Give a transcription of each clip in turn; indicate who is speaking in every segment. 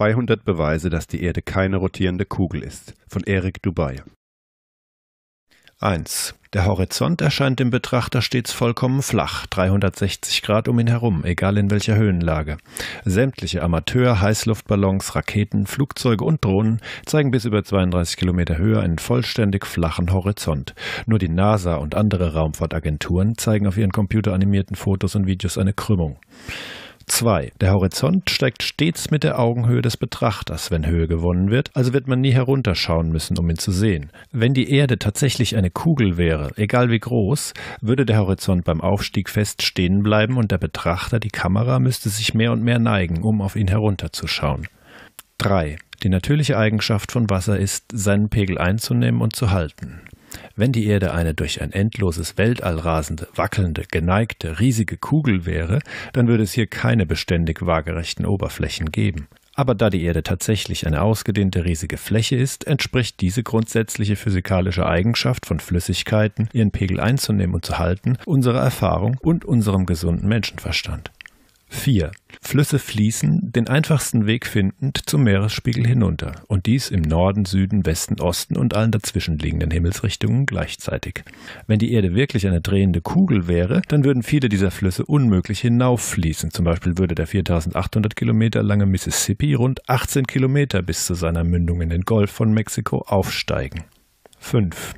Speaker 1: 200 Beweise, dass die Erde keine rotierende Kugel ist, von Eric Dubai. 1. Der Horizont erscheint dem Betrachter stets vollkommen flach, 360 Grad um ihn herum, egal in welcher Höhenlage. Sämtliche Amateur, Heißluftballons, Raketen, Flugzeuge und Drohnen zeigen bis über 32 Kilometer Höhe einen vollständig flachen Horizont. Nur die NASA und andere Raumfahrtagenturen zeigen auf ihren computeranimierten Fotos und Videos eine Krümmung. 2. Der Horizont steigt stets mit der Augenhöhe des Betrachters, wenn Höhe gewonnen wird, also wird man nie herunterschauen müssen, um ihn zu sehen. Wenn die Erde tatsächlich eine Kugel wäre, egal wie groß, würde der Horizont beim Aufstieg fest stehen bleiben und der Betrachter, die Kamera, müsste sich mehr und mehr neigen, um auf ihn herunterzuschauen. 3. Die natürliche Eigenschaft von Wasser ist, seinen Pegel einzunehmen und zu halten. Wenn die Erde eine durch ein endloses Weltall rasende, wackelnde, geneigte, riesige Kugel wäre, dann würde es hier keine beständig waagerechten Oberflächen geben. Aber da die Erde tatsächlich eine ausgedehnte riesige Fläche ist, entspricht diese grundsätzliche physikalische Eigenschaft von Flüssigkeiten, ihren Pegel einzunehmen und zu halten, unserer Erfahrung und unserem gesunden Menschenverstand. 4. Flüsse fließen, den einfachsten Weg findend, zum Meeresspiegel hinunter, und dies im Norden, Süden, Westen, Osten und allen dazwischenliegenden Himmelsrichtungen gleichzeitig. Wenn die Erde wirklich eine drehende Kugel wäre, dann würden viele dieser Flüsse unmöglich hinauffließen. Zum Beispiel würde der 4800 Kilometer lange Mississippi rund 18 Kilometer bis zu seiner Mündung in den Golf von Mexiko aufsteigen. 5.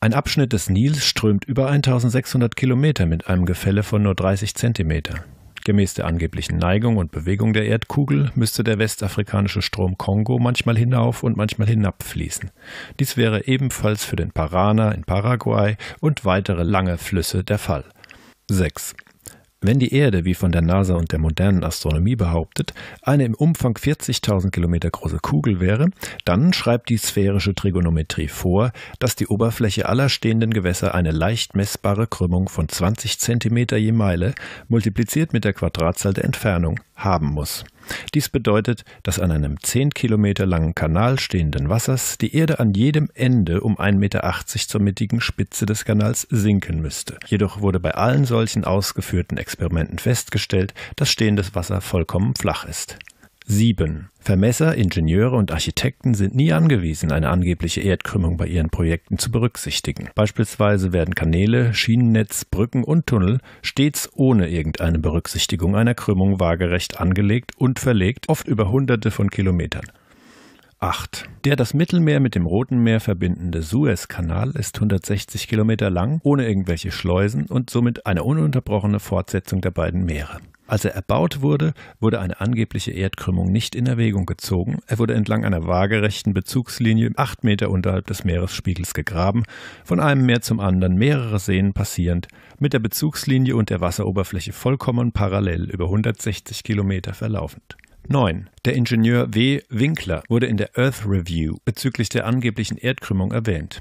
Speaker 1: Ein Abschnitt des Nils strömt über 1600 Kilometer mit einem Gefälle von nur 30 Zentimeter. Gemäß der angeblichen Neigung und Bewegung der Erdkugel müsste der westafrikanische Strom Kongo manchmal hinauf und manchmal hinabfließen. Dies wäre ebenfalls für den Parana in Paraguay und weitere lange Flüsse der Fall. 6. Wenn die Erde, wie von der NASA und der modernen Astronomie behauptet, eine im Umfang 40.000 Kilometer große Kugel wäre, dann schreibt die sphärische Trigonometrie vor, dass die Oberfläche aller stehenden Gewässer eine leicht messbare Krümmung von 20 Zentimeter je Meile multipliziert mit der Quadratzahl der Entfernung haben muss. Dies bedeutet, dass an einem 10 Kilometer langen Kanal stehenden Wassers die Erde an jedem Ende um 1,80 Meter zur mittigen Spitze des Kanals sinken müsste. Jedoch wurde bei allen solchen ausgeführten Experimenten festgestellt, dass stehendes Wasser vollkommen flach ist. 7. Vermesser, Ingenieure und Architekten sind nie angewiesen, eine angebliche Erdkrümmung bei ihren Projekten zu berücksichtigen. Beispielsweise werden Kanäle, Schienennetz, Brücken und Tunnel stets ohne irgendeine Berücksichtigung einer Krümmung waagerecht angelegt und verlegt, oft über Hunderte von Kilometern. 8. Der das Mittelmeer mit dem Roten Meer verbindende Suezkanal ist 160 Kilometer lang, ohne irgendwelche Schleusen und somit eine ununterbrochene Fortsetzung der beiden Meere. Als er erbaut wurde, wurde eine angebliche Erdkrümmung nicht in Erwägung gezogen. Er wurde entlang einer waagerechten Bezugslinie acht Meter unterhalb des Meeresspiegels gegraben, von einem Meer zum anderen mehrere Seen passierend, mit der Bezugslinie und der Wasseroberfläche vollkommen parallel über 160 Kilometer verlaufend. 9. Der Ingenieur W. Winkler wurde in der Earth Review bezüglich der angeblichen Erdkrümmung erwähnt.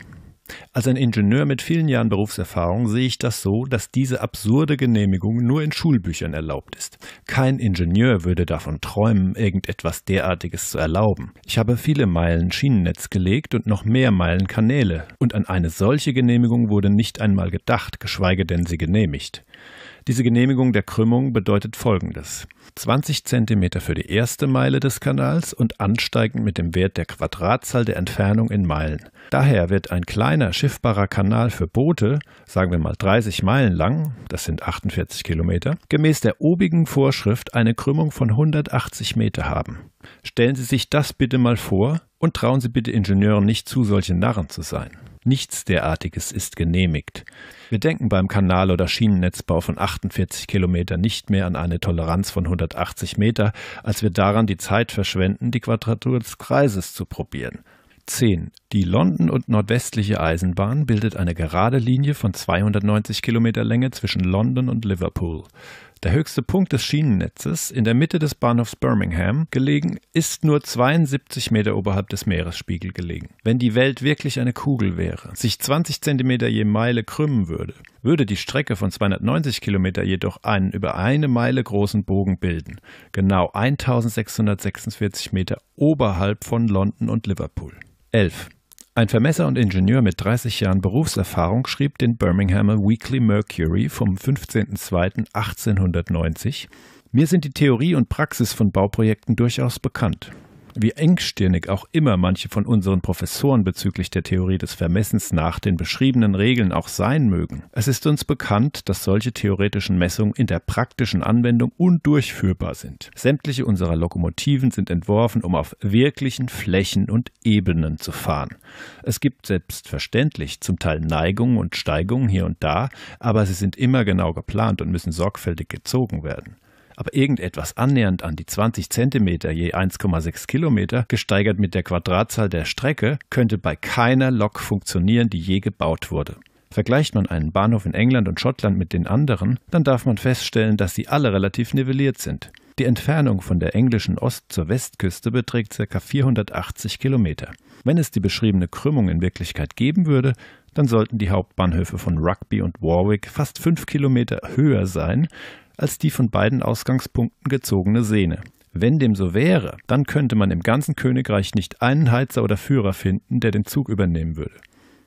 Speaker 1: Als ein Ingenieur mit vielen Jahren Berufserfahrung sehe ich das so, dass diese absurde Genehmigung nur in Schulbüchern erlaubt ist. Kein Ingenieur würde davon träumen, irgendetwas derartiges zu erlauben. Ich habe viele Meilen Schienennetz gelegt und noch mehr Meilen Kanäle, und an eine solche Genehmigung wurde nicht einmal gedacht, geschweige denn sie genehmigt. Diese Genehmigung der Krümmung bedeutet Folgendes. 20 cm für die erste Meile des Kanals und ansteigend mit dem Wert der Quadratzahl der Entfernung in Meilen. Daher wird ein kleiner schiffbarer Kanal für Boote, sagen wir mal 30 Meilen lang, das sind 48 Kilometer, gemäß der obigen Vorschrift eine Krümmung von 180 Meter haben. Stellen Sie sich das bitte mal vor und trauen Sie bitte Ingenieuren nicht zu, solche Narren zu sein. Nichts derartiges ist genehmigt. Wir denken beim Kanal- oder Schienennetzbau von 48 Kilometern nicht mehr an eine Toleranz von 180 Meter, als wir daran die Zeit verschwenden, die Quadratur des Kreises zu probieren. 10. Die London und nordwestliche Eisenbahn bildet eine gerade Linie von 290 Kilometer Länge zwischen London und Liverpool. Der höchste Punkt des Schienennetzes in der Mitte des Bahnhofs Birmingham gelegen ist nur 72 Meter oberhalb des Meeresspiegels gelegen. Wenn die Welt wirklich eine Kugel wäre, sich 20 Zentimeter je Meile krümmen würde, würde die Strecke von 290 Kilometer jedoch einen über eine Meile großen Bogen bilden, genau 1646 Meter oberhalb von London und Liverpool. 11. Ein Vermesser und Ingenieur mit 30 Jahren Berufserfahrung schrieb den Birminghamer Weekly Mercury vom 15.02.1890. Mir sind die Theorie und Praxis von Bauprojekten durchaus bekannt wie engstirnig auch immer manche von unseren Professoren bezüglich der Theorie des Vermessens nach den beschriebenen Regeln auch sein mögen, es ist uns bekannt, dass solche theoretischen Messungen in der praktischen Anwendung undurchführbar sind. Sämtliche unserer Lokomotiven sind entworfen, um auf wirklichen Flächen und Ebenen zu fahren. Es gibt selbstverständlich zum Teil Neigungen und Steigungen hier und da, aber sie sind immer genau geplant und müssen sorgfältig gezogen werden aber irgendetwas annähernd an die 20 cm je 1,6 km gesteigert mit der Quadratzahl der Strecke könnte bei keiner Lok funktionieren, die je gebaut wurde. Vergleicht man einen Bahnhof in England und Schottland mit den anderen, dann darf man feststellen, dass sie alle relativ nivelliert sind. Die Entfernung von der englischen Ost- zur Westküste beträgt ca. 480 km. Wenn es die beschriebene Krümmung in Wirklichkeit geben würde, dann sollten die Hauptbahnhöfe von Rugby und Warwick fast 5 Kilometer höher sein, als die von beiden Ausgangspunkten gezogene Sehne. Wenn dem so wäre, dann könnte man im ganzen Königreich nicht einen Heizer oder Führer finden, der den Zug übernehmen würde.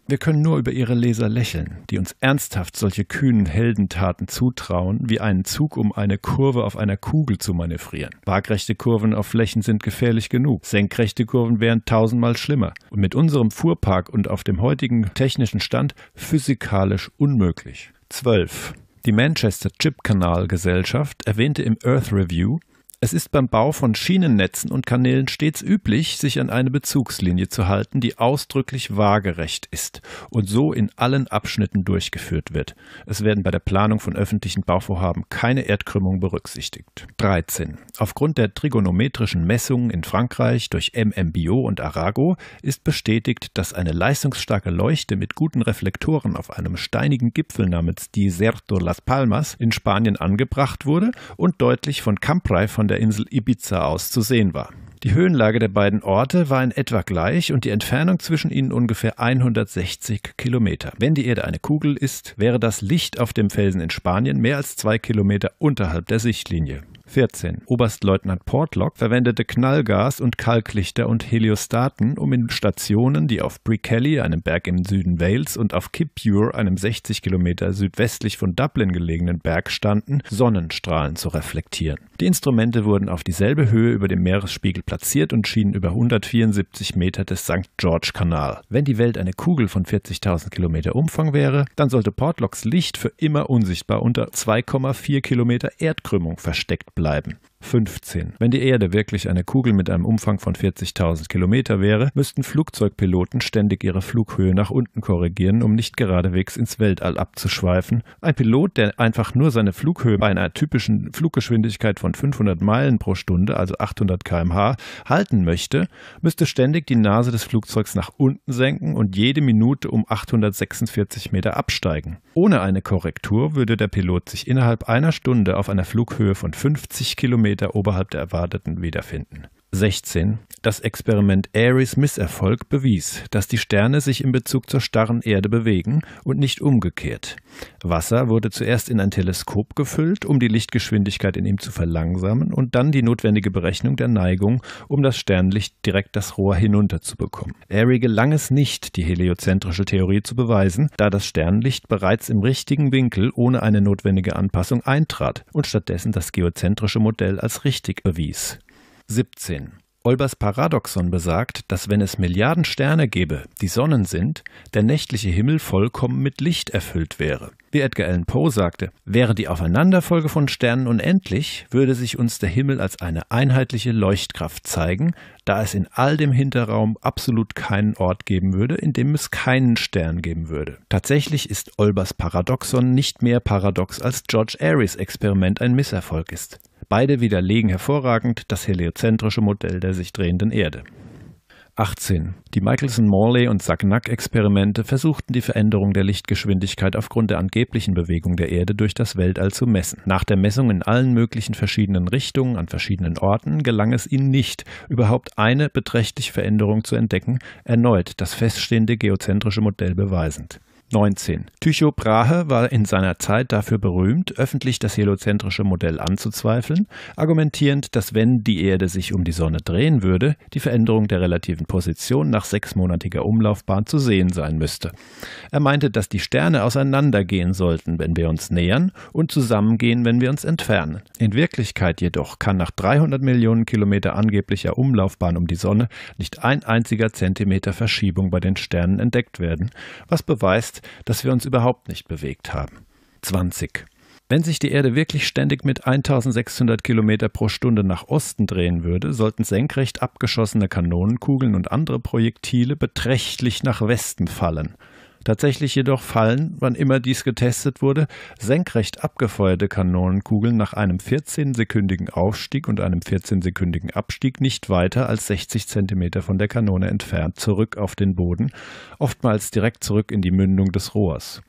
Speaker 1: Wir können nur über ihre Leser lächeln, die uns ernsthaft solche kühnen Heldentaten zutrauen, wie einen Zug um eine Kurve auf einer Kugel zu manövrieren. Waagrechte Kurven auf Flächen sind gefährlich genug, senkrechte Kurven wären tausendmal schlimmer und mit unserem Fuhrpark und auf dem heutigen technischen Stand physikalisch unmöglich. 12. Die Manchester Chip Kanal Gesellschaft erwähnte im Earth Review, es ist beim Bau von Schienennetzen und Kanälen stets üblich, sich an eine Bezugslinie zu halten, die ausdrücklich waagerecht ist und so in allen Abschnitten durchgeführt wird. Es werden bei der Planung von öffentlichen Bauvorhaben keine Erdkrümmungen berücksichtigt. 13. Aufgrund der trigonometrischen Messungen in Frankreich durch MMBO und Arago ist bestätigt, dass eine leistungsstarke Leuchte mit guten Reflektoren auf einem steinigen Gipfel namens Deserto Las Palmas in Spanien angebracht wurde und deutlich von Campray von der Insel Ibiza aus zu sehen war. Die Höhenlage der beiden Orte war in etwa gleich und die Entfernung zwischen ihnen ungefähr 160 Kilometer. Wenn die Erde eine Kugel ist, wäre das Licht auf dem Felsen in Spanien mehr als zwei Kilometer unterhalb der Sichtlinie. 14. Oberstleutnant Portlock verwendete Knallgas und Kalklichter und Heliostaten, um in Stationen, die auf Brickelly, einem Berg im Süden Wales, und auf Kipure, einem 60 Kilometer südwestlich von Dublin gelegenen Berg standen, Sonnenstrahlen zu reflektieren. Die Instrumente wurden auf dieselbe Höhe über dem Meeresspiegel platziert und schienen über 174 Meter des St. George Kanal. Wenn die Welt eine Kugel von 40.000 Kilometer Umfang wäre, dann sollte Portlocks Licht für immer unsichtbar unter 2,4 Kilometer Erdkrümmung versteckt bleiben bleiben. 15. Wenn die Erde wirklich eine Kugel mit einem Umfang von 40.000 Kilometer wäre, müssten Flugzeugpiloten ständig ihre Flughöhe nach unten korrigieren, um nicht geradewegs ins Weltall abzuschweifen. Ein Pilot, der einfach nur seine Flughöhe bei einer typischen Fluggeschwindigkeit von 500 Meilen pro Stunde, also 800 km/h, halten möchte, müsste ständig die Nase des Flugzeugs nach unten senken und jede Minute um 846 Meter absteigen. Ohne eine Korrektur würde der Pilot sich innerhalb einer Stunde auf einer Flughöhe von 50 Kilometern Kilometer oberhalb der erwarteten wiederfinden. 16. Das Experiment Aries Misserfolg bewies, dass die Sterne sich in Bezug zur starren Erde bewegen und nicht umgekehrt. Wasser wurde zuerst in ein Teleskop gefüllt, um die Lichtgeschwindigkeit in ihm zu verlangsamen und dann die notwendige Berechnung der Neigung, um das Sternlicht direkt das Rohr hinunterzubekommen. Airy gelang es nicht, die heliozentrische Theorie zu beweisen, da das Sternlicht bereits im richtigen Winkel ohne eine notwendige Anpassung eintrat und stattdessen das geozentrische Modell als richtig bewies. 17. Olbers Paradoxon besagt, dass wenn es Milliarden Sterne gäbe, die Sonnen sind, der nächtliche Himmel vollkommen mit Licht erfüllt wäre. Wie Edgar Allan Poe sagte, wäre die Aufeinanderfolge von Sternen unendlich, würde sich uns der Himmel als eine einheitliche Leuchtkraft zeigen, da es in all dem Hinterraum absolut keinen Ort geben würde, in dem es keinen Stern geben würde. Tatsächlich ist Olbers Paradoxon nicht mehr paradox als George Aries Experiment ein Misserfolg ist. Beide widerlegen hervorragend das heliozentrische Modell der sich drehenden Erde. 18. Die Michelson-Morley- und Sagnac-Experimente versuchten die Veränderung der Lichtgeschwindigkeit aufgrund der angeblichen Bewegung der Erde durch das Weltall zu messen. Nach der Messung in allen möglichen verschiedenen Richtungen an verschiedenen Orten gelang es ihnen nicht, überhaupt eine beträchtliche Veränderung zu entdecken, erneut das feststehende geozentrische Modell beweisend. 19. Tycho Brahe war in seiner Zeit dafür berühmt, öffentlich das heliozentrische Modell anzuzweifeln, argumentierend, dass wenn die Erde sich um die Sonne drehen würde, die Veränderung der relativen Position nach sechsmonatiger Umlaufbahn zu sehen sein müsste. Er meinte, dass die Sterne auseinandergehen sollten, wenn wir uns nähern, und zusammengehen, wenn wir uns entfernen. In Wirklichkeit jedoch kann nach 300 Millionen Kilometer angeblicher Umlaufbahn um die Sonne nicht ein einziger Zentimeter Verschiebung bei den Sternen entdeckt werden, was beweist, dass wir uns überhaupt nicht bewegt haben. 20. Wenn sich die Erde wirklich ständig mit 1600 Kilometer pro Stunde nach Osten drehen würde, sollten senkrecht abgeschossene Kanonenkugeln und andere Projektile beträchtlich nach Westen fallen. Tatsächlich jedoch fallen, wann immer dies getestet wurde, senkrecht abgefeuerte Kanonenkugeln nach einem 14-sekündigen Aufstieg und einem 14-sekündigen Abstieg nicht weiter als 60 Zentimeter von der Kanone entfernt zurück auf den Boden, oftmals direkt zurück in die Mündung des Rohrs.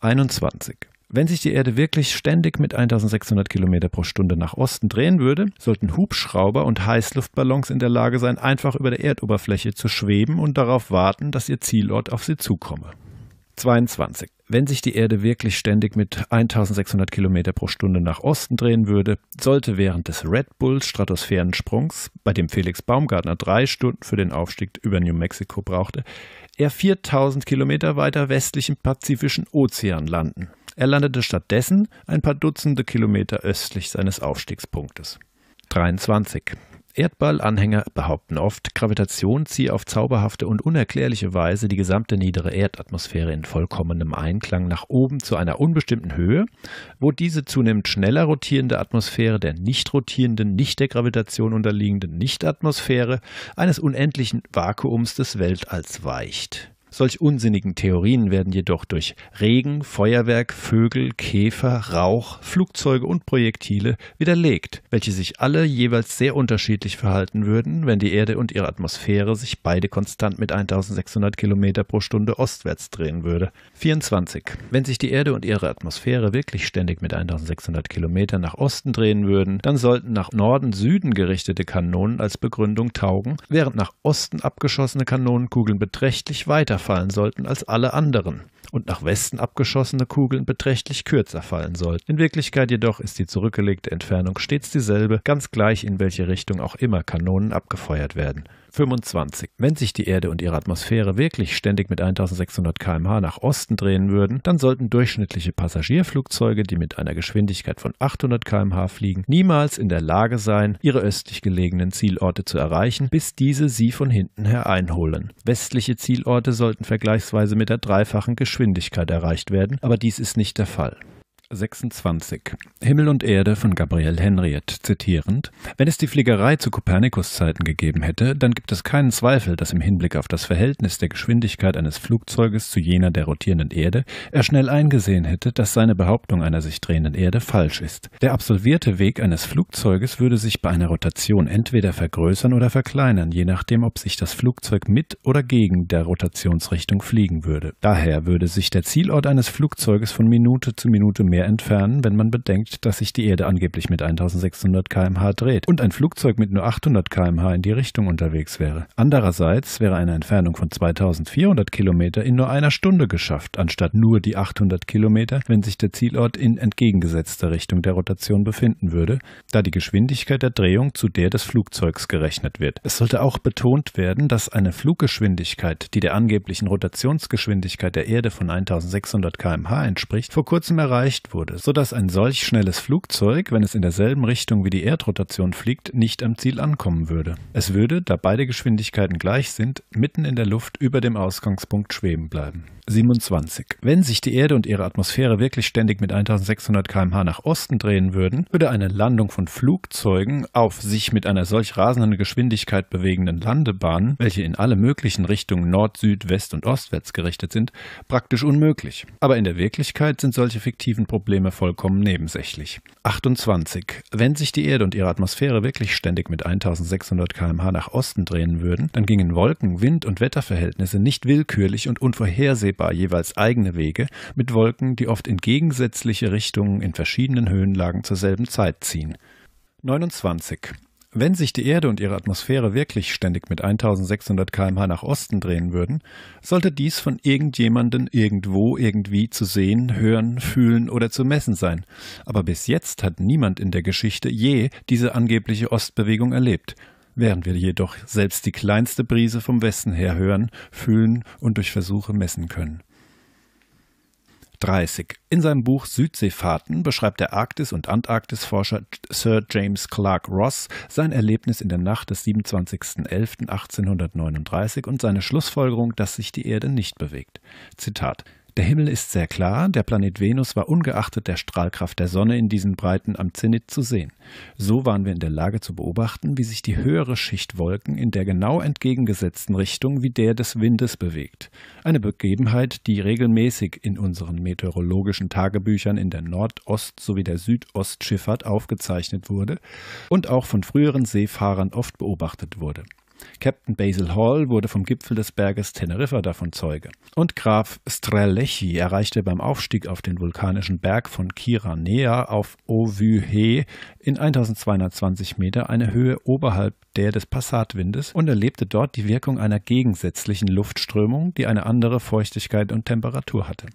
Speaker 1: 21. Wenn sich die Erde wirklich ständig mit 1600 km pro Stunde nach Osten drehen würde, sollten Hubschrauber und Heißluftballons in der Lage sein, einfach über der Erdoberfläche zu schweben und darauf warten, dass ihr Zielort auf sie zukomme. 22. Wenn sich die Erde wirklich ständig mit 1600 km pro Stunde nach Osten drehen würde, sollte während des Red Bulls Stratosphärensprungs, bei dem Felix Baumgartner drei Stunden für den Aufstieg über New Mexico brauchte, er 4000 km weiter westlich im Pazifischen Ozean landen. Er landete stattdessen ein paar Dutzende Kilometer östlich seines Aufstiegspunktes. 23. Erdballanhänger behaupten oft, Gravitation ziehe auf zauberhafte und unerklärliche Weise die gesamte niedere Erdatmosphäre in vollkommenem Einklang nach oben zu einer unbestimmten Höhe, wo diese zunehmend schneller rotierende Atmosphäre der nicht rotierenden, nicht der Gravitation unterliegenden Nichtatmosphäre eines unendlichen Vakuums des Weltalls weicht. Solch unsinnigen Theorien werden jedoch durch Regen, Feuerwerk, Vögel, Käfer, Rauch, Flugzeuge und Projektile widerlegt, welche sich alle jeweils sehr unterschiedlich verhalten würden, wenn die Erde und ihre Atmosphäre sich beide konstant mit 1600 km pro Stunde ostwärts drehen würde. 24. Wenn sich die Erde und ihre Atmosphäre wirklich ständig mit 1600 Kilometern nach Osten drehen würden, dann sollten nach Norden-Süden gerichtete Kanonen als Begründung taugen, während nach Osten abgeschossene Kanonenkugeln beträchtlich weiterfallen sollten als alle anderen und nach Westen abgeschossene Kugeln beträchtlich kürzer fallen sollten. In Wirklichkeit jedoch ist die zurückgelegte Entfernung stets dieselbe, ganz gleich in welche Richtung auch immer Kanonen abgefeuert werden. 25. Wenn sich die Erde und ihre Atmosphäre wirklich ständig mit 1600 km/h nach Osten drehen würden, dann sollten durchschnittliche Passagierflugzeuge, die mit einer Geschwindigkeit von 800 km/h fliegen, niemals in der Lage sein, ihre östlich gelegenen Zielorte zu erreichen, bis diese sie von hinten her einholen. Westliche Zielorte sollten vergleichsweise mit der dreifachen Geschwindigkeit Geschwindigkeit erreicht werden, aber dies ist nicht der Fall. 26. Himmel und Erde von Gabriel Henriette zitierend. Wenn es die Fliegerei zu Kopernikus Zeiten gegeben hätte, dann gibt es keinen Zweifel, dass im Hinblick auf das Verhältnis der Geschwindigkeit eines Flugzeuges zu jener der rotierenden Erde er schnell eingesehen hätte, dass seine Behauptung einer sich drehenden Erde falsch ist. Der absolvierte Weg eines Flugzeuges würde sich bei einer Rotation entweder vergrößern oder verkleinern, je nachdem, ob sich das Flugzeug mit oder gegen der Rotationsrichtung fliegen würde. Daher würde sich der Zielort eines Flugzeuges von Minute zu Minute mehr Meer entfernen, wenn man bedenkt, dass sich die Erde angeblich mit 1600 km/h dreht und ein Flugzeug mit nur 800 km/h in die Richtung unterwegs wäre. Andererseits wäre eine Entfernung von 2400 Kilometer in nur einer Stunde geschafft, anstatt nur die 800 Kilometer, wenn sich der Zielort in entgegengesetzter Richtung der Rotation befinden würde, da die Geschwindigkeit der Drehung zu der des Flugzeugs gerechnet wird. Es sollte auch betont werden, dass eine Fluggeschwindigkeit, die der angeblichen Rotationsgeschwindigkeit der Erde von 1600 km/h entspricht, vor kurzem erreicht wurde, sodass ein solch schnelles Flugzeug, wenn es in derselben Richtung wie die Erdrotation fliegt, nicht am Ziel ankommen würde. Es würde, da beide Geschwindigkeiten gleich sind, mitten in der Luft über dem Ausgangspunkt schweben bleiben. 27. Wenn sich die Erde und ihre Atmosphäre wirklich ständig mit 1600 km/h nach Osten drehen würden, würde eine Landung von Flugzeugen auf sich mit einer solch rasenden Geschwindigkeit bewegenden Landebahnen, welche in alle möglichen Richtungen Nord, Süd, West und Ostwärts gerichtet sind, praktisch unmöglich. Aber in der Wirklichkeit sind solche fiktiven Probleme vollkommen nebensächlich. 28. Wenn sich die Erde und ihre Atmosphäre wirklich ständig mit 1600 km/h nach Osten drehen würden, dann gingen Wolken, Wind und Wetterverhältnisse nicht willkürlich und unvorhersehbar absehbar jeweils eigene Wege mit Wolken, die oft in gegensätzliche Richtungen in verschiedenen Höhenlagen zur selben Zeit ziehen. 29. Wenn sich die Erde und ihre Atmosphäre wirklich ständig mit 1600 km/h nach Osten drehen würden, sollte dies von irgendjemanden irgendwo irgendwie zu sehen, hören, fühlen oder zu messen sein. Aber bis jetzt hat niemand in der Geschichte je diese angebliche Ostbewegung erlebt. Während wir jedoch selbst die kleinste Brise vom Westen her hören, fühlen und durch Versuche messen können. 30. In seinem Buch Südseefahrten beschreibt der Arktis- und Antarktisforscher Sir James Clark Ross sein Erlebnis in der Nacht des 27.11.1839 und seine Schlussfolgerung, dass sich die Erde nicht bewegt. Zitat der Himmel ist sehr klar, der Planet Venus war ungeachtet der Strahlkraft der Sonne in diesen Breiten am Zenit zu sehen. So waren wir in der Lage zu beobachten, wie sich die höhere Schicht Wolken in der genau entgegengesetzten Richtung wie der des Windes bewegt. Eine Begebenheit, die regelmäßig in unseren meteorologischen Tagebüchern in der Nordost- sowie der Südostschifffahrt aufgezeichnet wurde und auch von früheren Seefahrern oft beobachtet wurde. Captain Basil Hall wurde vom Gipfel des Berges Teneriffa davon Zeuge. Und Graf Strzelecki erreichte beim Aufstieg auf den vulkanischen Berg von Kiranea auf Ovühe in 1220 Meter eine Höhe oberhalb der des Passatwindes und erlebte dort die Wirkung einer gegensätzlichen Luftströmung, die eine andere Feuchtigkeit und Temperatur hatte.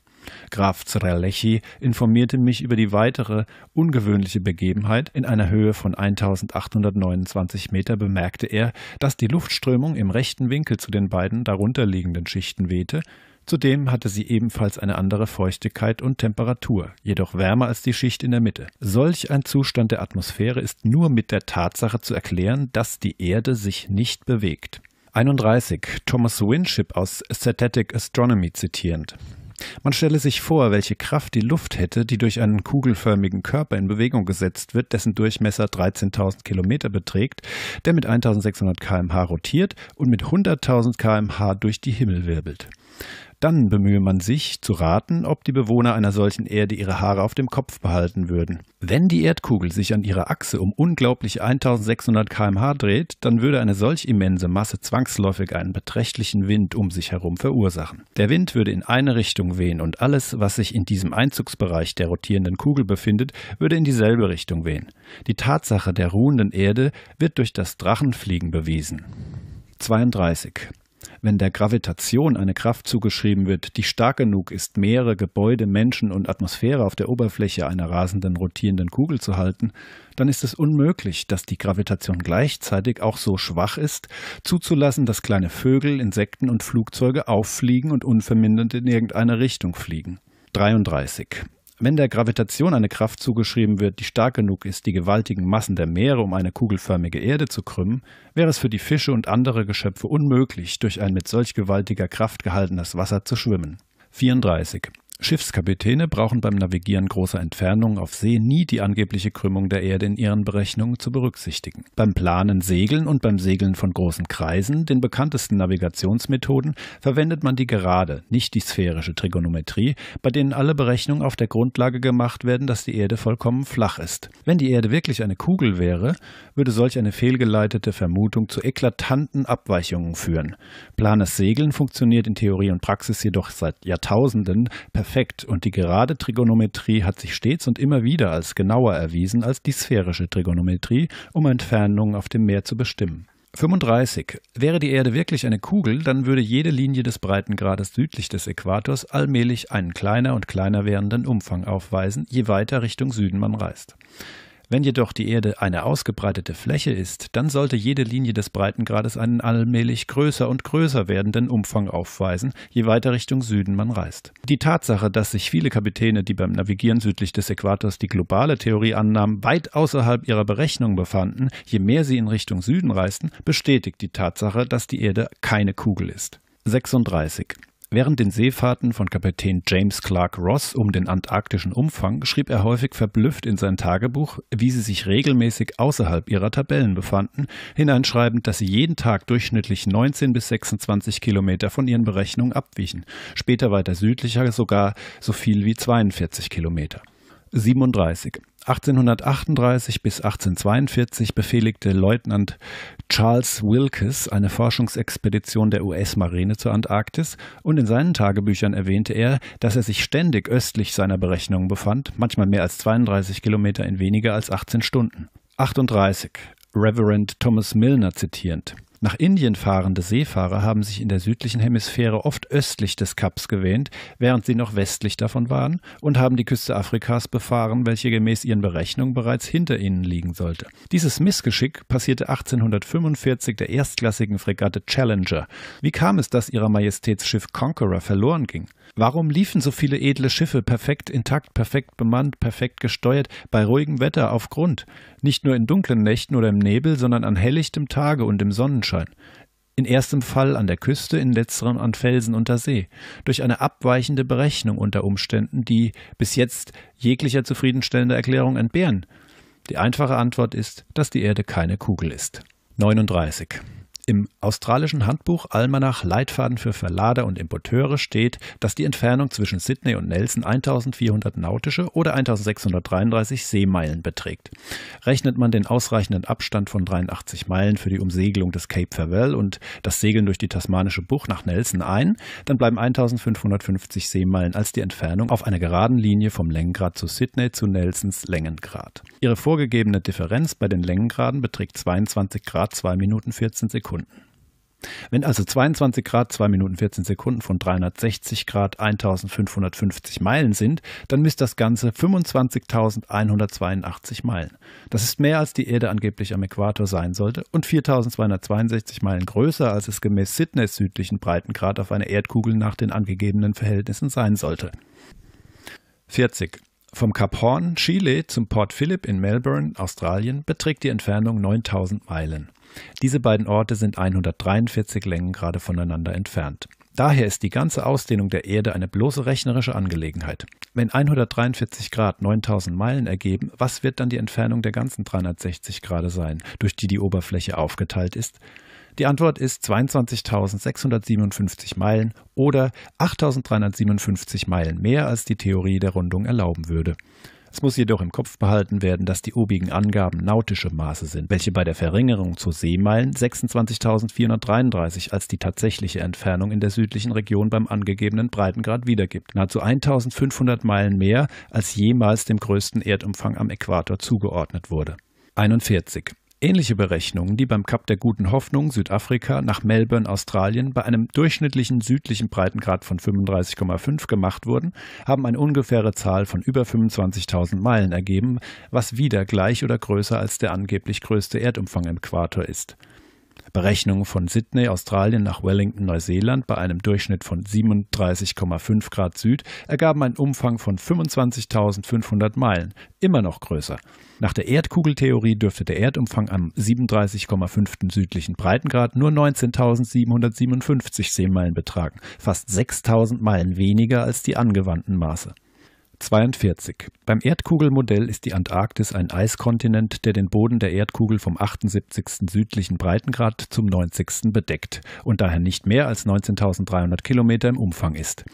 Speaker 1: Graf Zrelechi informierte mich über die weitere ungewöhnliche Begebenheit. In einer Höhe von 1829 Meter bemerkte er, dass die Luftströmung im rechten Winkel zu den beiden darunterliegenden Schichten wehte. Zudem hatte sie ebenfalls eine andere Feuchtigkeit und Temperatur, jedoch wärmer als die Schicht in der Mitte. Solch ein Zustand der Atmosphäre ist nur mit der Tatsache zu erklären, dass die Erde sich nicht bewegt. 31. Thomas Winship aus Aesthetic Astronomy zitierend. Man stelle sich vor, welche Kraft die Luft hätte, die durch einen kugelförmigen Körper in Bewegung gesetzt wird, dessen Durchmesser 13.000 Kilometer beträgt, der mit 1.600 kmh rotiert und mit 100.000 kmh durch die Himmel wirbelt. Dann bemühe man sich zu raten, ob die Bewohner einer solchen Erde ihre Haare auf dem Kopf behalten würden. Wenn die Erdkugel sich an ihrer Achse um unglaublich 1600 km/h dreht, dann würde eine solch immense Masse zwangsläufig einen beträchtlichen Wind um sich herum verursachen. Der Wind würde in eine Richtung wehen und alles, was sich in diesem Einzugsbereich der rotierenden Kugel befindet, würde in dieselbe Richtung wehen. Die Tatsache der ruhenden Erde wird durch das Drachenfliegen bewiesen. 32 wenn der Gravitation eine Kraft zugeschrieben wird, die stark genug ist, Meere, Gebäude, Menschen und Atmosphäre auf der Oberfläche einer rasenden, rotierenden Kugel zu halten, dann ist es unmöglich, dass die Gravitation gleichzeitig auch so schwach ist, zuzulassen, dass kleine Vögel, Insekten und Flugzeuge auffliegen und unvermindert in irgendeine Richtung fliegen. 33. Wenn der Gravitation eine Kraft zugeschrieben wird, die stark genug ist, die gewaltigen Massen der Meere um eine kugelförmige Erde zu krümmen, wäre es für die Fische und andere Geschöpfe unmöglich, durch ein mit solch gewaltiger Kraft gehaltenes Wasser zu schwimmen. 34. Schiffskapitäne brauchen beim Navigieren großer Entfernungen auf See nie die angebliche Krümmung der Erde in ihren Berechnungen zu berücksichtigen. Beim Planen, Segeln und beim Segeln von großen Kreisen, den bekanntesten Navigationsmethoden, verwendet man die gerade, nicht die sphärische Trigonometrie, bei denen alle Berechnungen auf der Grundlage gemacht werden, dass die Erde vollkommen flach ist. Wenn die Erde wirklich eine Kugel wäre, würde solch eine fehlgeleitete Vermutung zu eklatanten Abweichungen führen. Planes Segeln funktioniert in Theorie und Praxis jedoch seit Jahrtausenden perfekt perfekt und die gerade Trigonometrie hat sich stets und immer wieder als genauer erwiesen als die sphärische Trigonometrie, um Entfernungen auf dem Meer zu bestimmen. 35. Wäre die Erde wirklich eine Kugel, dann würde jede Linie des Breitengrades südlich des Äquators allmählich einen kleiner und kleiner werdenden Umfang aufweisen, je weiter Richtung Süden man reist. Wenn jedoch die Erde eine ausgebreitete Fläche ist, dann sollte jede Linie des Breitengrades einen allmählich größer und größer werdenden Umfang aufweisen, je weiter Richtung Süden man reist. Die Tatsache, dass sich viele Kapitäne, die beim Navigieren südlich des Äquators die globale Theorie annahmen, weit außerhalb ihrer Berechnung befanden, je mehr sie in Richtung Süden reisten, bestätigt die Tatsache, dass die Erde keine Kugel ist. 36. Während den Seefahrten von Kapitän James Clark Ross um den antarktischen Umfang schrieb er häufig verblüfft in sein Tagebuch, wie sie sich regelmäßig außerhalb ihrer Tabellen befanden, hineinschreibend, dass sie jeden Tag durchschnittlich 19 bis 26 Kilometer von ihren Berechnungen abwichen, später weiter südlicher sogar so viel wie 42 Kilometer. 37. 1838 bis 1842 befehligte Leutnant Charles Wilkes eine Forschungsexpedition der US-Marine zur Antarktis und in seinen Tagebüchern erwähnte er, dass er sich ständig östlich seiner Berechnungen befand, manchmal mehr als 32 Kilometer in weniger als 18 Stunden. 38. Reverend Thomas Milner zitierend. Nach Indien fahrende Seefahrer haben sich in der südlichen Hemisphäre oft östlich des Kaps gewähnt, während sie noch westlich davon waren und haben die Küste Afrikas befahren, welche gemäß ihren Berechnungen bereits hinter ihnen liegen sollte. Dieses Missgeschick passierte 1845 der erstklassigen Fregatte Challenger. Wie kam es, dass ihrer Majestätsschiff Conqueror verloren ging? Warum liefen so viele edle Schiffe perfekt intakt, perfekt bemannt, perfekt gesteuert, bei ruhigem Wetter auf Grund? Nicht nur in dunklen Nächten oder im Nebel, sondern an helllichtem Tage und im Sonnenschein. In erstem Fall an der Küste, in letzterem an Felsen unter See. Durch eine abweichende Berechnung unter Umständen, die bis jetzt jeglicher zufriedenstellender Erklärung entbehren. Die einfache Antwort ist, dass die Erde keine Kugel ist. 39. Im australischen Handbuch Almanach Leitfaden für Verlader und Importeure steht, dass die Entfernung zwischen Sydney und Nelson 1400 nautische oder 1633 Seemeilen beträgt. Rechnet man den ausreichenden Abstand von 83 Meilen für die Umsegelung des Cape Farewell und das Segeln durch die tasmanische Bucht nach Nelson ein, dann bleiben 1550 Seemeilen als die Entfernung auf einer geraden Linie vom Längengrad zu Sydney zu Nelsons Längengrad. Ihre vorgegebene Differenz bei den Längengraden beträgt 22 Grad 2 Minuten 14 Sekunden. Sekunden. Wenn also 22 Grad 2 Minuten 14 Sekunden von 360 Grad 1550 Meilen sind, dann misst das Ganze 25.182 Meilen. Das ist mehr als die Erde angeblich am Äquator sein sollte und 4.262 Meilen größer, als es gemäß Sydneys südlichen Breitengrad auf einer Erdkugel nach den angegebenen Verhältnissen sein sollte. 40. Vom Kap Horn, Chile, zum Port Phillip in Melbourne, Australien, beträgt die Entfernung 9000 Meilen. Diese beiden Orte sind 143 Längengrade voneinander entfernt. Daher ist die ganze Ausdehnung der Erde eine bloße rechnerische Angelegenheit. Wenn 143 Grad 9000 Meilen ergeben, was wird dann die Entfernung der ganzen 360 Grad sein, durch die die Oberfläche aufgeteilt ist? Die Antwort ist 22.657 Meilen oder 8.357 Meilen mehr, als die Theorie der Rundung erlauben würde. Es muss jedoch im Kopf behalten werden, dass die obigen Angaben nautische Maße sind, welche bei der Verringerung zu Seemeilen 26.433 als die tatsächliche Entfernung in der südlichen Region beim angegebenen Breitengrad wiedergibt, nahezu 1.500 Meilen mehr als jemals dem größten Erdumfang am Äquator zugeordnet wurde. 41. Ähnliche Berechnungen, die beim Kap der Guten Hoffnung Südafrika nach Melbourne, Australien bei einem durchschnittlichen südlichen Breitengrad von 35,5 gemacht wurden, haben eine ungefähre Zahl von über 25.000 Meilen ergeben, was wieder gleich oder größer als der angeblich größte Erdumfang im Äquator ist. Berechnungen von Sydney, Australien nach Wellington, Neuseeland bei einem Durchschnitt von 37,5 Grad Süd ergaben einen Umfang von 25.500 Meilen, immer noch größer. Nach der Erdkugeltheorie dürfte der Erdumfang am 37,5. südlichen Breitengrad nur 19.757 Seemeilen betragen, fast 6.000 Meilen weniger als die angewandten Maße. 42. Beim Erdkugelmodell ist die Antarktis ein Eiskontinent, der den Boden der Erdkugel vom 78. südlichen Breitengrad zum 90. bedeckt und daher nicht mehr als 19.300 Kilometer im Umfang ist.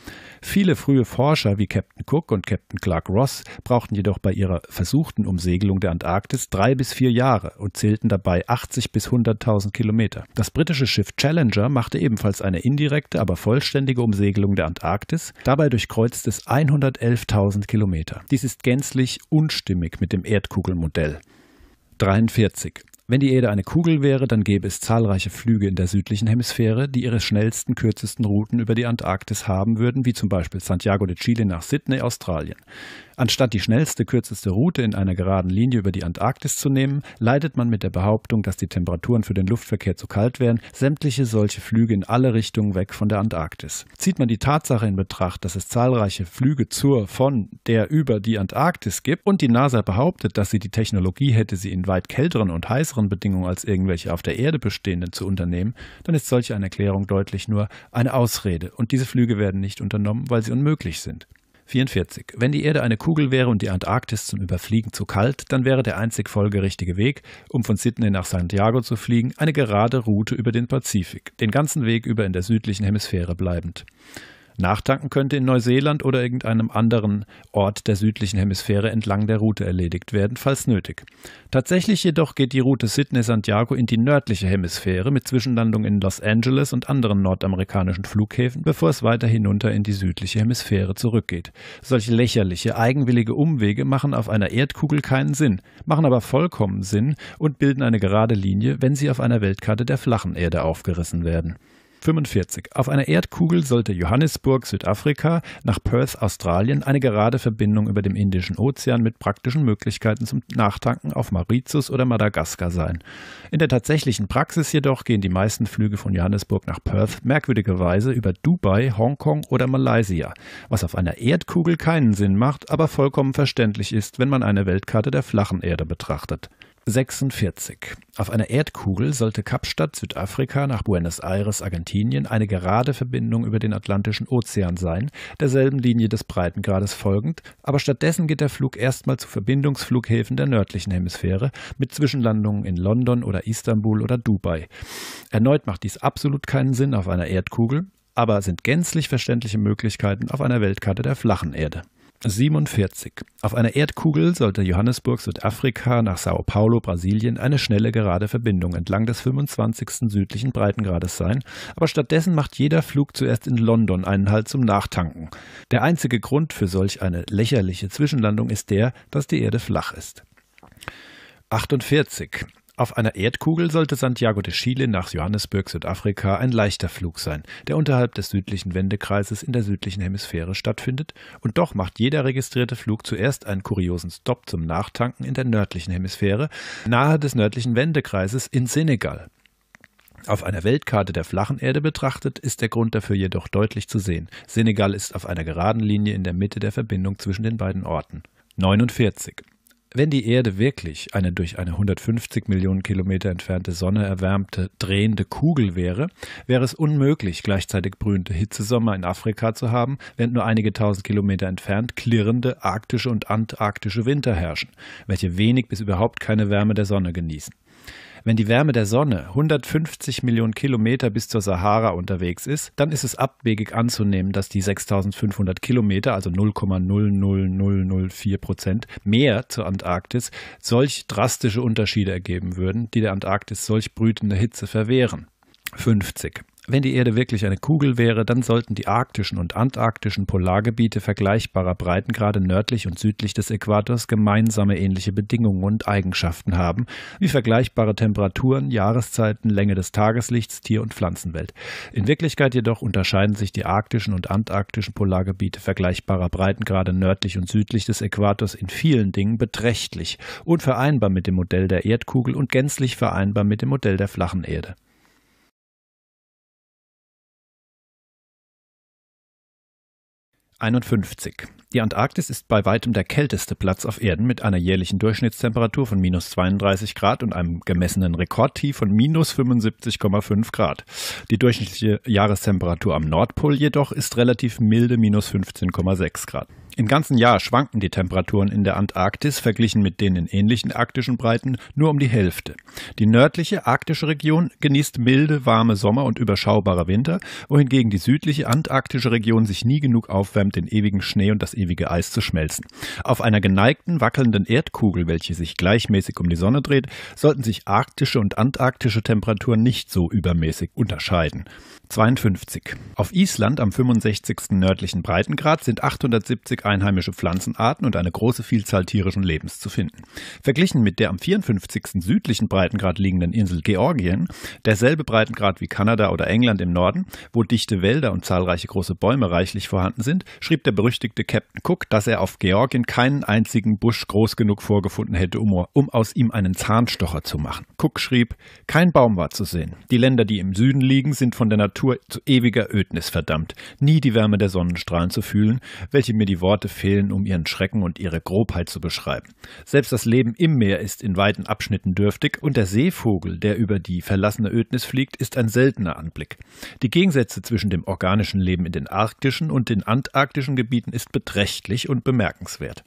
Speaker 1: Viele frühe Forscher wie Captain Cook und Captain Clark Ross brauchten jedoch bei ihrer versuchten Umsegelung der Antarktis drei bis vier Jahre und zählten dabei 80 bis 100.000 Kilometer. Das britische Schiff Challenger machte ebenfalls eine indirekte, aber vollständige Umsegelung der Antarktis. Dabei durchkreuzt es 111.000 2000 Kilometer. Dies ist gänzlich unstimmig mit dem Erdkugelmodell. 43. Wenn die Erde eine Kugel wäre, dann gäbe es zahlreiche Flüge in der südlichen Hemisphäre, die ihre schnellsten, kürzesten Routen über die Antarktis haben würden, wie zum Beispiel Santiago de Chile nach Sydney, Australien. Anstatt die schnellste, kürzeste Route in einer geraden Linie über die Antarktis zu nehmen, leidet man mit der Behauptung, dass die Temperaturen für den Luftverkehr zu kalt wären, sämtliche solche Flüge in alle Richtungen weg von der Antarktis. Zieht man die Tatsache in Betracht, dass es zahlreiche Flüge zur, von, der über die Antarktis gibt und die NASA behauptet, dass sie die Technologie hätte, sie in weit kälteren und heißeren anderen Bedingungen als irgendwelche auf der Erde bestehenden zu unternehmen, dann ist solch eine Erklärung deutlich nur eine Ausrede und diese Flüge werden nicht unternommen, weil sie unmöglich sind. 44. Wenn die Erde eine Kugel wäre und die Antarktis zum Überfliegen zu kalt, dann wäre der einzig folgerichtige Weg, um von Sydney nach Santiago zu fliegen, eine gerade Route über den Pazifik, den ganzen Weg über in der südlichen Hemisphäre bleibend nachtanken könnte in Neuseeland oder irgendeinem anderen Ort der südlichen Hemisphäre entlang der Route erledigt werden, falls nötig. Tatsächlich jedoch geht die Route Sydney-Santiago in die nördliche Hemisphäre mit Zwischenlandung in Los Angeles und anderen nordamerikanischen Flughäfen, bevor es weiter hinunter in die südliche Hemisphäre zurückgeht. Solche lächerliche, eigenwillige Umwege machen auf einer Erdkugel keinen Sinn, machen aber vollkommen Sinn und bilden eine gerade Linie, wenn sie auf einer Weltkarte der flachen Erde aufgerissen werden. 45. Auf einer Erdkugel sollte Johannesburg, Südafrika, nach Perth, Australien eine gerade Verbindung über dem Indischen Ozean mit praktischen Möglichkeiten zum Nachtanken auf Mauritius oder Madagaskar sein. In der tatsächlichen Praxis jedoch gehen die meisten Flüge von Johannesburg nach Perth merkwürdigerweise über Dubai, Hongkong oder Malaysia, was auf einer Erdkugel keinen Sinn macht, aber vollkommen verständlich ist, wenn man eine Weltkarte der flachen Erde betrachtet. 46. Auf einer Erdkugel sollte Kapstadt, Südafrika, nach Buenos Aires, Argentinien eine gerade Verbindung über den Atlantischen Ozean sein, derselben Linie des Breitengrades folgend, aber stattdessen geht der Flug erstmal zu Verbindungsflughäfen der nördlichen Hemisphäre mit Zwischenlandungen in London oder Istanbul oder Dubai. Erneut macht dies absolut keinen Sinn auf einer Erdkugel, aber sind gänzlich verständliche Möglichkeiten auf einer Weltkarte der flachen Erde. 47. Auf einer Erdkugel sollte Johannesburg, Südafrika, nach Sao Paulo, Brasilien eine schnelle gerade Verbindung entlang des 25. südlichen Breitengrades sein, aber stattdessen macht jeder Flug zuerst in London einen Halt zum Nachtanken. Der einzige Grund für solch eine lächerliche Zwischenlandung ist der, dass die Erde flach ist. 48. Auf einer Erdkugel sollte Santiago de Chile nach Johannesburg, Südafrika, ein leichter Flug sein, der unterhalb des südlichen Wendekreises in der südlichen Hemisphäre stattfindet, und doch macht jeder registrierte Flug zuerst einen kuriosen Stopp zum Nachtanken in der nördlichen Hemisphäre, nahe des nördlichen Wendekreises in Senegal. Auf einer Weltkarte der flachen Erde betrachtet ist der Grund dafür jedoch deutlich zu sehen. Senegal ist auf einer geraden Linie in der Mitte der Verbindung zwischen den beiden Orten. 49. Wenn die Erde wirklich eine durch eine 150 Millionen Kilometer entfernte Sonne erwärmte drehende Kugel wäre, wäre es unmöglich, gleichzeitig brühende Hitzesommer in Afrika zu haben, während nur einige tausend Kilometer entfernt klirrende arktische und antarktische Winter herrschen, welche wenig bis überhaupt keine Wärme der Sonne genießen. Wenn die Wärme der Sonne 150 Millionen Kilometer bis zur Sahara unterwegs ist, dann ist es abwegig anzunehmen, dass die 6500 Kilometer, also 0,00004 Prozent mehr zur Antarktis, solch drastische Unterschiede ergeben würden, die der Antarktis solch brütende Hitze verwehren. 50. Wenn die Erde wirklich eine Kugel wäre, dann sollten die arktischen und antarktischen Polargebiete vergleichbarer Breitengrade nördlich und südlich des Äquators gemeinsame ähnliche Bedingungen und Eigenschaften haben, wie vergleichbare Temperaturen, Jahreszeiten, Länge des Tageslichts, Tier- und Pflanzenwelt. In Wirklichkeit jedoch unterscheiden sich die arktischen und antarktischen Polargebiete vergleichbarer Breitengrade nördlich und südlich des Äquators in vielen Dingen beträchtlich, unvereinbar mit dem Modell der Erdkugel und gänzlich vereinbar mit dem Modell der flachen Erde. 51. Die Antarktis ist bei weitem der kälteste Platz auf Erden mit einer jährlichen Durchschnittstemperatur von minus 32 Grad und einem gemessenen Rekordtief von minus 75,5 Grad. Die durchschnittliche Jahrestemperatur am Nordpol jedoch ist relativ milde minus 15,6 Grad. Im ganzen Jahr schwanken die Temperaturen in der Antarktis verglichen mit denen in ähnlichen arktischen Breiten nur um die Hälfte. Die nördliche arktische Region genießt milde, warme Sommer und überschaubare Winter, wohingegen die südliche antarktische Region sich nie genug aufwärmt, den ewigen Schnee und das ewige Eis zu schmelzen. Auf einer geneigten, wackelnden Erdkugel, welche sich gleichmäßig um die Sonne dreht, sollten sich arktische und antarktische Temperaturen nicht so übermäßig unterscheiden. 52. Auf Island am 65. nördlichen Breitengrad sind 870 einheimische Pflanzenarten und eine große Vielzahl tierischen Lebens zu finden. Verglichen mit der am 54. südlichen Breitengrad liegenden Insel Georgien, derselbe Breitengrad wie Kanada oder England im Norden, wo dichte Wälder und zahlreiche große Bäume reichlich vorhanden sind, schrieb der berüchtigte Captain Cook, dass er auf Georgien keinen einzigen Busch groß genug vorgefunden hätte, um, um aus ihm einen Zahnstocher zu machen. Cook schrieb, kein Baum war zu sehen. Die Länder, die im Süden liegen, sind von der Natur Natur zu ewiger Ödnis verdammt, nie die Wärme der Sonnenstrahlen zu fühlen, welche mir die Worte fehlen, um ihren Schrecken und ihre Grobheit zu beschreiben. Selbst das Leben im Meer ist in weiten Abschnitten dürftig, und der Seevogel, der über die verlassene Ödnis fliegt, ist ein seltener Anblick. Die Gegensätze zwischen dem organischen Leben in den arktischen und den antarktischen Gebieten ist beträchtlich und bemerkenswert.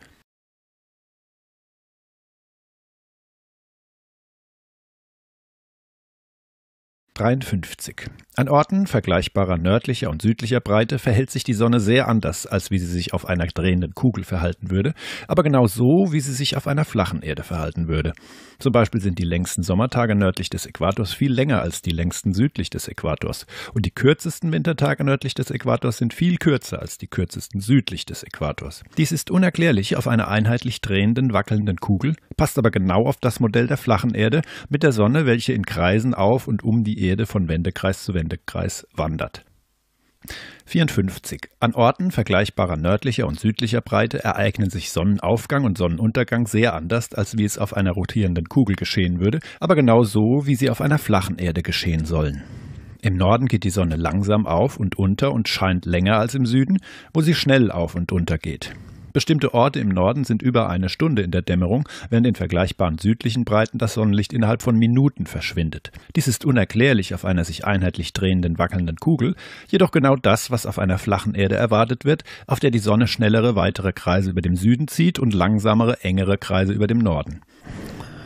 Speaker 1: 53. An Orten vergleichbarer nördlicher und südlicher Breite verhält sich die Sonne sehr anders, als wie sie sich auf einer drehenden Kugel verhalten würde, aber genau so, wie sie sich auf einer flachen Erde verhalten würde. Zum Beispiel sind die längsten Sommertage nördlich des Äquators viel länger als die längsten südlich des Äquators und die kürzesten Wintertage nördlich des Äquators sind viel kürzer als die kürzesten südlich des Äquators. Dies ist unerklärlich auf einer einheitlich drehenden, wackelnden Kugel, passt aber genau auf das Modell der flachen Erde mit der Sonne, welche in Kreisen auf und um die Erde von Wendekreis zu Wendekreis wandert. 54. An Orten vergleichbarer nördlicher und südlicher Breite ereignen sich Sonnenaufgang und Sonnenuntergang sehr anders, als wie es auf einer rotierenden Kugel geschehen würde, aber genauso, wie sie auf einer flachen Erde geschehen sollen. Im Norden geht die Sonne langsam auf und unter und scheint länger als im Süden, wo sie schnell auf und unter geht. Bestimmte Orte im Norden sind über eine Stunde in der Dämmerung, während in vergleichbaren südlichen Breiten das Sonnenlicht innerhalb von Minuten verschwindet. Dies ist unerklärlich auf einer sich einheitlich drehenden, wackelnden Kugel, jedoch genau das, was auf einer flachen Erde erwartet wird, auf der die Sonne schnellere, weitere Kreise über dem Süden zieht und langsamere, engere Kreise über dem Norden.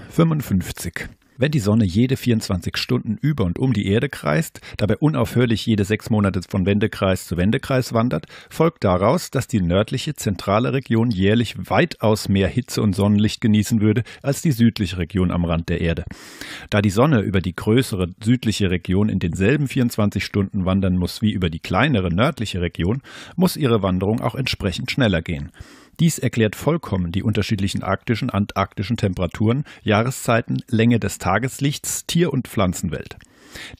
Speaker 1: 55. Wenn die Sonne jede 24 Stunden über und um die Erde kreist, dabei unaufhörlich jede sechs Monate von Wendekreis zu Wendekreis wandert, folgt daraus, dass die nördliche zentrale Region jährlich weitaus mehr Hitze und Sonnenlicht genießen würde als die südliche Region am Rand der Erde. Da die Sonne über die größere südliche Region in denselben 24 Stunden wandern muss wie über die kleinere nördliche Region, muss ihre Wanderung auch entsprechend schneller gehen. Dies erklärt vollkommen die unterschiedlichen arktischen, antarktischen Temperaturen, Jahreszeiten, Länge des Tageslichts, Tier- und Pflanzenwelt.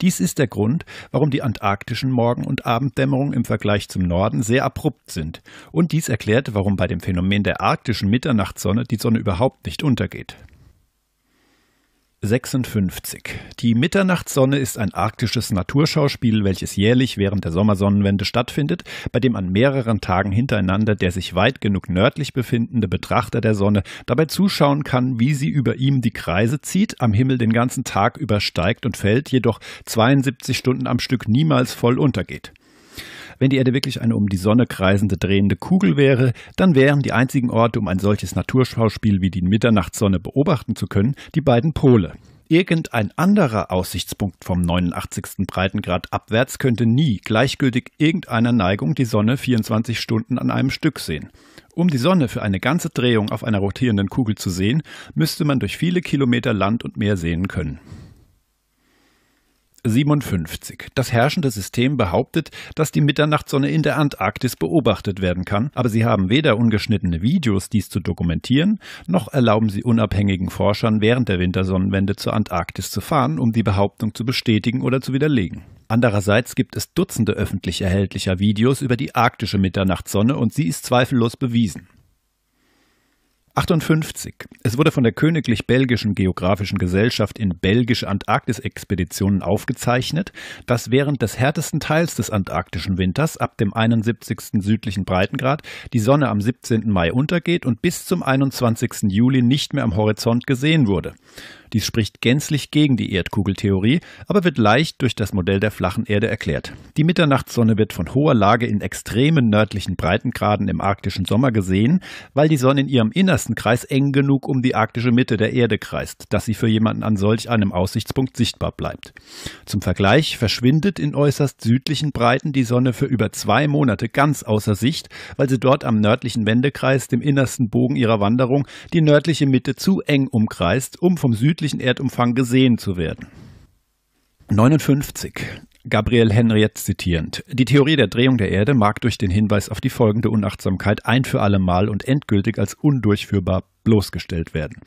Speaker 1: Dies ist der Grund, warum die antarktischen Morgen- und Abenddämmerungen im Vergleich zum Norden sehr abrupt sind. Und dies erklärt, warum bei dem Phänomen der arktischen Mitternachtssonne die Sonne überhaupt nicht untergeht. 56. Die Mitternachtssonne ist ein arktisches Naturschauspiel, welches jährlich während der Sommersonnenwende stattfindet, bei dem an mehreren Tagen hintereinander der sich weit genug nördlich befindende Betrachter der Sonne dabei zuschauen kann, wie sie über ihm die Kreise zieht, am Himmel den ganzen Tag übersteigt und fällt, jedoch 72 Stunden am Stück niemals voll untergeht. Wenn die Erde wirklich eine um die Sonne kreisende drehende Kugel wäre, dann wären die einzigen Orte, um ein solches Naturschauspiel wie die Mitternachtssonne beobachten zu können, die beiden Pole. Irgendein anderer Aussichtspunkt vom 89. Breitengrad abwärts könnte nie gleichgültig irgendeiner Neigung die Sonne 24 Stunden an einem Stück sehen. Um die Sonne für eine ganze Drehung auf einer rotierenden Kugel zu sehen, müsste man durch viele Kilometer Land und Meer sehen können. 57. Das herrschende System behauptet, dass die Mitternachtssonne in der Antarktis beobachtet werden kann, aber sie haben weder ungeschnittene Videos, dies zu dokumentieren, noch erlauben sie unabhängigen Forschern während der Wintersonnenwende zur Antarktis zu fahren, um die Behauptung zu bestätigen oder zu widerlegen. Andererseits gibt es Dutzende öffentlich erhältlicher Videos über die arktische Mitternachtssonne und sie ist zweifellos bewiesen. 58. Es wurde von der Königlich Belgischen Geografischen Gesellschaft in belgische Antarktisexpeditionen aufgezeichnet, dass während des härtesten Teils des antarktischen Winters ab dem 71. südlichen Breitengrad die Sonne am 17. Mai untergeht und bis zum 21. Juli nicht mehr am Horizont gesehen wurde. Dies spricht gänzlich gegen die Erdkugeltheorie, aber wird leicht durch das Modell der flachen Erde erklärt. Die Mitternachtssonne wird von hoher Lage in extremen nördlichen Breitengraden im arktischen Sommer gesehen, weil die Sonne in ihrem innersten Kreis eng genug um die arktische Mitte der Erde kreist, dass sie für jemanden an solch einem Aussichtspunkt sichtbar bleibt. Zum Vergleich verschwindet in äußerst südlichen Breiten die Sonne für über zwei Monate ganz außer Sicht, weil sie dort am nördlichen Wendekreis, dem innersten Bogen ihrer Wanderung, die nördliche Mitte zu eng umkreist, um vom südlichen südlichen Erdumfang gesehen zu werden. 59. Gabriel Henriette zitierend. Die Theorie der Drehung der Erde mag durch den Hinweis auf die folgende Unachtsamkeit ein für allemal und endgültig als undurchführbar bloßgestellt werden.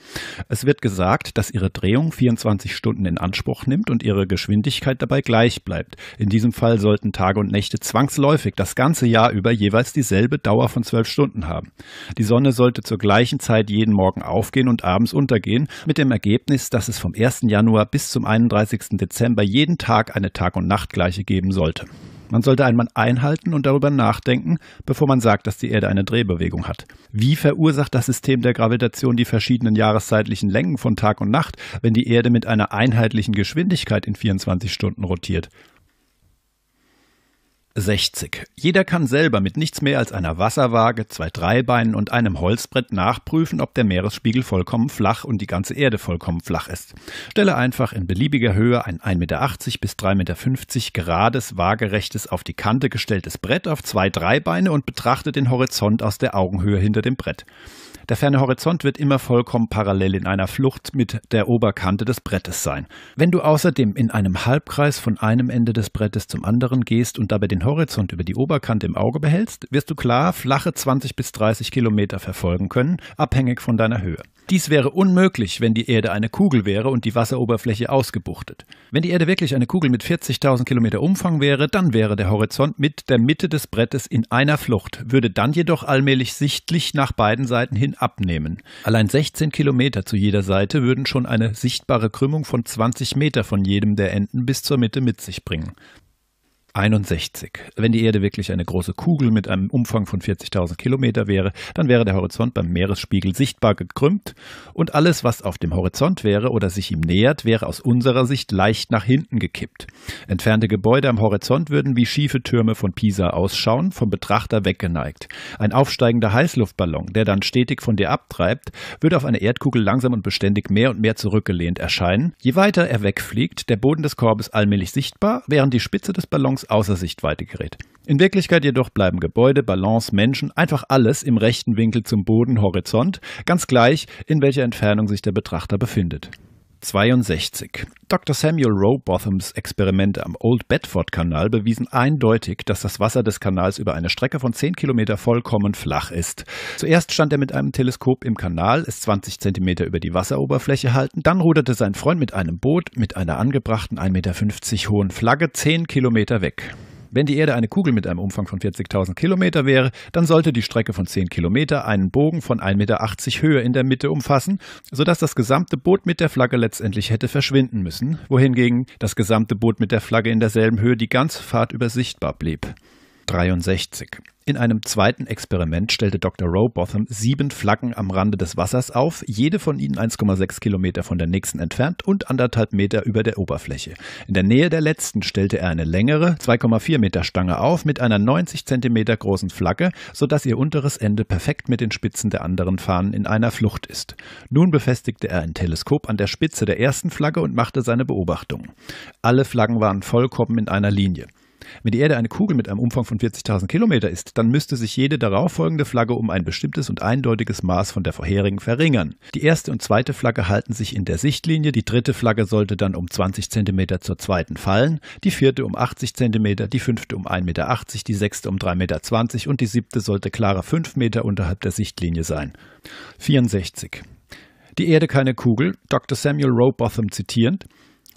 Speaker 1: Es wird gesagt, dass ihre Drehung 24 Stunden in Anspruch nimmt und ihre Geschwindigkeit dabei gleich bleibt. In diesem Fall sollten Tage und Nächte zwangsläufig das ganze Jahr über jeweils dieselbe Dauer von zwölf Stunden haben. Die Sonne sollte zur gleichen Zeit jeden Morgen aufgehen und abends untergehen, mit dem Ergebnis, dass es vom 1. Januar bis zum 31. Dezember jeden Tag eine Tag- und Nacht Machtgleiche geben sollte. Man sollte einmal einhalten und darüber nachdenken, bevor man sagt, dass die Erde eine Drehbewegung hat. Wie verursacht das System der Gravitation die verschiedenen jahreszeitlichen Längen von Tag und Nacht, wenn die Erde mit einer einheitlichen Geschwindigkeit in 24 Stunden rotiert? 60. Jeder kann selber mit nichts mehr als einer Wasserwaage, zwei Dreibeinen und einem Holzbrett nachprüfen, ob der Meeresspiegel vollkommen flach und die ganze Erde vollkommen flach ist. Stelle einfach in beliebiger Höhe ein 1,80 Meter bis 3,50 Meter gerades, waagerechtes, auf die Kante gestelltes Brett auf zwei Dreibeine und betrachte den Horizont aus der Augenhöhe hinter dem Brett. Der ferne Horizont wird immer vollkommen parallel in einer Flucht mit der Oberkante des Brettes sein. Wenn du außerdem in einem Halbkreis von einem Ende des Brettes zum anderen gehst und dabei den Horizont über die Oberkante im Auge behältst, wirst du klar flache 20 bis 30 Kilometer verfolgen können, abhängig von deiner Höhe. Dies wäre unmöglich, wenn die Erde eine Kugel wäre und die Wasseroberfläche ausgebuchtet. Wenn die Erde wirklich eine Kugel mit 40.000 Kilometer Umfang wäre, dann wäre der Horizont mit der Mitte des Brettes in einer Flucht, würde dann jedoch allmählich sichtlich nach beiden Seiten hin abnehmen. Allein 16 Kilometer zu jeder Seite würden schon eine sichtbare Krümmung von 20 Meter von jedem der Enden bis zur Mitte mit sich bringen. 61. Wenn die Erde wirklich eine große Kugel mit einem Umfang von 40.000 Kilometer wäre, dann wäre der Horizont beim Meeresspiegel sichtbar gekrümmt und alles, was auf dem Horizont wäre oder sich ihm nähert, wäre aus unserer Sicht leicht nach hinten gekippt. Entfernte Gebäude am Horizont würden wie schiefe Türme von Pisa ausschauen, vom Betrachter weggeneigt. Ein aufsteigender Heißluftballon, der dann stetig von dir abtreibt, würde auf einer Erdkugel langsam und beständig mehr und mehr zurückgelehnt erscheinen. Je weiter er wegfliegt, der Boden des Korbes allmählich sichtbar, während die Spitze des Ballons Autos außer Sichtweite gerät. In Wirklichkeit jedoch bleiben Gebäude, Balance, Menschen, einfach alles im rechten Winkel zum Bodenhorizont, ganz gleich, in welcher Entfernung sich der Betrachter befindet. 1962. Dr. Samuel Rowbothams Experimente am Old Bedford-Kanal bewiesen eindeutig, dass das Wasser des Kanals über eine Strecke von 10 Kilometer vollkommen flach ist. Zuerst stand er mit einem Teleskop im Kanal, es 20 Zentimeter über die Wasseroberfläche halten, dann ruderte sein Freund mit einem Boot mit einer angebrachten 1,50 Meter hohen Flagge 10 Kilometer weg. Wenn die Erde eine Kugel mit einem Umfang von 40.000 Kilometer wäre, dann sollte die Strecke von 10 Kilometer einen Bogen von 1,80 Meter Höhe in der Mitte umfassen, sodass das gesamte Boot mit der Flagge letztendlich hätte verschwinden müssen, wohingegen das gesamte Boot mit der Flagge in derselben Höhe die ganze Fahrt übersichtbar blieb. 1963. In einem zweiten Experiment stellte Dr. Rowbotham sieben Flaggen am Rande des Wassers auf, jede von ihnen 1,6 Kilometer von der nächsten entfernt und anderthalb Meter über der Oberfläche. In der Nähe der letzten stellte er eine längere, 2,4 Meter Stange auf mit einer 90 Zentimeter großen Flagge, sodass ihr unteres Ende perfekt mit den Spitzen der anderen Fahnen in einer Flucht ist. Nun befestigte er ein Teleskop an der Spitze der ersten Flagge und machte seine Beobachtungen. Alle Flaggen waren vollkommen in einer Linie. Wenn die Erde eine Kugel mit einem Umfang von 40.000 Kilometer ist, dann müsste sich jede darauffolgende Flagge um ein bestimmtes und eindeutiges Maß von der vorherigen verringern. Die erste und zweite Flagge halten sich in der Sichtlinie, die dritte Flagge sollte dann um 20 cm zur zweiten fallen, die vierte um 80 cm, die fünfte um 1,80 m, die sechste um 3,20 m und die siebte sollte klarer 5 m unterhalb der Sichtlinie sein. 64. Die Erde keine Kugel, Dr. Samuel Rowbotham zitierend,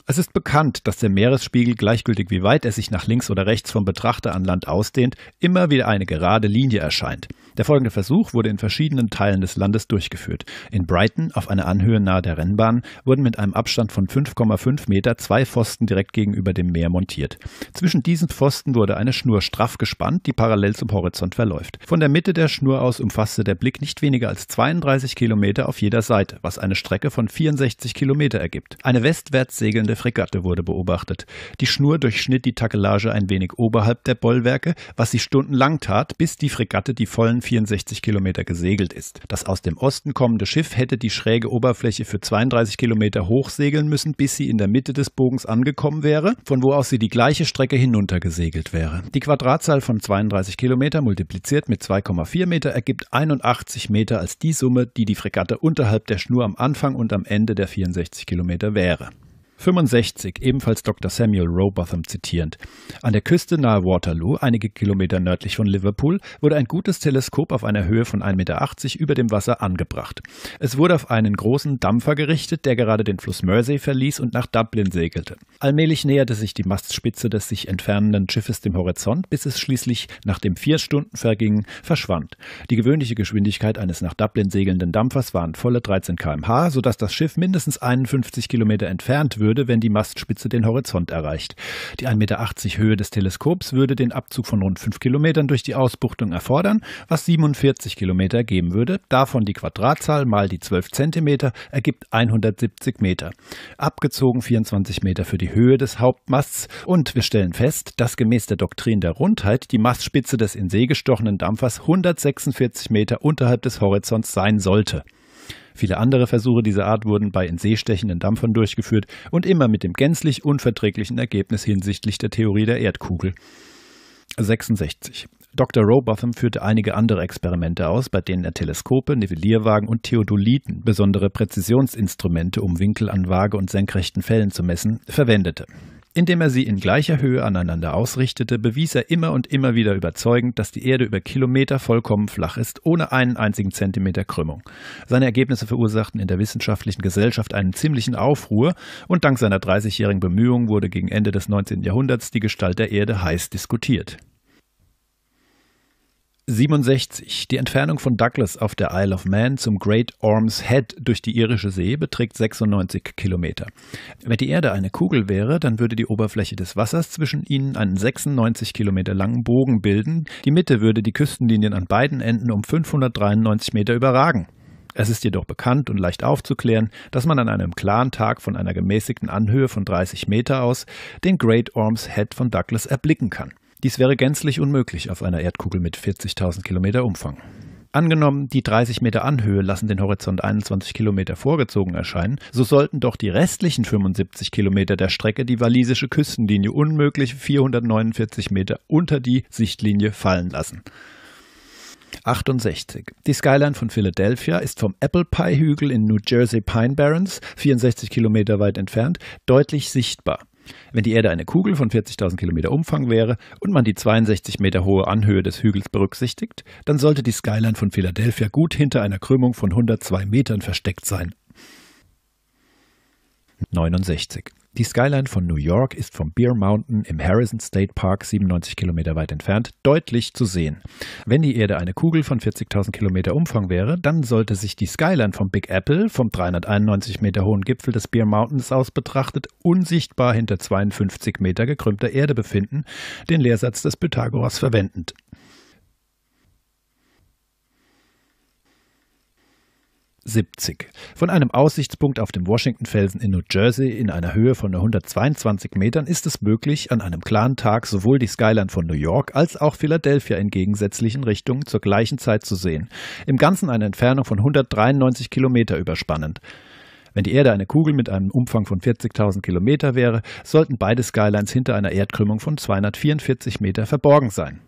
Speaker 1: es ist bekannt, dass der Meeresspiegel, gleichgültig wie weit er sich nach links oder rechts vom Betrachter an Land ausdehnt, immer wieder eine gerade Linie erscheint. Der folgende Versuch wurde in verschiedenen Teilen des Landes durchgeführt. In Brighton, auf einer Anhöhe nahe der Rennbahn, wurden mit einem Abstand von 5,5 Meter zwei Pfosten direkt gegenüber dem Meer montiert. Zwischen diesen Pfosten wurde eine Schnur straff gespannt, die parallel zum Horizont verläuft. Von der Mitte der Schnur aus umfasste der Blick nicht weniger als 32 Kilometer auf jeder Seite, was eine Strecke von 64 Kilometer ergibt. Eine westwärts segelnde Fregatte wurde beobachtet. Die Schnur durchschnitt die Takelage ein wenig oberhalb der Bollwerke, was sie stundenlang tat, bis die Fregatte die vollen 64 Kilometer gesegelt ist. Das aus dem Osten kommende Schiff hätte die schräge Oberfläche für 32 Kilometer hochsegeln müssen, bis sie in der Mitte des Bogens angekommen wäre, von wo aus sie die gleiche Strecke hinunter gesegelt wäre. Die Quadratzahl von 32 Kilometer multipliziert mit 2,4 Meter ergibt 81 Meter als die Summe, die die Fregatte unterhalb der Schnur am Anfang und am Ende der 64 Kilometer wäre. 65, ebenfalls Dr. Samuel Robotham zitierend. An der Küste nahe Waterloo, einige Kilometer nördlich von Liverpool, wurde ein gutes Teleskop auf einer Höhe von 1,80 Meter über dem Wasser angebracht. Es wurde auf einen großen Dampfer gerichtet, der gerade den Fluss Mersey verließ und nach Dublin segelte. Allmählich näherte sich die Mastspitze des sich entfernenden Schiffes dem Horizont, bis es schließlich, nachdem vier Stunden vergingen, verschwand. Die gewöhnliche Geschwindigkeit eines nach Dublin segelnden Dampfers waren volle 13 km/h, sodass das Schiff mindestens 51 Kilometer entfernt würde würde, wenn die Mastspitze den Horizont erreicht. Die 1,80 Meter Höhe des Teleskops würde den Abzug von rund 5 Kilometern durch die Ausbuchtung erfordern, was 47 Kilometer geben würde. Davon die Quadratzahl mal die 12 Zentimeter ergibt 170 Meter. Abgezogen 24 Meter für die Höhe des Hauptmasts und wir stellen fest, dass gemäß der Doktrin der Rundheit die Mastspitze des in See gestochenen Dampfers 146 Meter unterhalb des Horizonts sein sollte. Viele andere Versuche dieser Art wurden bei in See stechenden Dampfern durchgeführt und immer mit dem gänzlich unverträglichen Ergebnis hinsichtlich der Theorie der Erdkugel. 66. Dr. Robotham führte einige andere Experimente aus, bei denen er Teleskope, Nivellierwagen und Theodoliten, besondere Präzisionsinstrumente, um Winkel an Waage und senkrechten Fällen zu messen, verwendete. Indem er sie in gleicher Höhe aneinander ausrichtete, bewies er immer und immer wieder überzeugend, dass die Erde über Kilometer vollkommen flach ist, ohne einen einzigen Zentimeter Krümmung. Seine Ergebnisse verursachten in der wissenschaftlichen Gesellschaft einen ziemlichen Aufruhr und dank seiner 30-jährigen Bemühungen wurde gegen Ende des 19. Jahrhunderts die Gestalt der Erde heiß diskutiert. 67. Die Entfernung von Douglas auf der Isle of Man zum Great Orms Head durch die Irische See beträgt 96 Kilometer. Wenn die Erde eine Kugel wäre, dann würde die Oberfläche des Wassers zwischen ihnen einen 96 Kilometer langen Bogen bilden. Die Mitte würde die Küstenlinien an beiden Enden um 593 Meter überragen. Es ist jedoch bekannt und leicht aufzuklären, dass man an einem klaren Tag von einer gemäßigten Anhöhe von 30 Meter aus den Great Orms Head von Douglas erblicken kann. Dies wäre gänzlich unmöglich auf einer Erdkugel mit 40.000 Kilometer Umfang. Angenommen, die 30 Meter Anhöhe lassen den Horizont 21 Kilometer vorgezogen erscheinen, so sollten doch die restlichen 75 Kilometer der Strecke die walisische Küstenlinie unmöglich 449 Meter unter die Sichtlinie fallen lassen. 68. Die Skyline von Philadelphia ist vom Apple Pie Hügel in New Jersey Pine Barrens, 64 Kilometer weit entfernt, deutlich sichtbar. Wenn die Erde eine Kugel von 40.000 Kilometer Umfang wäre und man die 62 Meter hohe Anhöhe des Hügels berücksichtigt, dann sollte die Skyline von Philadelphia gut hinter einer Krümmung von 102 Metern versteckt sein. 69. Die Skyline von New York ist vom Beer Mountain im Harrison State Park 97 Kilometer weit entfernt deutlich zu sehen. Wenn die Erde eine Kugel von 40.000 Kilometer Umfang wäre, dann sollte sich die Skyline vom Big Apple vom 391 Meter hohen Gipfel des Beer Mountains aus betrachtet unsichtbar hinter 52 Meter gekrümmter Erde befinden, den Lehrsatz des Pythagoras verwendend. 70. Von einem Aussichtspunkt auf dem Washington-Felsen in New Jersey in einer Höhe von 122 Metern ist es möglich, an einem klaren Tag sowohl die Skyline von New York als auch Philadelphia in gegensätzlichen Richtungen zur gleichen Zeit zu sehen. Im Ganzen eine Entfernung von 193 Kilometer überspannend. Wenn die Erde eine Kugel mit einem Umfang von 40.000 Kilometer wäre, sollten beide Skylines hinter einer Erdkrümmung von 244 Meter verborgen sein.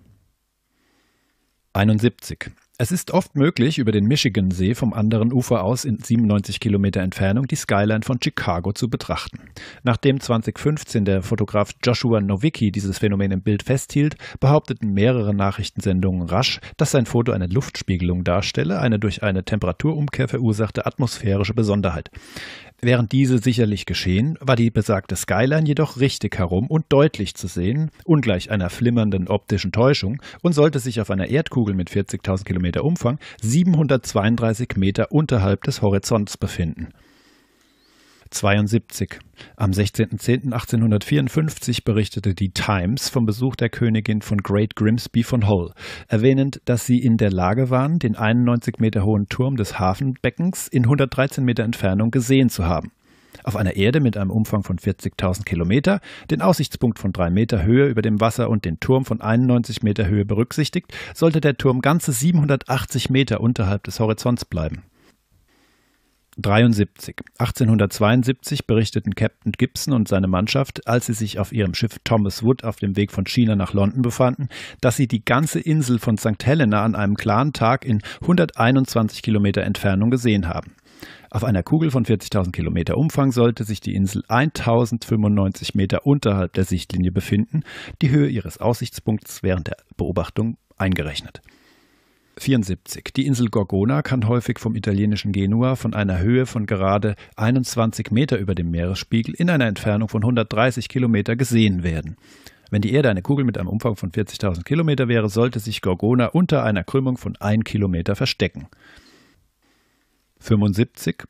Speaker 1: 71. Es ist oft möglich, über den Michigansee vom anderen Ufer aus in 97 Kilometer Entfernung die Skyline von Chicago zu betrachten. Nachdem 2015 der Fotograf Joshua Nowicki dieses Phänomen im Bild festhielt, behaupteten mehrere Nachrichtensendungen rasch, dass sein Foto eine Luftspiegelung darstelle, eine durch eine Temperaturumkehr verursachte atmosphärische Besonderheit. Während diese sicherlich geschehen, war die besagte Skyline jedoch richtig herum und deutlich zu sehen, ungleich einer flimmernden optischen Täuschung und sollte sich auf einer Erdkugel mit 40.000 Kilometer Umfang 732 Meter unterhalb des Horizonts befinden. 72. Am 16.10.1854 berichtete die Times vom Besuch der Königin von Great Grimsby von Hull, erwähnend, dass sie in der Lage waren, den 91 Meter hohen Turm des Hafenbeckens in 113 Meter Entfernung gesehen zu haben. Auf einer Erde mit einem Umfang von 40.000 Kilometer, den Aussichtspunkt von drei Meter Höhe über dem Wasser und den Turm von 91 Meter Höhe berücksichtigt, sollte der Turm ganze 780 Meter unterhalb des Horizonts bleiben. 1873. 1872 berichteten Captain Gibson und seine Mannschaft, als sie sich auf ihrem Schiff Thomas Wood auf dem Weg von China nach London befanden, dass sie die ganze Insel von St. Helena an einem klaren Tag in 121 Kilometer Entfernung gesehen haben. Auf einer Kugel von 40.000 Kilometer Umfang sollte sich die Insel 1095 Meter unterhalb der Sichtlinie befinden, die Höhe ihres Aussichtspunkts während der Beobachtung eingerechnet. 74. Die Insel Gorgona kann häufig vom italienischen Genua von einer Höhe von gerade 21 Meter über dem Meeresspiegel in einer Entfernung von 130 Kilometer gesehen werden. Wenn die Erde eine Kugel mit einem Umfang von 40.000 Kilometer wäre, sollte sich Gorgona unter einer Krümmung von 1 Kilometer verstecken. 75.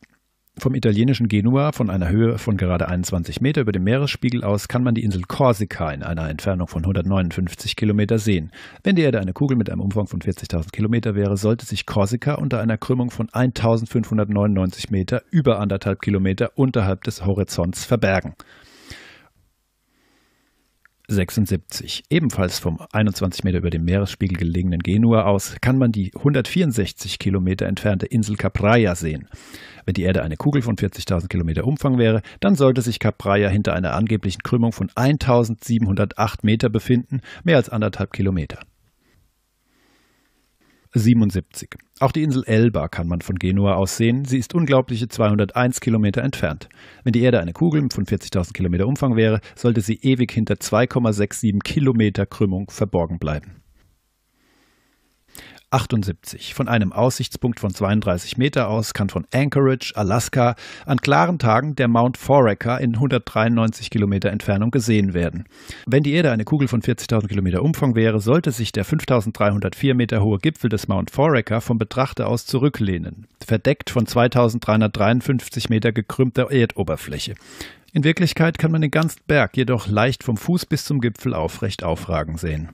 Speaker 1: Vom italienischen Genua von einer Höhe von gerade 21 Meter über dem Meeresspiegel aus kann man die Insel Korsika in einer Entfernung von 159 Kilometer sehen. Wenn die Erde eine Kugel mit einem Umfang von 40.000 Kilometer wäre, sollte sich Korsika unter einer Krümmung von 1.599 Meter über anderthalb Kilometer unterhalb des Horizonts verbergen. 76, Ebenfalls vom 21 Meter über dem Meeresspiegel gelegenen Genua aus kann man die 164 Kilometer entfernte Insel Capraia sehen. Wenn die Erde eine Kugel von 40.000 Kilometer Umfang wäre, dann sollte sich Capraia hinter einer angeblichen Krümmung von 1.708 Meter befinden, mehr als anderthalb Kilometer. 77. Auch die Insel Elba kann man von Genua aus sehen. Sie ist unglaubliche 201 Kilometer entfernt. Wenn die Erde eine Kugel von 40.000 Kilometer Umfang wäre, sollte sie ewig hinter 2,67 Kilometer Krümmung verborgen bleiben. 78. Von einem Aussichtspunkt von 32 Meter aus kann von Anchorage, Alaska, an klaren Tagen der Mount Foraker in 193 Kilometer Entfernung gesehen werden. Wenn die Erde eine Kugel von 40.000 Kilometer Umfang wäre, sollte sich der 5.304 Meter hohe Gipfel des Mount Foraker vom Betrachter aus zurücklehnen, verdeckt von 2.353 Meter gekrümmter Erdoberfläche. In Wirklichkeit kann man den ganzen Berg jedoch leicht vom Fuß bis zum Gipfel aufrecht aufragen sehen.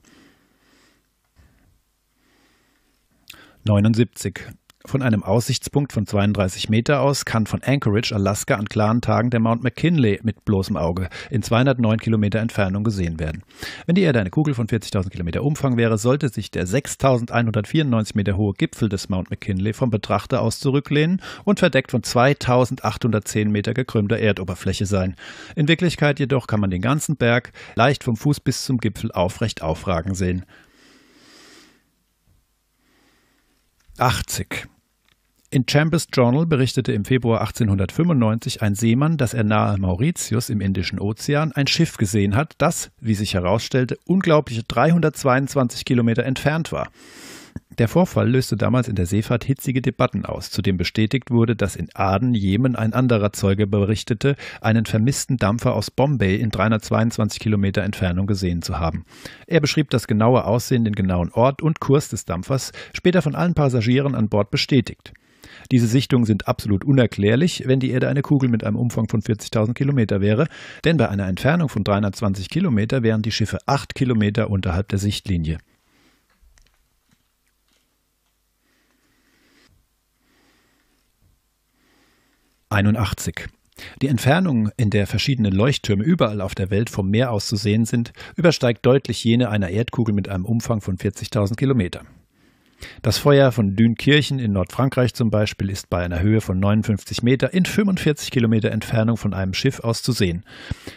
Speaker 1: 79. Von einem Aussichtspunkt von 32 Meter aus kann von Anchorage, Alaska, an klaren Tagen der Mount McKinley mit bloßem Auge in 209 Kilometer Entfernung gesehen werden. Wenn die Erde eine Kugel von 40.000 Kilometer Umfang wäre, sollte sich der 6.194 Meter hohe Gipfel des Mount McKinley vom Betrachter aus zurücklehnen und verdeckt von 2.810 Meter gekrümmter Erdoberfläche sein. In Wirklichkeit jedoch kann man den ganzen Berg leicht vom Fuß bis zum Gipfel aufrecht aufragen sehen. 80. In Chambers Journal berichtete im Februar 1895 ein Seemann, dass er nahe Mauritius im Indischen Ozean ein Schiff gesehen hat, das, wie sich herausstellte, unglaubliche 322 Kilometer entfernt war. Der Vorfall löste damals in der Seefahrt hitzige Debatten aus, Zudem bestätigt wurde, dass in Aden, Jemen, ein anderer Zeuge berichtete, einen vermissten Dampfer aus Bombay in 322 Kilometer Entfernung gesehen zu haben. Er beschrieb das genaue Aussehen, den genauen Ort und Kurs des Dampfers, später von allen Passagieren an Bord bestätigt. Diese Sichtungen sind absolut unerklärlich, wenn die Erde eine Kugel mit einem Umfang von 40.000 Kilometer wäre, denn bei einer Entfernung von 320 Kilometer wären die Schiffe 8 Kilometer unterhalb der Sichtlinie. 81. Die Entfernung, in der verschiedene Leuchttürme überall auf der Welt vom Meer aus zu sehen sind, übersteigt deutlich jene einer Erdkugel mit einem Umfang von 40.000 Kilometern. Das Feuer von Dünkirchen in Nordfrankreich zum Beispiel ist bei einer Höhe von 59 Meter in 45 Kilometer Entfernung von einem Schiff aus zu sehen.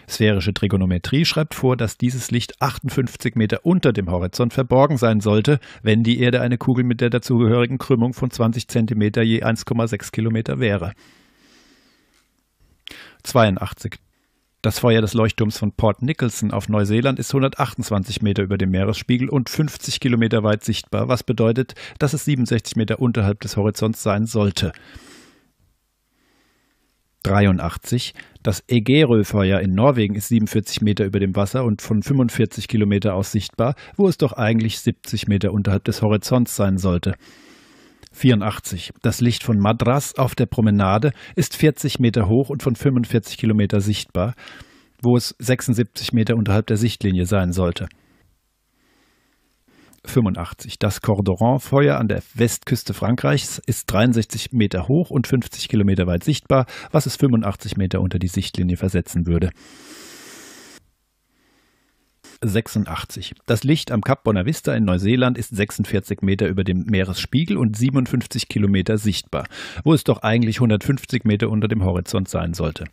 Speaker 1: Sphärische Trigonometrie schreibt vor, dass dieses Licht 58 Meter unter dem Horizont verborgen sein sollte, wenn die Erde eine Kugel mit der dazugehörigen Krümmung von 20 Zentimeter je 1,6 Kilometer wäre. 82. Das Feuer des Leuchtturms von Port Nicholson auf Neuseeland ist 128 Meter über dem Meeresspiegel und 50 Kilometer weit sichtbar, was bedeutet, dass es 67 Meter unterhalb des Horizonts sein sollte. 83. Das Ägärö-Feuer in Norwegen ist 47 Meter über dem Wasser und von 45 Kilometer aus sichtbar, wo es doch eigentlich 70 Meter unterhalb des Horizonts sein sollte. 84. Das Licht von Madras auf der Promenade ist 40 Meter hoch und von 45 Kilometer sichtbar, wo es 76 Meter unterhalb der Sichtlinie sein sollte. 85. Das Cordoran-Feuer an der Westküste Frankreichs ist 63 Meter hoch und 50 Kilometer weit sichtbar, was es 85 Meter unter die Sichtlinie versetzen würde. 86. Das Licht am Kap Bonavista in Neuseeland ist 46 Meter über dem Meeresspiegel und 57 Kilometer sichtbar, wo es doch eigentlich 150 Meter unter dem Horizont sein sollte.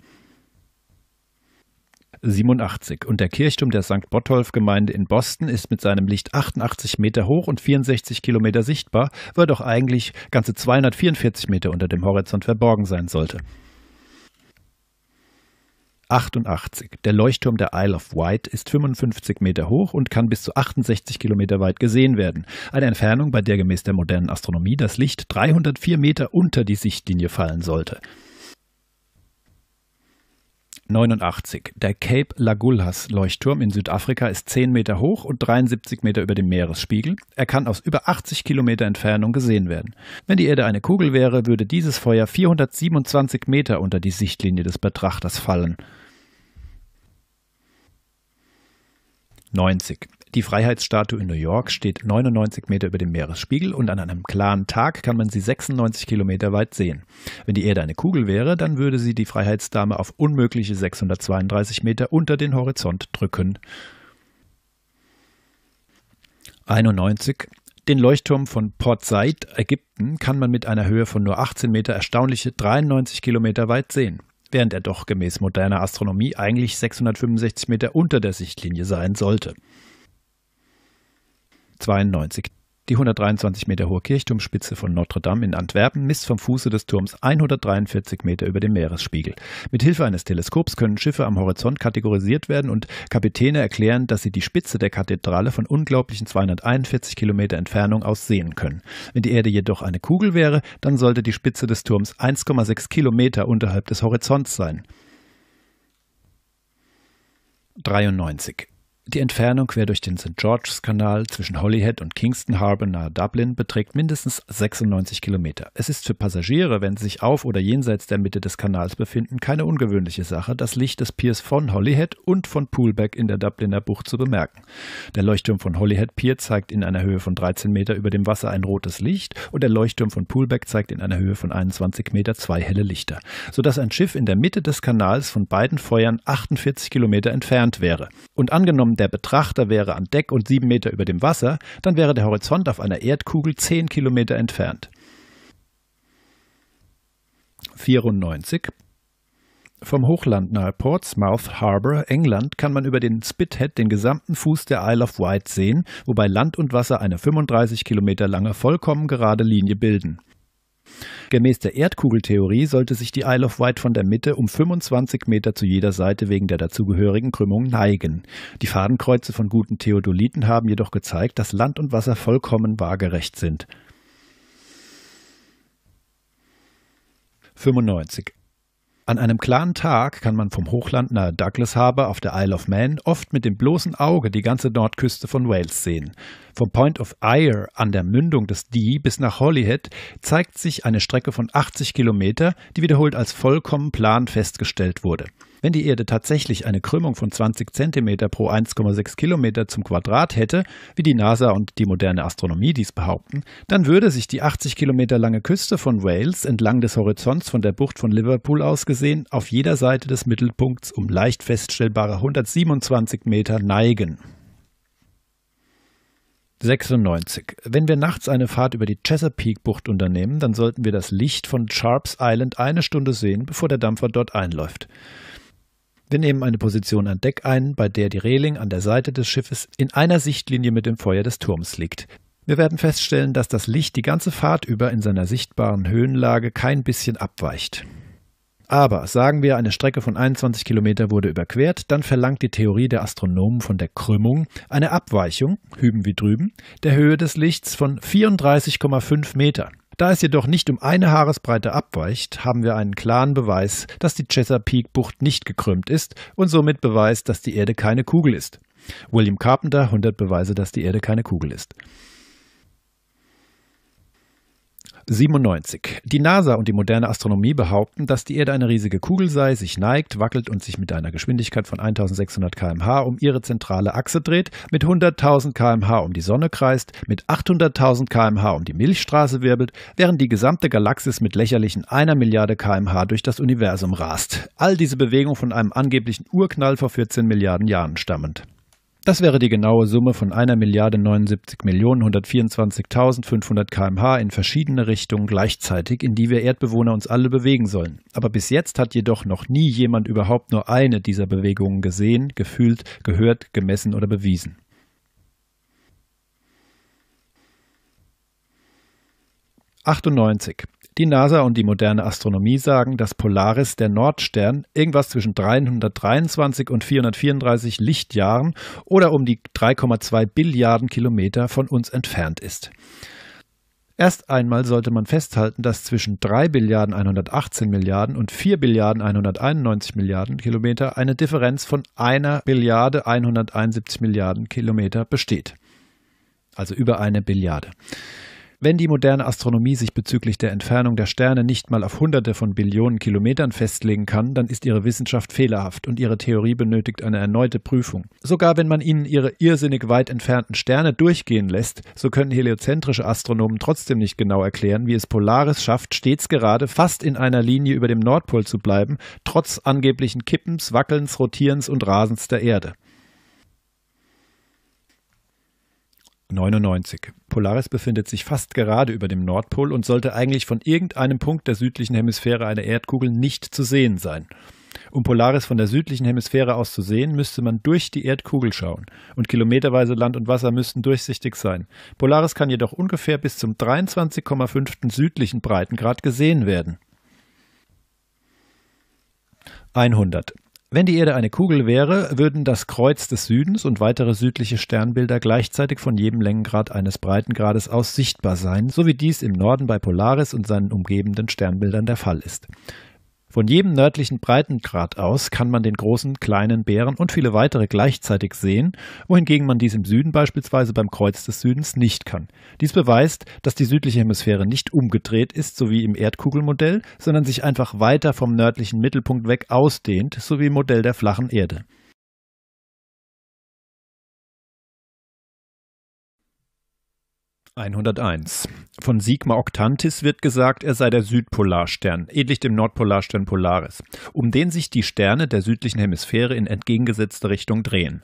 Speaker 1: 87 und der Kirchturm der St. Botolph-Gemeinde in Boston ist mit seinem Licht 88 Meter hoch und 64 Kilometer sichtbar, weil doch eigentlich ganze 244 Meter unter dem Horizont verborgen sein sollte. 88. Der Leuchtturm der Isle of Wight ist 55 Meter hoch und kann bis zu 68 Kilometer weit gesehen werden. Eine Entfernung, bei der gemäß der modernen Astronomie das Licht 304 Meter unter die Sichtlinie fallen sollte. 1989. Der Cape Lagulhas Leuchtturm in Südafrika ist 10 Meter hoch und 73 Meter über dem Meeresspiegel. Er kann aus über 80 Kilometer Entfernung gesehen werden. Wenn die Erde eine Kugel wäre, würde dieses Feuer 427 Meter unter die Sichtlinie des Betrachters fallen. 90. Die Freiheitsstatue in New York steht 99 Meter über dem Meeresspiegel und an einem klaren Tag kann man sie 96 Kilometer weit sehen. Wenn die Erde eine Kugel wäre, dann würde sie die Freiheitsdame auf unmögliche 632 Meter unter den Horizont drücken. 91 den Leuchtturm von Port Said, Ägypten, kann man mit einer Höhe von nur 18 Meter erstaunliche 93 Kilometer weit sehen, während er doch gemäß moderner Astronomie eigentlich 665 Meter unter der Sichtlinie sein sollte. 92. Die 123 Meter hohe Kirchturmspitze von Notre Dame in Antwerpen misst vom Fuße des Turms 143 Meter über dem Meeresspiegel. Mit Hilfe eines Teleskops können Schiffe am Horizont kategorisiert werden und Kapitäne erklären, dass sie die Spitze der Kathedrale von unglaublichen 241 Kilometer Entfernung aus sehen können. Wenn die Erde jedoch eine Kugel wäre, dann sollte die Spitze des Turms 1,6 Kilometer unterhalb des Horizonts sein. 93. Die Entfernung quer durch den St. George's Kanal zwischen Holyhead und Kingston Harbour nahe Dublin beträgt mindestens 96 Kilometer. Es ist für Passagiere, wenn sie sich auf oder jenseits der Mitte des Kanals befinden, keine ungewöhnliche Sache, das Licht des Piers von Holyhead und von Poolbeck in der Dubliner Bucht zu bemerken. Der Leuchtturm von Holyhead Pier zeigt in einer Höhe von 13 Meter über dem Wasser ein rotes Licht und der Leuchtturm von Poolbeck zeigt in einer Höhe von 21 Meter zwei helle Lichter, sodass ein Schiff in der Mitte des Kanals von beiden Feuern 48 Kilometer entfernt wäre. Und angenommen, der Betrachter wäre an Deck und sieben Meter über dem Wasser, dann wäre der Horizont auf einer Erdkugel zehn Kilometer entfernt. 94. Vom Hochland nahe Portsmouth Harbour, England, kann man über den Spithead den gesamten Fuß der Isle of Wight sehen, wobei Land und Wasser eine 35 Kilometer lange vollkommen gerade Linie bilden. Gemäß der Erdkugeltheorie sollte sich die Isle of Wight von der Mitte um 25 Meter zu jeder Seite wegen der dazugehörigen Krümmung neigen. Die Fadenkreuze von guten Theodoliten haben jedoch gezeigt, dass Land und Wasser vollkommen waagerecht sind. 95. An einem klaren Tag kann man vom Hochland nahe Douglas Harbour auf der Isle of Man oft mit dem bloßen Auge die ganze Nordküste von Wales sehen. Vom Point of Ayr an der Mündung des Dee bis nach Holyhead zeigt sich eine Strecke von 80 Kilometer, die wiederholt als vollkommen plan festgestellt wurde. Wenn die Erde tatsächlich eine Krümmung von 20 cm pro 1,6 km zum Quadrat hätte, wie die NASA und die moderne Astronomie dies behaupten, dann würde sich die 80 km lange Küste von Wales entlang des Horizonts von der Bucht von Liverpool aus gesehen auf jeder Seite des Mittelpunkts um leicht feststellbare 127 Meter neigen. 96. Wenn wir nachts eine Fahrt über die Chesapeake-Bucht unternehmen, dann sollten wir das Licht von Sharps Island eine Stunde sehen, bevor der Dampfer dort einläuft. Wir nehmen eine Position an Deck ein, bei der die Reling an der Seite des Schiffes in einer Sichtlinie mit dem Feuer des Turms liegt. Wir werden feststellen, dass das Licht die ganze Fahrt über in seiner sichtbaren Höhenlage kein bisschen abweicht. Aber sagen wir, eine Strecke von 21 Kilometer wurde überquert, dann verlangt die Theorie der Astronomen von der Krümmung eine Abweichung, hüben wie drüben, der Höhe des Lichts von 34,5 Meter. Da es jedoch nicht um eine Haaresbreite abweicht, haben wir einen klaren Beweis, dass die Chesapeake-Bucht nicht gekrümmt ist und somit beweist, dass die Erde keine Kugel ist. William Carpenter 100 Beweise, dass die Erde keine Kugel ist. 97. Die NASA und die moderne Astronomie behaupten, dass die Erde eine riesige Kugel sei, sich neigt, wackelt und sich mit einer Geschwindigkeit von 1600 kmh um ihre zentrale Achse dreht, mit 100.000 kmh um die Sonne kreist, mit 800.000 kmh um die Milchstraße wirbelt, während die gesamte Galaxis mit lächerlichen einer Milliarde kmh durch das Universum rast. All diese Bewegungen von einem angeblichen Urknall vor 14 Milliarden Jahren stammend. Das wäre die genaue Summe von 1.079.124.500 Milliarde 79 kmh in verschiedene Richtungen gleichzeitig, in die wir Erdbewohner uns alle bewegen sollen. Aber bis jetzt hat jedoch noch nie jemand überhaupt nur eine dieser Bewegungen gesehen, gefühlt, gehört, gemessen oder bewiesen. Achtundneunzig die NASA und die moderne Astronomie sagen, dass Polaris, der Nordstern, irgendwas zwischen 323 und 434 Lichtjahren oder um die 3,2 Billiarden Kilometer von uns entfernt ist. Erst einmal sollte man festhalten, dass zwischen 3 Billiarden 118 Milliarden und 4 Billiarden 191 Milliarden Kilometer eine Differenz von einer Billiarde 171 Milliarden Kilometer besteht. Also über eine Billiarde. Wenn die moderne Astronomie sich bezüglich der Entfernung der Sterne nicht mal auf Hunderte von Billionen Kilometern festlegen kann, dann ist ihre Wissenschaft fehlerhaft und ihre Theorie benötigt eine erneute Prüfung. Sogar wenn man ihnen ihre irrsinnig weit entfernten Sterne durchgehen lässt, so können heliozentrische Astronomen trotzdem nicht genau erklären, wie es Polaris schafft, stets gerade fast in einer Linie über dem Nordpol zu bleiben, trotz angeblichen Kippens, Wackelns, Rotierens und Rasens der Erde. 99. Polaris befindet sich fast gerade über dem Nordpol und sollte eigentlich von irgendeinem Punkt der südlichen Hemisphäre einer Erdkugel nicht zu sehen sein. Um Polaris von der südlichen Hemisphäre aus zu sehen, müsste man durch die Erdkugel schauen und kilometerweise Land und Wasser müssten durchsichtig sein. Polaris kann jedoch ungefähr bis zum 23,5. südlichen Breitengrad gesehen werden. 100. Wenn die Erde eine Kugel wäre, würden das Kreuz des Südens und weitere südliche Sternbilder gleichzeitig von jedem Längengrad eines Breitengrades aus sichtbar sein, so wie dies im Norden bei Polaris und seinen umgebenden Sternbildern der Fall ist. Von jedem nördlichen Breitengrad aus kann man den großen, kleinen Bären und viele weitere gleichzeitig sehen, wohingegen man dies im Süden beispielsweise beim Kreuz des Südens nicht kann. Dies beweist, dass die südliche Hemisphäre nicht umgedreht ist, so wie im Erdkugelmodell, sondern sich einfach weiter vom nördlichen Mittelpunkt weg ausdehnt, so wie im Modell der flachen Erde. 101. Von Sigma Octantis wird gesagt, er sei der Südpolarstern, ähnlich dem Nordpolarstern Polaris, um den sich die Sterne der südlichen Hemisphäre in entgegengesetzte Richtung drehen.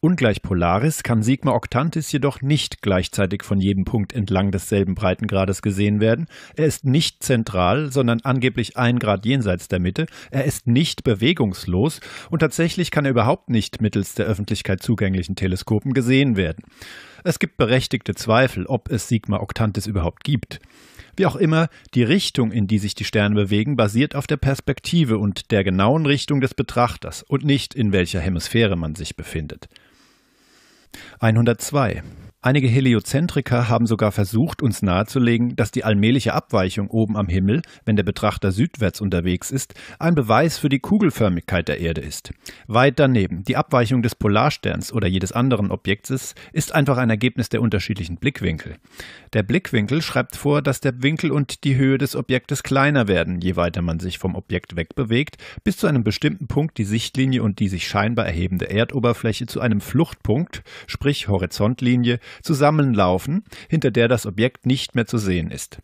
Speaker 1: Ungleich Polaris kann Sigma Octantis jedoch nicht gleichzeitig von jedem Punkt entlang desselben Breitengrades gesehen werden. Er ist nicht zentral, sondern angeblich ein Grad jenseits der Mitte. Er ist nicht bewegungslos und tatsächlich kann er überhaupt nicht mittels der Öffentlichkeit zugänglichen Teleskopen gesehen werden. Es gibt berechtigte Zweifel, ob es Sigma Octantis überhaupt gibt. Wie auch immer, die Richtung, in die sich die Sterne bewegen, basiert auf der Perspektive und der genauen Richtung des Betrachters und nicht in welcher Hemisphäre man sich befindet. 102. Einige Heliozentriker haben sogar versucht, uns nahezulegen, dass die allmähliche Abweichung oben am Himmel, wenn der Betrachter südwärts unterwegs ist, ein Beweis für die Kugelförmigkeit der Erde ist. Weit daneben, die Abweichung des Polarsterns oder jedes anderen Objektes ist einfach ein Ergebnis der unterschiedlichen Blickwinkel. Der Blickwinkel schreibt vor, dass der Winkel und die Höhe des Objektes kleiner werden, je weiter man sich vom Objekt wegbewegt, bis zu einem bestimmten Punkt die Sichtlinie und die sich scheinbar erhebende Erdoberfläche zu einem Fluchtpunkt, sprich Horizontlinie, zusammenlaufen, hinter der das Objekt nicht mehr zu sehen ist.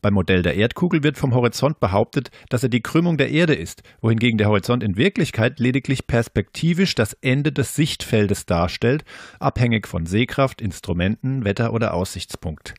Speaker 1: Beim Modell der Erdkugel wird vom Horizont behauptet, dass er die Krümmung der Erde ist, wohingegen der Horizont in Wirklichkeit lediglich perspektivisch das Ende des Sichtfeldes darstellt, abhängig von Sehkraft, Instrumenten, Wetter oder Aussichtspunkt.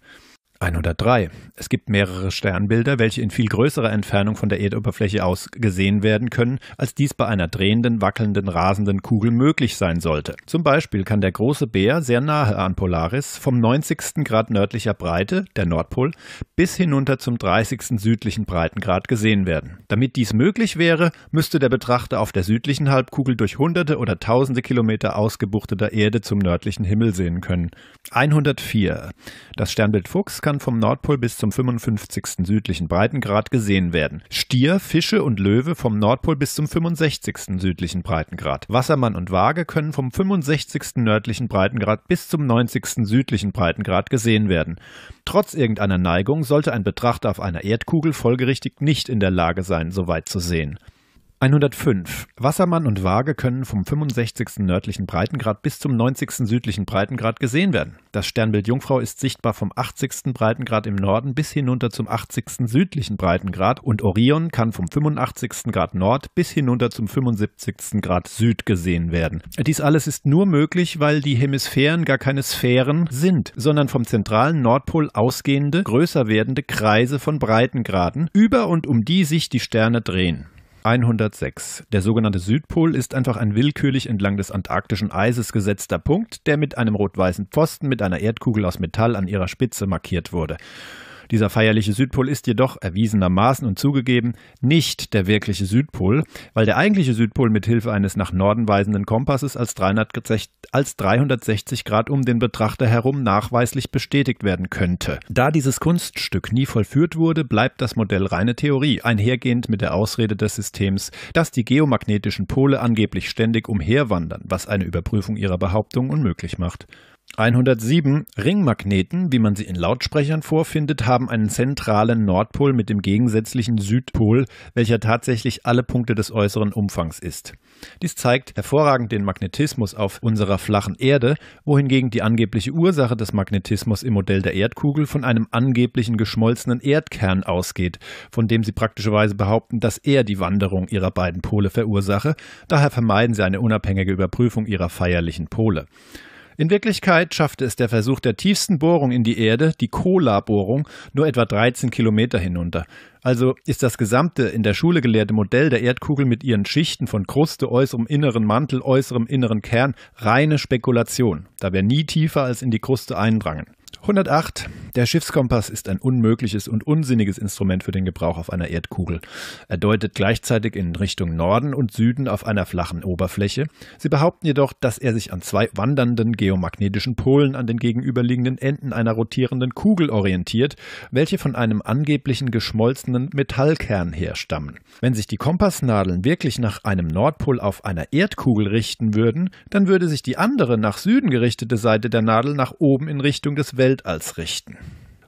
Speaker 1: 103. Es gibt mehrere Sternbilder, welche in viel größerer Entfernung von der Erdoberfläche aus gesehen werden können, als dies bei einer drehenden, wackelnden, rasenden Kugel möglich sein sollte. Zum Beispiel kann der große Bär sehr nahe an Polaris vom 90. Grad nördlicher Breite, der Nordpol, bis hinunter zum 30. südlichen Breitengrad gesehen werden. Damit dies möglich wäre, müsste der Betrachter auf der südlichen Halbkugel durch hunderte oder tausende Kilometer ausgebuchteter Erde zum nördlichen Himmel sehen können. 104. Das Sternbild Fuchs kann kann vom Nordpol bis zum 55. südlichen Breitengrad gesehen werden. Stier, Fische und Löwe vom Nordpol bis zum 65. südlichen Breitengrad. Wassermann und Waage können vom 65. nördlichen Breitengrad bis zum 90. südlichen Breitengrad gesehen werden. Trotz irgendeiner Neigung sollte ein Betrachter auf einer Erdkugel folgerichtig nicht in der Lage sein, so weit zu sehen. 105. Wassermann und Waage können vom 65. nördlichen Breitengrad bis zum 90. südlichen Breitengrad gesehen werden. Das Sternbild Jungfrau ist sichtbar vom 80. Breitengrad im Norden bis hinunter zum 80. südlichen Breitengrad und Orion kann vom 85. Grad Nord bis hinunter zum 75. Grad Süd gesehen werden. Dies alles ist nur möglich, weil die Hemisphären gar keine Sphären sind, sondern vom zentralen Nordpol ausgehende, größer werdende Kreise von Breitengraden, über und um die sich die Sterne drehen. 106. Der sogenannte Südpol ist einfach ein willkürlich entlang des antarktischen Eises gesetzter Punkt, der mit einem rot-weißen Pfosten mit einer Erdkugel aus Metall an ihrer Spitze markiert wurde. Dieser feierliche Südpol ist jedoch erwiesenermaßen und zugegeben nicht der wirkliche Südpol, weil der eigentliche Südpol mit Hilfe eines nach Norden weisenden Kompasses als 360, als 360 Grad um den Betrachter herum nachweislich bestätigt werden könnte. Da dieses Kunststück nie vollführt wurde, bleibt das Modell reine Theorie, einhergehend mit der Ausrede des Systems, dass die geomagnetischen Pole angeblich ständig umherwandern, was eine Überprüfung ihrer Behauptung unmöglich macht. 107 Ringmagneten, wie man sie in Lautsprechern vorfindet, haben einen zentralen Nordpol mit dem gegensätzlichen Südpol, welcher tatsächlich alle Punkte des äußeren Umfangs ist. Dies zeigt hervorragend den Magnetismus auf unserer flachen Erde, wohingegen die angebliche Ursache des Magnetismus im Modell der Erdkugel von einem angeblichen geschmolzenen Erdkern ausgeht, von dem sie praktischerweise behaupten, dass er die Wanderung ihrer beiden Pole verursache, daher vermeiden sie eine unabhängige Überprüfung ihrer feierlichen Pole. In Wirklichkeit schaffte es der Versuch der tiefsten Bohrung in die Erde, die Kola-Bohrung, nur etwa 13 Kilometer hinunter. Also ist das gesamte in der Schule gelehrte Modell der Erdkugel mit ihren Schichten von Kruste, äußerem inneren Mantel, äußerem inneren Kern reine Spekulation, da wir nie tiefer als in die Kruste eindrangen. 108. Der Schiffskompass ist ein unmögliches und unsinniges Instrument für den Gebrauch auf einer Erdkugel. Er deutet gleichzeitig in Richtung Norden und Süden auf einer flachen Oberfläche. Sie behaupten jedoch, dass er sich an zwei wandernden geomagnetischen Polen an den gegenüberliegenden Enden einer rotierenden Kugel orientiert, welche von einem angeblichen geschmolzenen Metallkern herstammen. Wenn sich die Kompassnadeln wirklich nach einem Nordpol auf einer Erdkugel richten würden, dann würde sich die andere nach Süden gerichtete Seite der Nadel nach oben in Richtung des Welt Feld als richten.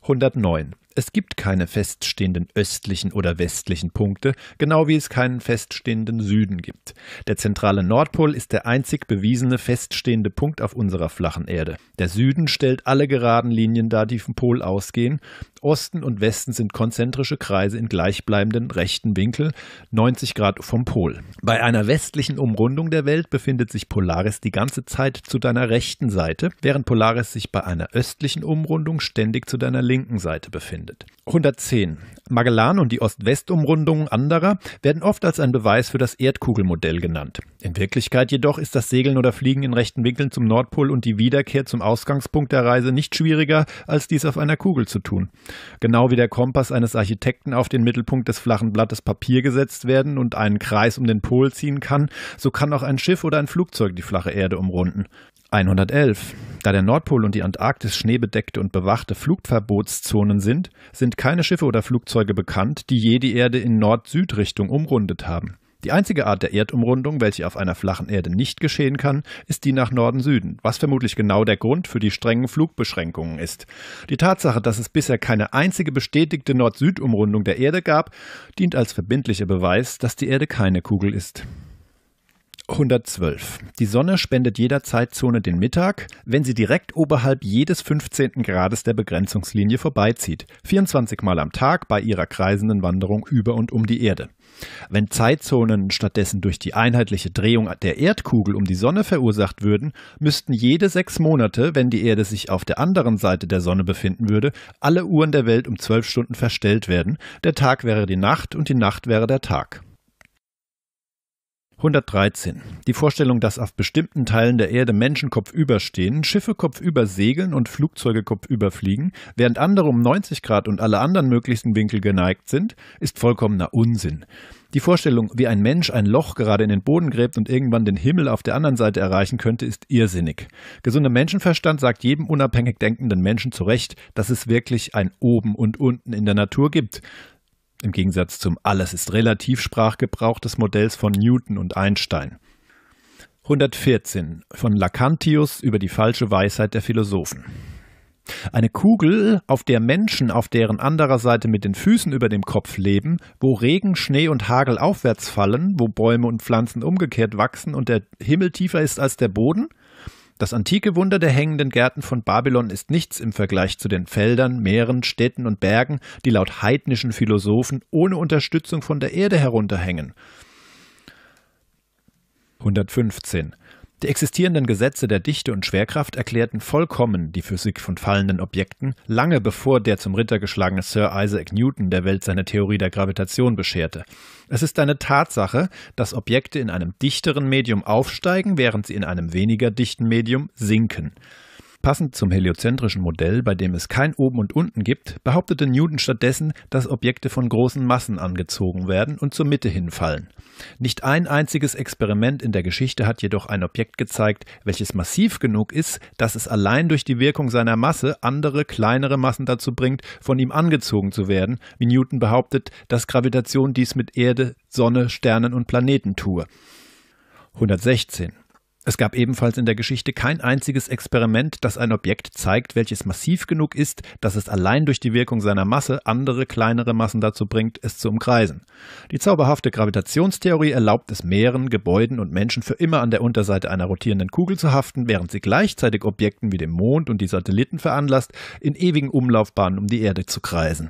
Speaker 1: 109. Es gibt keine feststehenden östlichen oder westlichen Punkte, genau wie es keinen feststehenden Süden gibt. Der zentrale Nordpol ist der einzig bewiesene feststehende Punkt auf unserer flachen Erde. Der Süden stellt alle geraden Linien dar, die vom Pol ausgehen. Osten und Westen sind konzentrische Kreise in gleichbleibenden rechten Winkel, 90 Grad vom Pol. Bei einer westlichen Umrundung der Welt befindet sich Polaris die ganze Zeit zu deiner rechten Seite, während Polaris sich bei einer östlichen Umrundung ständig zu deiner linken Seite befindet verwendet. 110. Magellan und die Ost-West-Umrundungen anderer werden oft als ein Beweis für das Erdkugelmodell genannt. In Wirklichkeit jedoch ist das Segeln oder Fliegen in rechten Winkeln zum Nordpol und die Wiederkehr zum Ausgangspunkt der Reise nicht schwieriger, als dies auf einer Kugel zu tun. Genau wie der Kompass eines Architekten auf den Mittelpunkt des flachen Blattes Papier gesetzt werden und einen Kreis um den Pol ziehen kann, so kann auch ein Schiff oder ein Flugzeug die flache Erde umrunden. 111. Da der Nordpol und die Antarktis schneebedeckte und bewachte Flugverbotszonen sind, sind keine Schiffe oder Flugzeuge bekannt, die je die Erde in Nord-Süd-Richtung umrundet haben. Die einzige Art der Erdumrundung, welche auf einer flachen Erde nicht geschehen kann, ist die nach Norden-Süden, was vermutlich genau der Grund für die strengen Flugbeschränkungen ist. Die Tatsache, dass es bisher keine einzige bestätigte Nord-Süd-Umrundung der Erde gab, dient als verbindlicher Beweis, dass die Erde keine Kugel ist. 112. Die Sonne spendet jeder Zeitzone den Mittag, wenn sie direkt oberhalb jedes 15. Grades der Begrenzungslinie vorbeizieht, 24 Mal am Tag bei ihrer kreisenden Wanderung über und um die Erde. Wenn Zeitzonen stattdessen durch die einheitliche Drehung der Erdkugel um die Sonne verursacht würden, müssten jede sechs Monate, wenn die Erde sich auf der anderen Seite der Sonne befinden würde, alle Uhren der Welt um zwölf Stunden verstellt werden, der Tag wäre die Nacht und die Nacht wäre der Tag. 113. Die Vorstellung, dass auf bestimmten Teilen der Erde Menschen kopfüber stehen, Schiffe kopfüber segeln und Flugzeuge kopfüber fliegen, während andere um 90 Grad und alle anderen möglichsten Winkel geneigt sind, ist vollkommener Unsinn. Die Vorstellung, wie ein Mensch ein Loch gerade in den Boden gräbt und irgendwann den Himmel auf der anderen Seite erreichen könnte, ist irrsinnig. Gesunder Menschenverstand sagt jedem unabhängig denkenden Menschen zu Recht, dass es wirklich ein Oben und Unten in der Natur gibt im Gegensatz zum Alles ist relativ Sprachgebrauch des Modells von Newton und Einstein. 114 von Lacantius über die falsche Weisheit der Philosophen. Eine Kugel, auf der Menschen, auf deren anderer Seite mit den Füßen über dem Kopf leben, wo Regen, Schnee und Hagel aufwärts fallen, wo Bäume und Pflanzen umgekehrt wachsen und der Himmel tiefer ist als der Boden – das antike Wunder der hängenden Gärten von Babylon ist nichts im Vergleich zu den Feldern, Meeren, Städten und Bergen, die laut heidnischen Philosophen ohne Unterstützung von der Erde herunterhängen. 115 die existierenden Gesetze der Dichte und Schwerkraft erklärten vollkommen die Physik von fallenden Objekten, lange bevor der zum Ritter geschlagene Sir Isaac Newton der Welt seine Theorie der Gravitation bescherte. Es ist eine Tatsache, dass Objekte in einem dichteren Medium aufsteigen, während sie in einem weniger dichten Medium sinken. Passend zum heliozentrischen Modell, bei dem es kein Oben und Unten gibt, behauptete Newton stattdessen, dass Objekte von großen Massen angezogen werden und zur Mitte hinfallen. Nicht ein einziges Experiment in der Geschichte hat jedoch ein Objekt gezeigt, welches massiv genug ist, dass es allein durch die Wirkung seiner Masse andere kleinere Massen dazu bringt, von ihm angezogen zu werden, wie Newton behauptet, dass Gravitation dies mit Erde, Sonne, Sternen und Planeten tue. 116 es gab ebenfalls in der Geschichte kein einziges Experiment, das ein Objekt zeigt, welches massiv genug ist, dass es allein durch die Wirkung seiner Masse andere kleinere Massen dazu bringt, es zu umkreisen. Die zauberhafte Gravitationstheorie erlaubt es Meeren, Gebäuden und Menschen für immer an der Unterseite einer rotierenden Kugel zu haften, während sie gleichzeitig Objekten wie dem Mond und die Satelliten veranlasst, in ewigen Umlaufbahnen um die Erde zu kreisen.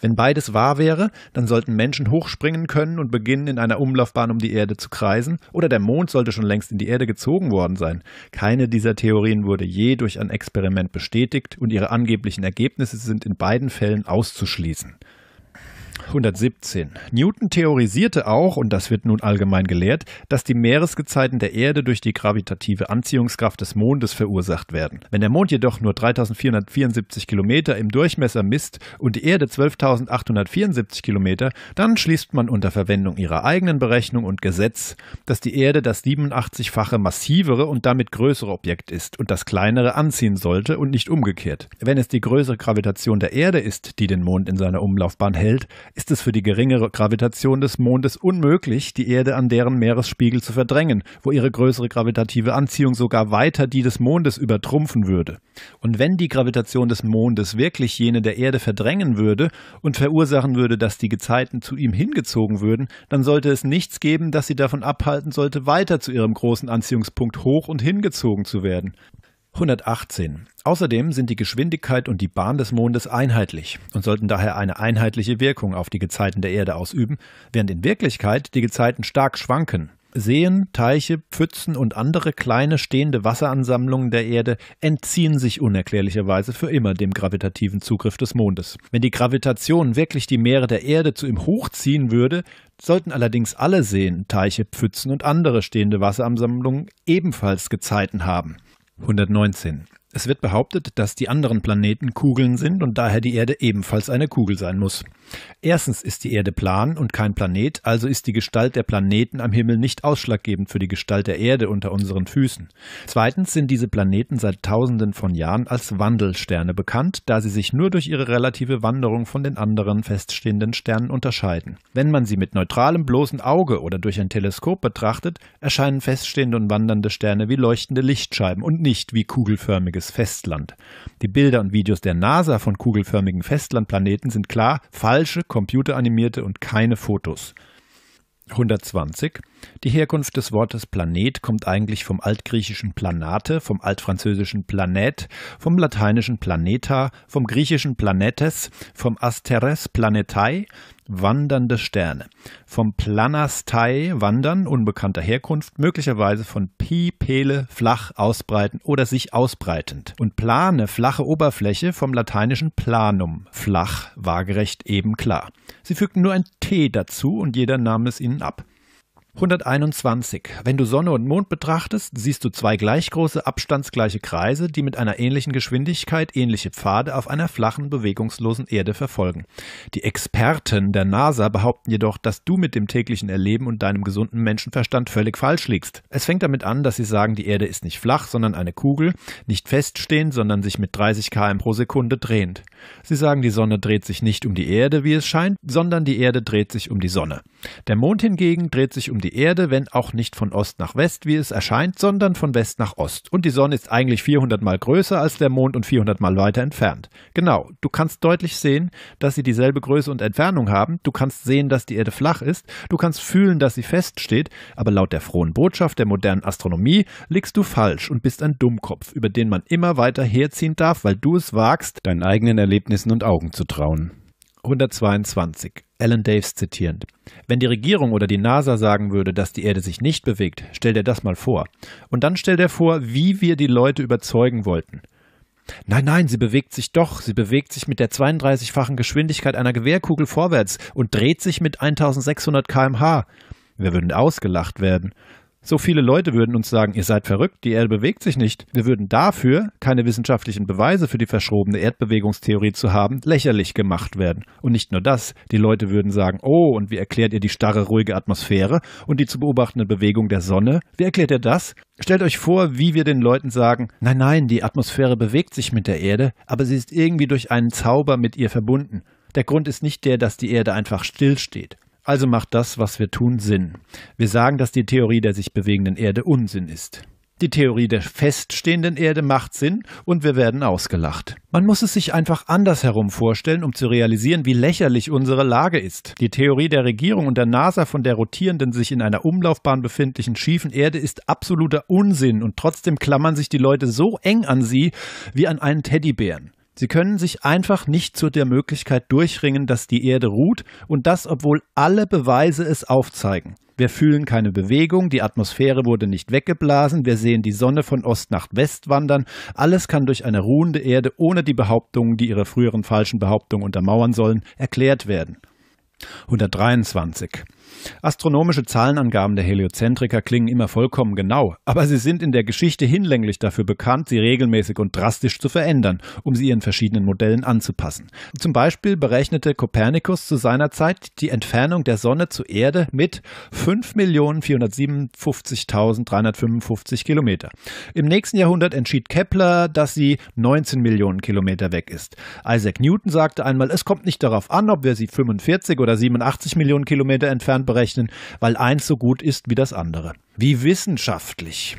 Speaker 1: Wenn beides wahr wäre, dann sollten Menschen hochspringen können und beginnen, in einer Umlaufbahn um die Erde zu kreisen, oder der Mond sollte schon längst in die Erde gezogen gezogen worden sein. Keine dieser Theorien wurde je durch ein Experiment bestätigt und ihre angeblichen Ergebnisse sind in beiden Fällen auszuschließen. 117. Newton theorisierte auch, und das wird nun allgemein gelehrt, dass die Meeresgezeiten der Erde durch die gravitative Anziehungskraft des Mondes verursacht werden. Wenn der Mond jedoch nur 3474 Kilometer im Durchmesser misst und die Erde 12.874 Kilometer, dann schließt man unter Verwendung ihrer eigenen Berechnung und Gesetz, dass die Erde das 87-fache massivere und damit größere Objekt ist und das kleinere anziehen sollte und nicht umgekehrt. Wenn es die größere Gravitation der Erde ist, die den Mond in seiner Umlaufbahn hält, ist es für die geringere Gravitation des Mondes unmöglich, die Erde an deren Meeresspiegel zu verdrängen, wo ihre größere gravitative Anziehung sogar weiter die des Mondes übertrumpfen würde. Und wenn die Gravitation des Mondes wirklich jene der Erde verdrängen würde und verursachen würde, dass die Gezeiten zu ihm hingezogen würden, dann sollte es nichts geben, das sie davon abhalten sollte, weiter zu ihrem großen Anziehungspunkt hoch und hingezogen zu werden. 118. Außerdem sind die Geschwindigkeit und die Bahn des Mondes einheitlich und sollten daher eine einheitliche Wirkung auf die Gezeiten der Erde ausüben, während in Wirklichkeit die Gezeiten stark schwanken. Seen, Teiche, Pfützen und andere kleine stehende Wasseransammlungen der Erde entziehen sich unerklärlicherweise für immer dem gravitativen Zugriff des Mondes. Wenn die Gravitation wirklich die Meere der Erde zu ihm hochziehen würde, sollten allerdings alle Seen, Teiche, Pfützen und andere stehende Wasseransammlungen ebenfalls Gezeiten haben. 119 es wird behauptet, dass die anderen Planeten Kugeln sind und daher die Erde ebenfalls eine Kugel sein muss. Erstens ist die Erde plan und kein Planet, also ist die Gestalt der Planeten am Himmel nicht ausschlaggebend für die Gestalt der Erde unter unseren Füßen. Zweitens sind diese Planeten seit Tausenden von Jahren als Wandelsterne bekannt, da sie sich nur durch ihre relative Wanderung von den anderen feststehenden Sternen unterscheiden. Wenn man sie mit neutralem bloßen Auge oder durch ein Teleskop betrachtet, erscheinen feststehende und wandernde Sterne wie leuchtende Lichtscheiben und nicht wie kugelförmige kugelförmiges Festland. Die Bilder und Videos der NASA von kugelförmigen Festlandplaneten sind klar falsche, computeranimierte und keine Fotos. 120. Die Herkunft des Wortes Planet kommt eigentlich vom altgriechischen Planate, vom altfranzösischen Planet, vom lateinischen Planeta, vom griechischen Planetes, vom Asteres Planetai, Wandernde Sterne. Vom Planastai wandern, unbekannter Herkunft, möglicherweise von Pi, Pele, flach, ausbreiten oder sich ausbreitend. Und plane, flache Oberfläche, vom lateinischen planum, flach, waagerecht, eben klar. Sie fügten nur ein T dazu und jeder nahm es ihnen ab. 121. Wenn du Sonne und Mond betrachtest, siehst du zwei gleich große abstandsgleiche Kreise, die mit einer ähnlichen Geschwindigkeit ähnliche Pfade auf einer flachen, bewegungslosen Erde verfolgen. Die Experten der NASA behaupten jedoch, dass du mit dem täglichen Erleben und deinem gesunden Menschenverstand völlig falsch liegst. Es fängt damit an, dass sie sagen, die Erde ist nicht flach, sondern eine Kugel, nicht feststehend, sondern sich mit 30 km pro Sekunde drehend. Sie sagen, die Sonne dreht sich nicht um die Erde, wie es scheint, sondern die Erde dreht sich um die Sonne. Der Mond hingegen dreht sich um die Erde, wenn auch nicht von Ost nach West, wie es erscheint, sondern von West nach Ost. Und die Sonne ist eigentlich 400 mal größer als der Mond und 400 mal weiter entfernt. Genau, du kannst deutlich sehen, dass sie dieselbe Größe und Entfernung haben. Du kannst sehen, dass die Erde flach ist. Du kannst fühlen, dass sie feststeht. Aber laut der frohen Botschaft der modernen Astronomie liegst du falsch und bist ein Dummkopf, über den man immer weiter herziehen darf, weil du es wagst, deinen eigenen Erlebnissen und Augen zu trauen. 122. Alan Daves zitierend. Wenn die Regierung oder die NASA sagen würde, dass die Erde sich nicht bewegt, stell dir das mal vor. Und dann stell dir vor, wie wir die Leute überzeugen wollten. Nein, nein, sie bewegt sich doch. Sie bewegt sich mit der 32-fachen Geschwindigkeit einer Gewehrkugel vorwärts und dreht sich mit 1600 km/h. Wir würden ausgelacht werden. So viele Leute würden uns sagen, ihr seid verrückt, die Erde bewegt sich nicht. Wir würden dafür, keine wissenschaftlichen Beweise für die verschrobene Erdbewegungstheorie zu haben, lächerlich gemacht werden. Und nicht nur das, die Leute würden sagen, oh, und wie erklärt ihr die starre, ruhige Atmosphäre und die zu beobachtende Bewegung der Sonne? Wie erklärt ihr das? Stellt euch vor, wie wir den Leuten sagen, nein, nein, die Atmosphäre bewegt sich mit der Erde, aber sie ist irgendwie durch einen Zauber mit ihr verbunden. Der Grund ist nicht der, dass die Erde einfach stillsteht. Also macht das, was wir tun, Sinn. Wir sagen, dass die Theorie der sich bewegenden Erde Unsinn ist. Die Theorie der feststehenden Erde macht Sinn und wir werden ausgelacht. Man muss es sich einfach andersherum vorstellen, um zu realisieren, wie lächerlich unsere Lage ist. Die Theorie der Regierung und der NASA von der rotierenden, sich in einer Umlaufbahn befindlichen schiefen Erde ist absoluter Unsinn und trotzdem klammern sich die Leute so eng an sie wie an einen Teddybären. Sie können sich einfach nicht zu der Möglichkeit durchringen, dass die Erde ruht, und das obwohl alle Beweise es aufzeigen. Wir fühlen keine Bewegung, die Atmosphäre wurde nicht weggeblasen, wir sehen die Sonne von Ost nach West wandern, alles kann durch eine ruhende Erde ohne die Behauptungen, die ihre früheren falschen Behauptungen untermauern sollen, erklärt werden. 123. Astronomische Zahlenangaben der Heliozentriker klingen immer vollkommen genau, aber sie sind in der Geschichte hinlänglich dafür bekannt, sie regelmäßig und drastisch zu verändern, um sie ihren verschiedenen Modellen anzupassen. Zum Beispiel berechnete Kopernikus zu seiner Zeit die Entfernung der Sonne zur Erde mit 5.457.355 Kilometer. Im nächsten Jahrhundert entschied Kepler, dass sie 19 Millionen Kilometer weg ist. Isaac Newton sagte einmal, es kommt nicht darauf an, ob wir sie 45 oder 87 Millionen Kilometer entfernen, berechnen, weil eins so gut ist wie das andere. Wie wissenschaftlich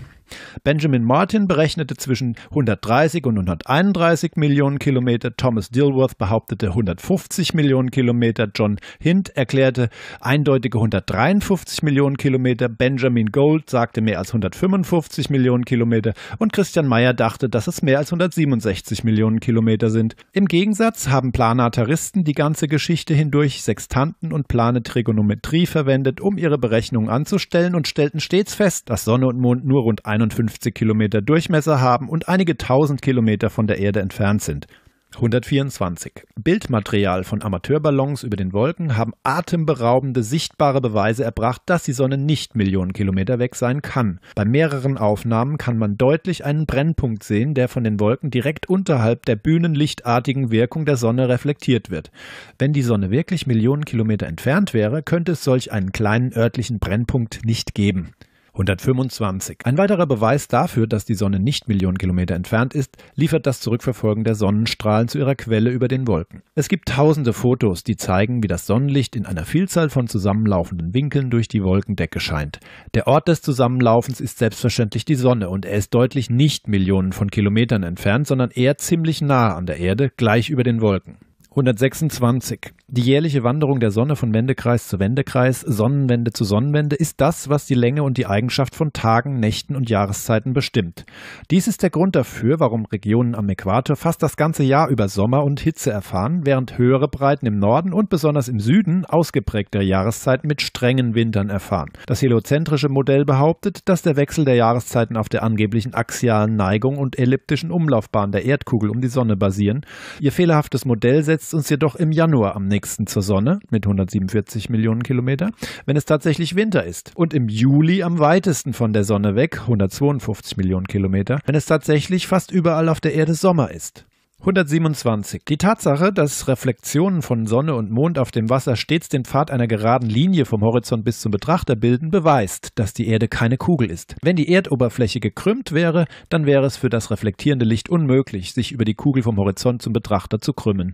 Speaker 1: Benjamin Martin berechnete zwischen 130 und 131 Millionen Kilometer, Thomas Dilworth behauptete 150 Millionen Kilometer, John Hind erklärte eindeutige 153 Millionen Kilometer, Benjamin Gold sagte mehr als 155 Millionen Kilometer und Christian Meyer dachte, dass es mehr als 167 Millionen Kilometer sind. Im Gegensatz haben Planetaristen die ganze Geschichte hindurch Sextanten und Planetrigonometrie verwendet, um ihre Berechnungen anzustellen und stellten stets fest, dass Sonne und Mond nur rund 1 51 Kilometer Durchmesser haben und einige tausend Kilometer von der Erde entfernt sind. 124. Bildmaterial von Amateurballons über den Wolken haben atemberaubende, sichtbare Beweise erbracht, dass die Sonne nicht Millionen Kilometer weg sein kann. Bei mehreren Aufnahmen kann man deutlich einen Brennpunkt sehen, der von den Wolken direkt unterhalb der bühnenlichtartigen Wirkung der Sonne reflektiert wird. Wenn die Sonne wirklich Millionen Kilometer entfernt wäre, könnte es solch einen kleinen örtlichen Brennpunkt nicht geben. 125. Ein weiterer Beweis dafür, dass die Sonne nicht Millionen Kilometer entfernt ist, liefert das Zurückverfolgen der Sonnenstrahlen zu ihrer Quelle über den Wolken. Es gibt tausende Fotos, die zeigen, wie das Sonnenlicht in einer Vielzahl von zusammenlaufenden Winkeln durch die Wolkendecke scheint. Der Ort des Zusammenlaufens ist selbstverständlich die Sonne und er ist deutlich nicht Millionen von Kilometern entfernt, sondern eher ziemlich nah an der Erde, gleich über den Wolken. 126. Die jährliche Wanderung der Sonne von Wendekreis zu Wendekreis, Sonnenwende zu Sonnenwende ist das, was die Länge und die Eigenschaft von Tagen, Nächten und Jahreszeiten bestimmt. Dies ist der Grund dafür, warum Regionen am Äquator fast das ganze Jahr über Sommer und Hitze erfahren, während höhere Breiten im Norden und besonders im Süden ausgeprägter Jahreszeiten mit strengen Wintern erfahren. Das heliozentrische Modell behauptet, dass der Wechsel der Jahreszeiten auf der angeblichen axialen Neigung und elliptischen Umlaufbahn der Erdkugel um die Sonne basieren. Ihr fehlerhaftes Modell setzt setzt uns jedoch im Januar am nächsten zur Sonne mit 147 Millionen Kilometer, wenn es tatsächlich Winter ist. Und im Juli am weitesten von der Sonne weg, 152 Millionen Kilometer, wenn es tatsächlich fast überall auf der Erde Sommer ist. 127. Die Tatsache, dass Reflexionen von Sonne und Mond auf dem Wasser stets den Pfad einer geraden Linie vom Horizont bis zum Betrachter bilden, beweist, dass die Erde keine Kugel ist. Wenn die Erdoberfläche gekrümmt wäre, dann wäre es für das reflektierende Licht unmöglich, sich über die Kugel vom Horizont zum Betrachter zu krümmen.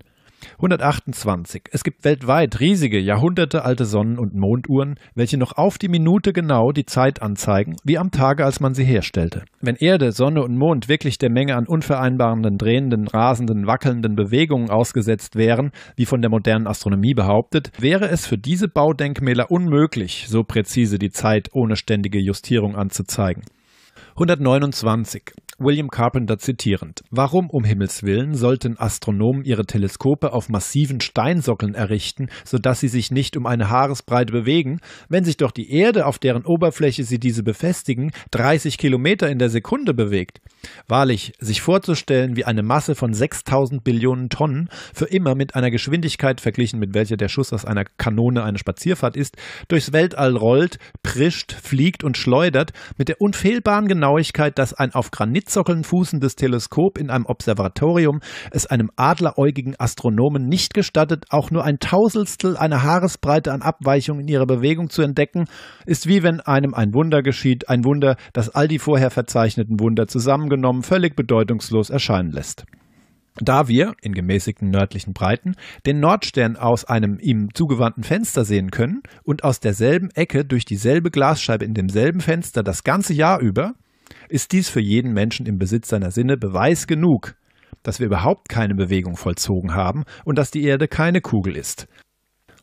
Speaker 1: 128. Es gibt weltweit riesige, jahrhundertealte Sonnen- und Monduhren, welche noch auf die Minute genau die Zeit anzeigen, wie am Tage, als man sie herstellte. Wenn Erde, Sonne und Mond wirklich der Menge an unvereinbarenden, drehenden, rasenden, wackelnden Bewegungen ausgesetzt wären, wie von der modernen Astronomie behauptet, wäre es für diese Baudenkmäler unmöglich, so präzise die Zeit ohne ständige Justierung anzuzeigen. 129. William Carpenter zitierend. Warum um Himmels willen sollten Astronomen ihre Teleskope auf massiven Steinsockeln errichten, sodass sie sich nicht um eine Haaresbreite bewegen, wenn sich doch die Erde, auf deren Oberfläche sie diese befestigen, 30 Kilometer in der Sekunde bewegt? Wahrlich, sich vorzustellen, wie eine Masse von 6000 Billionen Tonnen für immer mit einer Geschwindigkeit verglichen, mit welcher der Schuss aus einer Kanone eine Spazierfahrt ist, durchs Weltall rollt, prischt, fliegt und schleudert, mit der unfehlbaren Genauigkeit, dass ein auf Granit Spitzsockeln fußendes Teleskop in einem Observatorium ist einem adleräugigen Astronomen nicht gestattet, auch nur ein Tausendstel einer Haaresbreite an Abweichung in ihrer Bewegung zu entdecken, ist wie wenn einem ein Wunder geschieht, ein Wunder, das all die vorher verzeichneten Wunder zusammengenommen völlig bedeutungslos erscheinen lässt. Da wir, in gemäßigten nördlichen Breiten, den Nordstern aus einem ihm zugewandten Fenster sehen können und aus derselben Ecke durch dieselbe Glasscheibe in demselben Fenster das ganze Jahr über, ist dies für jeden Menschen im Besitz seiner Sinne Beweis genug, dass wir überhaupt keine Bewegung vollzogen haben und dass die Erde keine Kugel ist?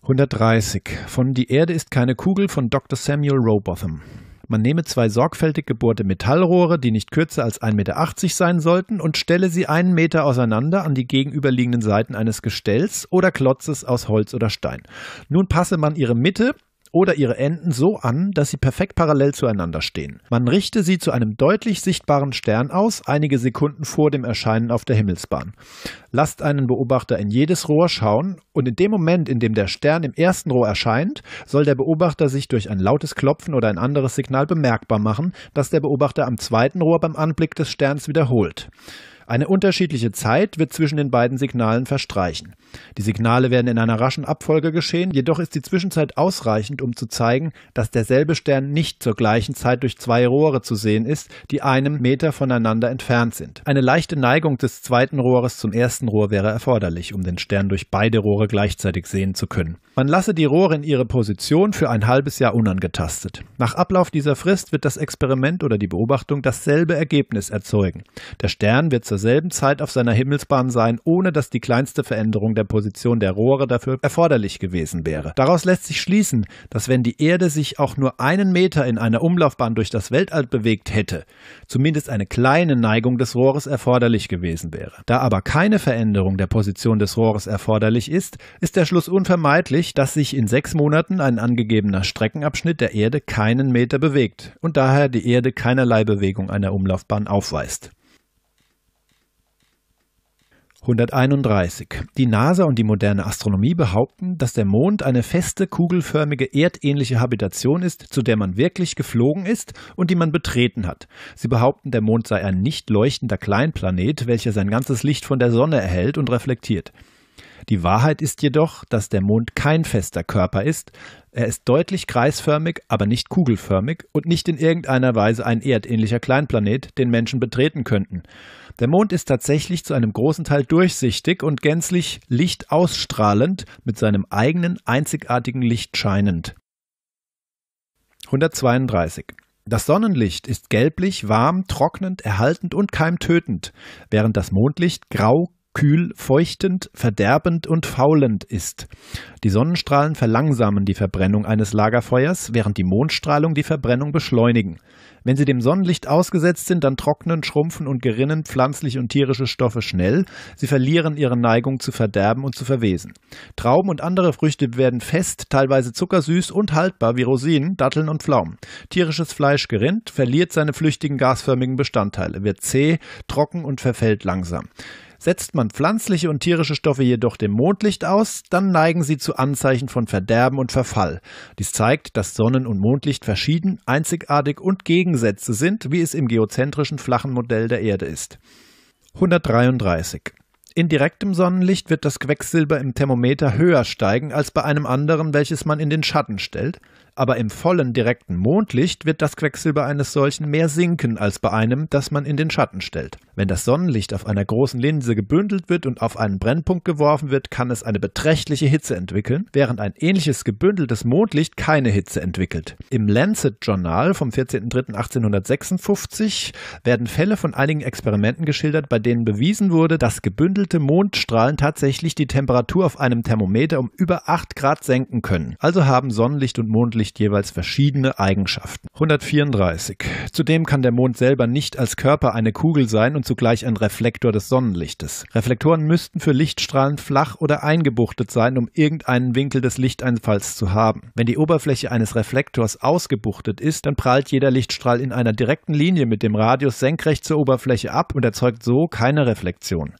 Speaker 1: 130 von Die Erde ist keine Kugel von Dr. Samuel Robotham. Man nehme zwei sorgfältig gebohrte Metallrohre, die nicht kürzer als 1,80 Meter sein sollten, und stelle sie einen Meter auseinander an die gegenüberliegenden Seiten eines Gestells oder Klotzes aus Holz oder Stein. Nun passe man ihre Mitte oder ihre Enden so an, dass sie perfekt parallel zueinander stehen. Man richte sie zu einem deutlich sichtbaren Stern aus, einige Sekunden vor dem Erscheinen auf der Himmelsbahn. Lasst einen Beobachter in jedes Rohr schauen und in dem Moment, in dem der Stern im ersten Rohr erscheint, soll der Beobachter sich durch ein lautes Klopfen oder ein anderes Signal bemerkbar machen, das der Beobachter am zweiten Rohr beim Anblick des Sterns wiederholt. Eine unterschiedliche Zeit wird zwischen den beiden Signalen verstreichen. Die Signale werden in einer raschen Abfolge geschehen, jedoch ist die Zwischenzeit ausreichend, um zu zeigen, dass derselbe Stern nicht zur gleichen Zeit durch zwei Rohre zu sehen ist, die einem Meter voneinander entfernt sind. Eine leichte Neigung des zweiten Rohres zum ersten Rohr wäre erforderlich, um den Stern durch beide Rohre gleichzeitig sehen zu können. Man lasse die Rohre in ihre Position für ein halbes Jahr unangetastet. Nach Ablauf dieser Frist wird das Experiment oder die Beobachtung dasselbe Ergebnis erzeugen. Der Stern wird zur zur selben Zeit auf seiner Himmelsbahn sein, ohne dass die kleinste Veränderung der Position der Rohre dafür erforderlich gewesen wäre. Daraus lässt sich schließen, dass wenn die Erde sich auch nur einen Meter in einer Umlaufbahn durch das Weltall bewegt hätte, zumindest eine kleine Neigung des Rohres erforderlich gewesen wäre. Da aber keine Veränderung der Position des Rohres erforderlich ist, ist der Schluss unvermeidlich, dass sich in sechs Monaten ein angegebener Streckenabschnitt der Erde keinen Meter bewegt und daher die Erde keinerlei Bewegung einer Umlaufbahn aufweist. 131. Die NASA und die moderne Astronomie behaupten, dass der Mond eine feste, kugelförmige, erdähnliche Habitation ist, zu der man wirklich geflogen ist und die man betreten hat. Sie behaupten, der Mond sei ein nicht leuchtender Kleinplanet, welcher sein ganzes Licht von der Sonne erhält und reflektiert. Die Wahrheit ist jedoch, dass der Mond kein fester Körper ist. Er ist deutlich kreisförmig, aber nicht kugelförmig und nicht in irgendeiner Weise ein erdähnlicher Kleinplanet, den Menschen betreten könnten. Der Mond ist tatsächlich zu einem großen Teil durchsichtig und gänzlich lichtausstrahlend, mit seinem eigenen einzigartigen Licht scheinend. 132. Das Sonnenlicht ist gelblich, warm, trocknend, erhaltend und keimtötend, während das Mondlicht grau, kühl, feuchtend, verderbend und faulend ist. Die Sonnenstrahlen verlangsamen die Verbrennung eines Lagerfeuers, während die Mondstrahlung die Verbrennung beschleunigen. Wenn sie dem Sonnenlicht ausgesetzt sind, dann trocknen, schrumpfen und gerinnen pflanzliche und tierische Stoffe schnell. Sie verlieren ihre Neigung zu verderben und zu verwesen. Trauben und andere Früchte werden fest, teilweise zuckersüß und haltbar wie Rosinen, Datteln und Pflaumen. Tierisches Fleisch gerinnt, verliert seine flüchtigen gasförmigen Bestandteile, wird zäh, trocken und verfällt langsam. Setzt man pflanzliche und tierische Stoffe jedoch dem Mondlicht aus, dann neigen sie zu Anzeichen von Verderben und Verfall. Dies zeigt, dass Sonnen- und Mondlicht verschieden, einzigartig und Gegensätze sind, wie es im geozentrischen flachen Modell der Erde ist. 133. In direktem Sonnenlicht wird das Quecksilber im Thermometer höher steigen als bei einem anderen, welches man in den Schatten stellt aber im vollen direkten Mondlicht wird das Quecksilber eines solchen mehr sinken als bei einem, das man in den Schatten stellt. Wenn das Sonnenlicht auf einer großen Linse gebündelt wird und auf einen Brennpunkt geworfen wird, kann es eine beträchtliche Hitze entwickeln, während ein ähnliches gebündeltes Mondlicht keine Hitze entwickelt. Im Lancet Journal vom 14.03.1856 werden Fälle von einigen Experimenten geschildert, bei denen bewiesen wurde, dass gebündelte Mondstrahlen tatsächlich die Temperatur auf einem Thermometer um über 8 Grad senken können. Also haben Sonnenlicht und Mondlicht verdeutlicht jeweils verschiedene Eigenschaften. 134. Zudem kann der Mond selber nicht als Körper eine Kugel sein und zugleich ein Reflektor des Sonnenlichtes. Reflektoren müssten für Lichtstrahlen flach oder eingebuchtet sein, um irgendeinen Winkel des Lichteinfalls zu haben. Wenn die Oberfläche eines Reflektors ausgebuchtet ist, dann prallt jeder Lichtstrahl in einer direkten Linie mit dem Radius senkrecht zur Oberfläche ab und erzeugt so keine Reflexion.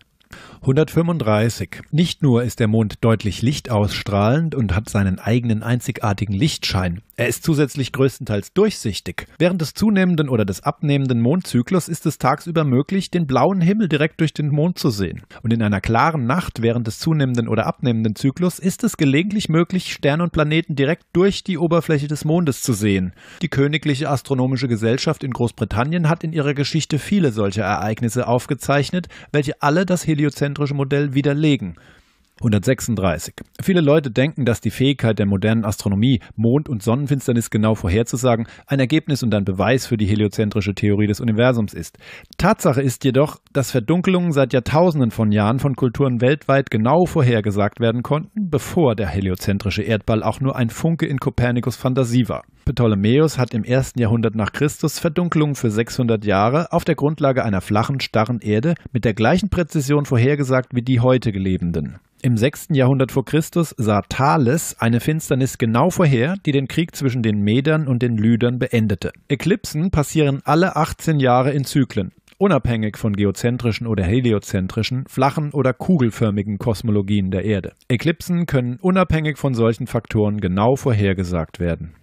Speaker 1: 135. Nicht nur ist der Mond deutlich lichtausstrahlend und hat seinen eigenen einzigartigen Lichtschein, er ist zusätzlich größtenteils durchsichtig. Während des zunehmenden oder des abnehmenden Mondzyklus ist es tagsüber möglich, den blauen Himmel direkt durch den Mond zu sehen. Und in einer klaren Nacht während des zunehmenden oder abnehmenden Zyklus ist es gelegentlich möglich, Sterne und Planeten direkt durch die Oberfläche des Mondes zu sehen. Die Königliche Astronomische Gesellschaft in Großbritannien hat in ihrer Geschichte viele solcher Ereignisse aufgezeichnet, welche alle das Heliozentrum heliozentrische Modell widerlegen. 136. Viele Leute denken, dass die Fähigkeit der modernen Astronomie, Mond- und Sonnenfinsternis genau vorherzusagen, ein Ergebnis und ein Beweis für die heliozentrische Theorie des Universums ist. Tatsache ist jedoch, dass Verdunkelungen seit Jahrtausenden von Jahren von Kulturen weltweit genau vorhergesagt werden konnten, bevor der heliozentrische Erdball auch nur ein Funke in Kopernikus Fantasie war. Ptolemäus hat im ersten Jahrhundert nach Christus Verdunkelungen für 600 Jahre auf der Grundlage einer flachen, starren Erde mit der gleichen Präzision vorhergesagt wie die heute Gelebenden. Im 6. Jahrhundert vor Christus sah Thales eine Finsternis genau vorher, die den Krieg zwischen den Medern und den Lydern beendete. Eklipsen passieren alle 18 Jahre in Zyklen unabhängig von geozentrischen oder heliozentrischen, flachen oder kugelförmigen Kosmologien der Erde. Eklipsen können unabhängig von solchen Faktoren genau vorhergesagt werden.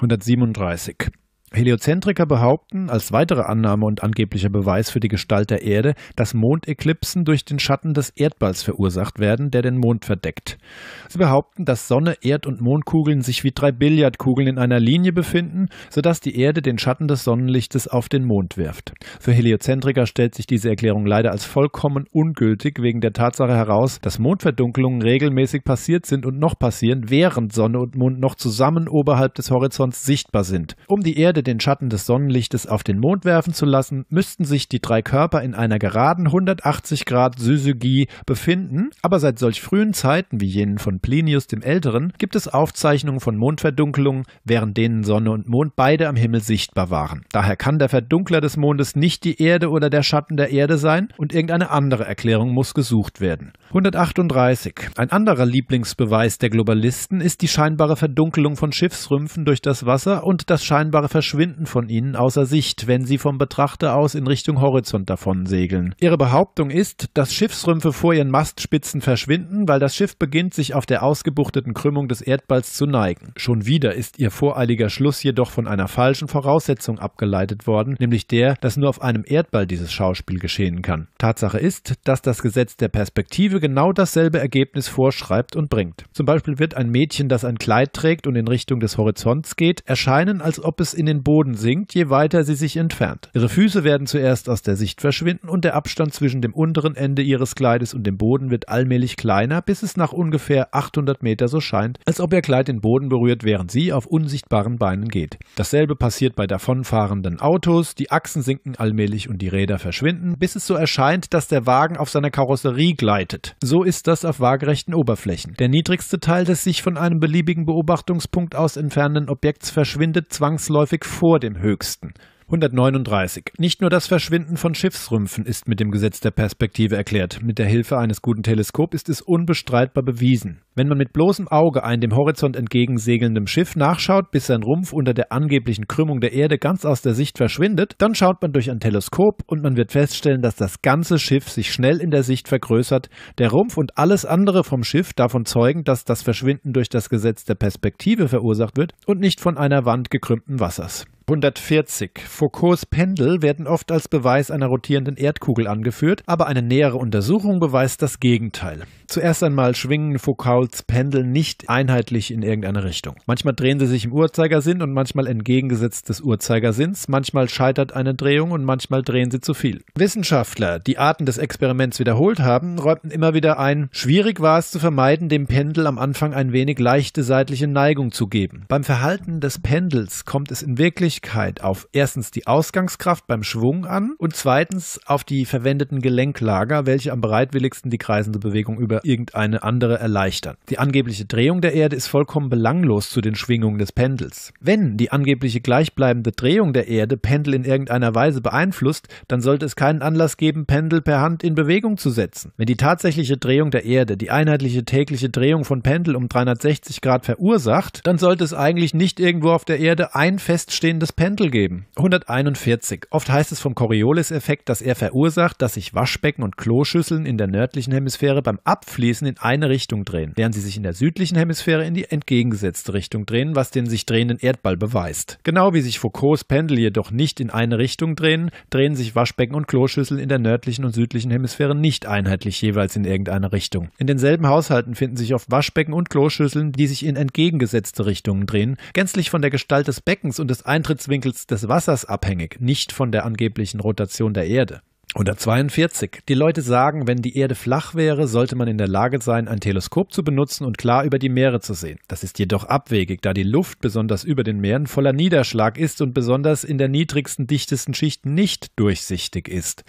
Speaker 1: 137. Heliozentriker behaupten als weitere Annahme und angeblicher Beweis für die Gestalt der Erde, dass Mondeklipsen durch den Schatten des Erdballs verursacht werden, der den Mond verdeckt. Sie behaupten, dass Sonne, Erd- und Mondkugeln sich wie drei Billardkugeln in einer Linie befinden, sodass die Erde den Schatten des Sonnenlichtes auf den Mond wirft. Für Heliozentriker stellt sich diese Erklärung leider als vollkommen ungültig wegen der Tatsache heraus, dass Mondverdunkelungen regelmäßig passiert sind und noch passieren, während Sonne und Mond noch zusammen oberhalb des Horizonts sichtbar sind. Um die Erde den Schatten des Sonnenlichtes auf den Mond werfen zu lassen, müssten sich die drei Körper in einer geraden 180 Grad Syzygie befinden, aber seit solch frühen Zeiten wie jenen von Plinius dem Älteren gibt es Aufzeichnungen von Mondverdunkelungen, während denen Sonne und Mond beide am Himmel sichtbar waren. Daher kann der Verdunkler des Mondes nicht die Erde oder der Schatten der Erde sein und irgendeine andere Erklärung muss gesucht werden. 138. Ein anderer Lieblingsbeweis der Globalisten ist die scheinbare Verdunkelung von Schiffsrümpfen durch das Wasser und das scheinbare Verschwinden verschwinden von ihnen außer Sicht, wenn sie vom Betrachter aus in Richtung Horizont davon segeln. Ihre Behauptung ist, dass Schiffsrümpfe vor ihren Mastspitzen verschwinden, weil das Schiff beginnt, sich auf der ausgebuchteten Krümmung des Erdballs zu neigen. Schon wieder ist ihr voreiliger Schluss jedoch von einer falschen Voraussetzung abgeleitet worden, nämlich der, dass nur auf einem Erdball dieses Schauspiel geschehen kann. Tatsache ist, dass das Gesetz der Perspektive genau dasselbe Ergebnis vorschreibt und bringt. Zum Beispiel wird ein Mädchen, das ein Kleid trägt und in Richtung des Horizonts geht, erscheinen, als ob es in den den Boden sinkt, je weiter sie sich entfernt. Ihre Füße werden zuerst aus der Sicht verschwinden und der Abstand zwischen dem unteren Ende ihres Kleides und dem Boden wird allmählich kleiner, bis es nach ungefähr 800 Meter so scheint, als ob ihr Kleid den Boden berührt, während sie auf unsichtbaren Beinen geht. Dasselbe passiert bei davonfahrenden Autos, die Achsen sinken allmählich und die Räder verschwinden, bis es so erscheint, dass der Wagen auf seiner Karosserie gleitet. So ist das auf waagerechten Oberflächen. Der niedrigste Teil des sich von einem beliebigen Beobachtungspunkt aus entfernenden Objekts verschwindet zwangsläufig vor dem höchsten. 139. Nicht nur das Verschwinden von Schiffsrümpfen ist mit dem Gesetz der Perspektive erklärt. Mit der Hilfe eines guten Teleskops ist es unbestreitbar bewiesen. Wenn man mit bloßem Auge ein dem Horizont entgegensegelndem Schiff nachschaut, bis sein Rumpf unter der angeblichen Krümmung der Erde ganz aus der Sicht verschwindet, dann schaut man durch ein Teleskop und man wird feststellen, dass das ganze Schiff sich schnell in der Sicht vergrößert. Der Rumpf und alles andere vom Schiff davon zeugen, dass das Verschwinden durch das Gesetz der Perspektive verursacht wird und nicht von einer Wand gekrümmten Wassers. 140. Foucaults Pendel werden oft als Beweis einer rotierenden Erdkugel angeführt, aber eine nähere Untersuchung beweist das Gegenteil. Zuerst einmal schwingen Foucaults Pendel nicht einheitlich in irgendeine Richtung. Manchmal drehen sie sich im Uhrzeigersinn und manchmal entgegengesetzt des Uhrzeigersinns, manchmal scheitert eine Drehung und manchmal drehen sie zu viel. Wissenschaftler, die Arten des Experiments wiederholt haben, räumten immer wieder ein, schwierig war es zu vermeiden, dem Pendel am Anfang ein wenig leichte seitliche Neigung zu geben. Beim Verhalten des Pendels kommt es in Wirklichkeit Geschwindigkeit auf erstens die Ausgangskraft beim Schwung an und zweitens auf die verwendeten Gelenklager, welche am bereitwilligsten die kreisende Bewegung über irgendeine andere erleichtern. Die angebliche Drehung der Erde ist vollkommen belanglos zu den Schwingungen des Pendels. Wenn die angebliche gleichbleibende Drehung der Erde Pendel in irgendeiner Weise beeinflusst, dann sollte es keinen Anlass geben, Pendel per Hand in Bewegung zu setzen. Wenn die tatsächliche Drehung der Erde die einheitliche tägliche Drehung von Pendel um 360 Grad verursacht, dann sollte es eigentlich nicht irgendwo auf der Erde ein feststehendes das Pendel geben. 141. Oft heißt es vom Coriolis-Effekt, dass er verursacht, dass sich Waschbecken und Kloschüsseln in der nördlichen Hemisphäre beim Abfließen in eine Richtung drehen, während sie sich in der südlichen Hemisphäre in die entgegengesetzte Richtung drehen, was den sich drehenden Erdball beweist. Genau wie sich Foucaults Pendel jedoch nicht in eine Richtung drehen, drehen sich Waschbecken und Kloschüsseln in der nördlichen und südlichen Hemisphäre nicht einheitlich jeweils in irgendeine Richtung. In denselben Haushalten finden sich oft Waschbecken und Kloschüsseln, die sich in entgegengesetzte Richtungen drehen, gänzlich von der Gestalt des Beckens und des Eintritts Eintrittswinkels des Wassers abhängig, nicht von der angeblichen Rotation der Erde. Oder 42. Die Leute sagen, wenn die Erde flach wäre, sollte man in der Lage sein, ein Teleskop zu benutzen und klar über die Meere zu sehen. Das ist jedoch abwegig, da die Luft besonders über den Meeren voller Niederschlag ist und besonders in der niedrigsten, dichtesten Schicht nicht durchsichtig ist.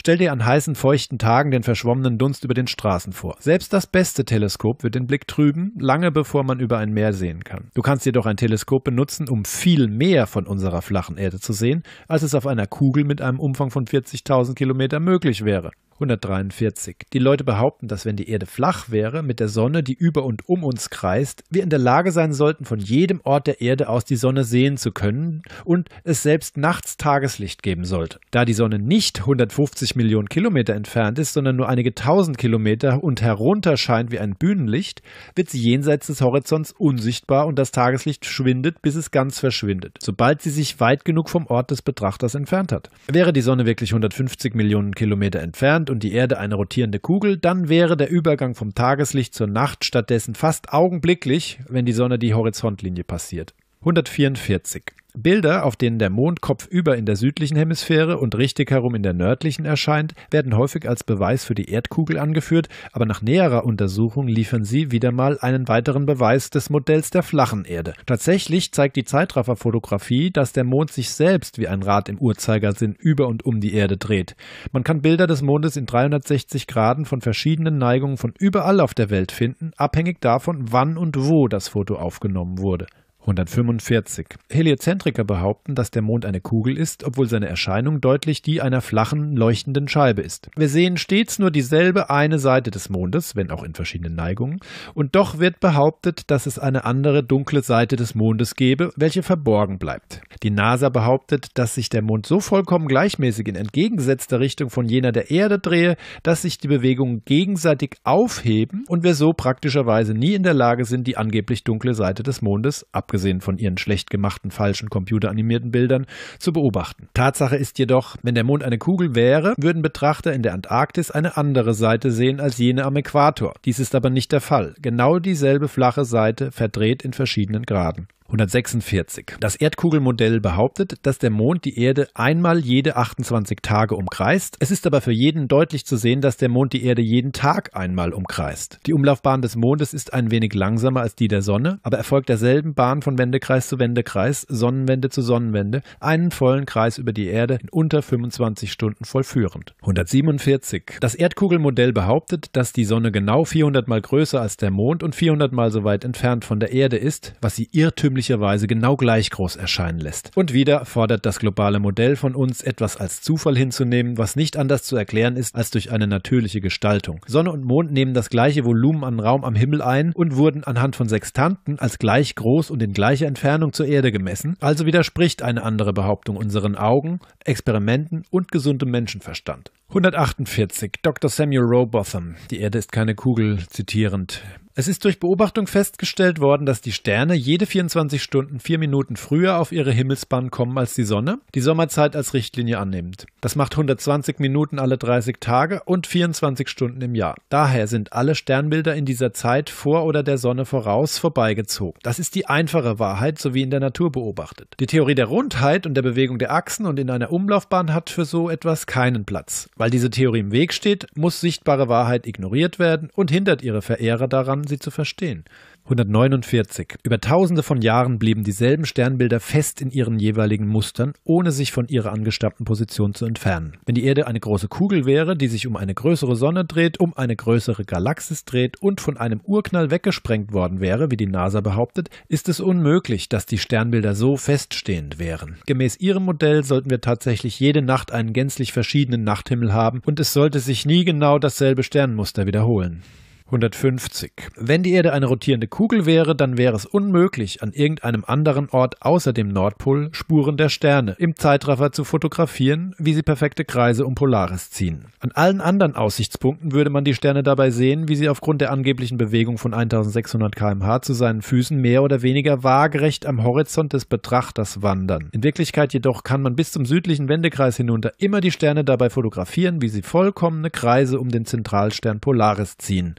Speaker 1: Stell dir an heißen, feuchten Tagen den verschwommenen Dunst über den Straßen vor. Selbst das beste Teleskop wird den Blick trüben, lange bevor man über ein Meer sehen kann. Du kannst jedoch ein Teleskop benutzen, um viel mehr von unserer flachen Erde zu sehen, als es auf einer Kugel mit einem Umfang von 40.000 Kilometer möglich wäre. 143. Die Leute behaupten, dass wenn die Erde flach wäre, mit der Sonne, die über und um uns kreist, wir in der Lage sein sollten, von jedem Ort der Erde aus die Sonne sehen zu können und es selbst nachts Tageslicht geben sollte. Da die Sonne nicht 150 Millionen Kilometer entfernt ist, sondern nur einige tausend Kilometer und herunter scheint wie ein Bühnenlicht, wird sie jenseits des Horizonts unsichtbar und das Tageslicht schwindet, bis es ganz verschwindet, sobald sie sich weit genug vom Ort des Betrachters entfernt hat. Wäre die Sonne wirklich 150 Millionen Kilometer entfernt, Land und die Erde eine rotierende Kugel, dann wäre der Übergang vom Tageslicht zur Nacht stattdessen fast augenblicklich, wenn die Sonne die Horizontlinie passiert. 144. Bilder, auf denen der Mond kopfüber in der südlichen Hemisphäre und richtig herum in der nördlichen erscheint, werden häufig als Beweis für die Erdkugel angeführt, aber nach näherer Untersuchung liefern sie wieder mal einen weiteren Beweis des Modells der flachen Erde. Tatsächlich zeigt die Zeitrafferfotografie, dass der Mond sich selbst wie ein Rad im Uhrzeigersinn über und um die Erde dreht. Man kann Bilder des Mondes in 360 Graden von verschiedenen Neigungen von überall auf der Welt finden, abhängig davon, wann und wo das Foto aufgenommen wurde. 145. Heliozentriker behaupten, dass der Mond eine Kugel ist, obwohl seine Erscheinung deutlich die einer flachen, leuchtenden Scheibe ist. Wir sehen stets nur dieselbe eine Seite des Mondes, wenn auch in verschiedenen Neigungen, und doch wird behauptet, dass es eine andere dunkle Seite des Mondes gebe, welche verborgen bleibt. Die NASA behauptet, dass sich der Mond so vollkommen gleichmäßig in entgegengesetzter Richtung von jener der Erde drehe, dass sich die Bewegungen gegenseitig aufheben und wir so praktischerweise nie in der Lage sind, die angeblich dunkle Seite des Mondes abzuhalten abgesehen von ihren schlecht gemachten, falschen, computeranimierten Bildern, zu beobachten. Tatsache ist jedoch, wenn der Mond eine Kugel wäre, würden Betrachter in der Antarktis eine andere Seite sehen als jene am Äquator. Dies ist aber nicht der Fall. Genau dieselbe flache Seite verdreht in verschiedenen Graden. 146. Das Erdkugelmodell behauptet, dass der Mond die Erde einmal jede 28 Tage umkreist. Es ist aber für jeden deutlich zu sehen, dass der Mond die Erde jeden Tag einmal umkreist. Die Umlaufbahn des Mondes ist ein wenig langsamer als die der Sonne, aber erfolgt derselben Bahn von Wendekreis zu Wendekreis, Sonnenwende zu Sonnenwende, einen vollen Kreis über die Erde in unter 25 Stunden vollführend. 147. Das Erdkugelmodell behauptet, dass die Sonne genau 400 mal größer als der Mond und 400 mal so weit entfernt von der Erde ist, was sie irrtümlich üblicherweise genau gleich groß erscheinen lässt. Und wieder fordert das globale Modell von uns, etwas als Zufall hinzunehmen, was nicht anders zu erklären ist als durch eine natürliche Gestaltung. Sonne und Mond nehmen das gleiche Volumen an Raum am Himmel ein und wurden anhand von Sextanten als gleich groß und in gleicher Entfernung zur Erde gemessen, also widerspricht eine andere Behauptung unseren Augen, Experimenten und gesundem Menschenverstand. 148. Dr. Samuel Rowbotham. Die Erde ist keine Kugel, zitierend. Es ist durch Beobachtung festgestellt worden, dass die Sterne jede 24 Stunden vier Minuten früher auf ihre Himmelsbahn kommen als die Sonne, die Sommerzeit als Richtlinie annimmt. Das macht 120 Minuten alle 30 Tage und 24 Stunden im Jahr. Daher sind alle Sternbilder in dieser Zeit vor oder der Sonne voraus vorbeigezogen. Das ist die einfache Wahrheit, so wie in der Natur beobachtet. Die Theorie der Rundheit und der Bewegung der Achsen und in einer Umlaufbahn hat für so etwas keinen Platz. Weil diese Theorie im Weg steht, muss sichtbare Wahrheit ignoriert werden und hindert ihre Verehrer daran, sie zu verstehen. 149. Über tausende von Jahren blieben dieselben Sternbilder fest in ihren jeweiligen Mustern, ohne sich von ihrer angestammten Position zu entfernen. Wenn die Erde eine große Kugel wäre, die sich um eine größere Sonne dreht, um eine größere Galaxis dreht und von einem Urknall weggesprengt worden wäre, wie die NASA behauptet, ist es unmöglich, dass die Sternbilder so feststehend wären. Gemäß ihrem Modell sollten wir tatsächlich jede Nacht einen gänzlich verschiedenen Nachthimmel haben und es sollte sich nie genau dasselbe Sternmuster wiederholen. 150. Wenn die Erde eine rotierende Kugel wäre, dann wäre es unmöglich, an irgendeinem anderen Ort außer dem Nordpol Spuren der Sterne im Zeitraffer zu fotografieren, wie sie perfekte Kreise um Polaris ziehen. An allen anderen Aussichtspunkten würde man die Sterne dabei sehen, wie sie aufgrund der angeblichen Bewegung von 1600 km/h zu seinen Füßen mehr oder weniger waagerecht am Horizont des Betrachters wandern. In Wirklichkeit jedoch kann man bis zum südlichen Wendekreis hinunter immer die Sterne dabei fotografieren, wie sie vollkommene Kreise um den Zentralstern Polaris ziehen.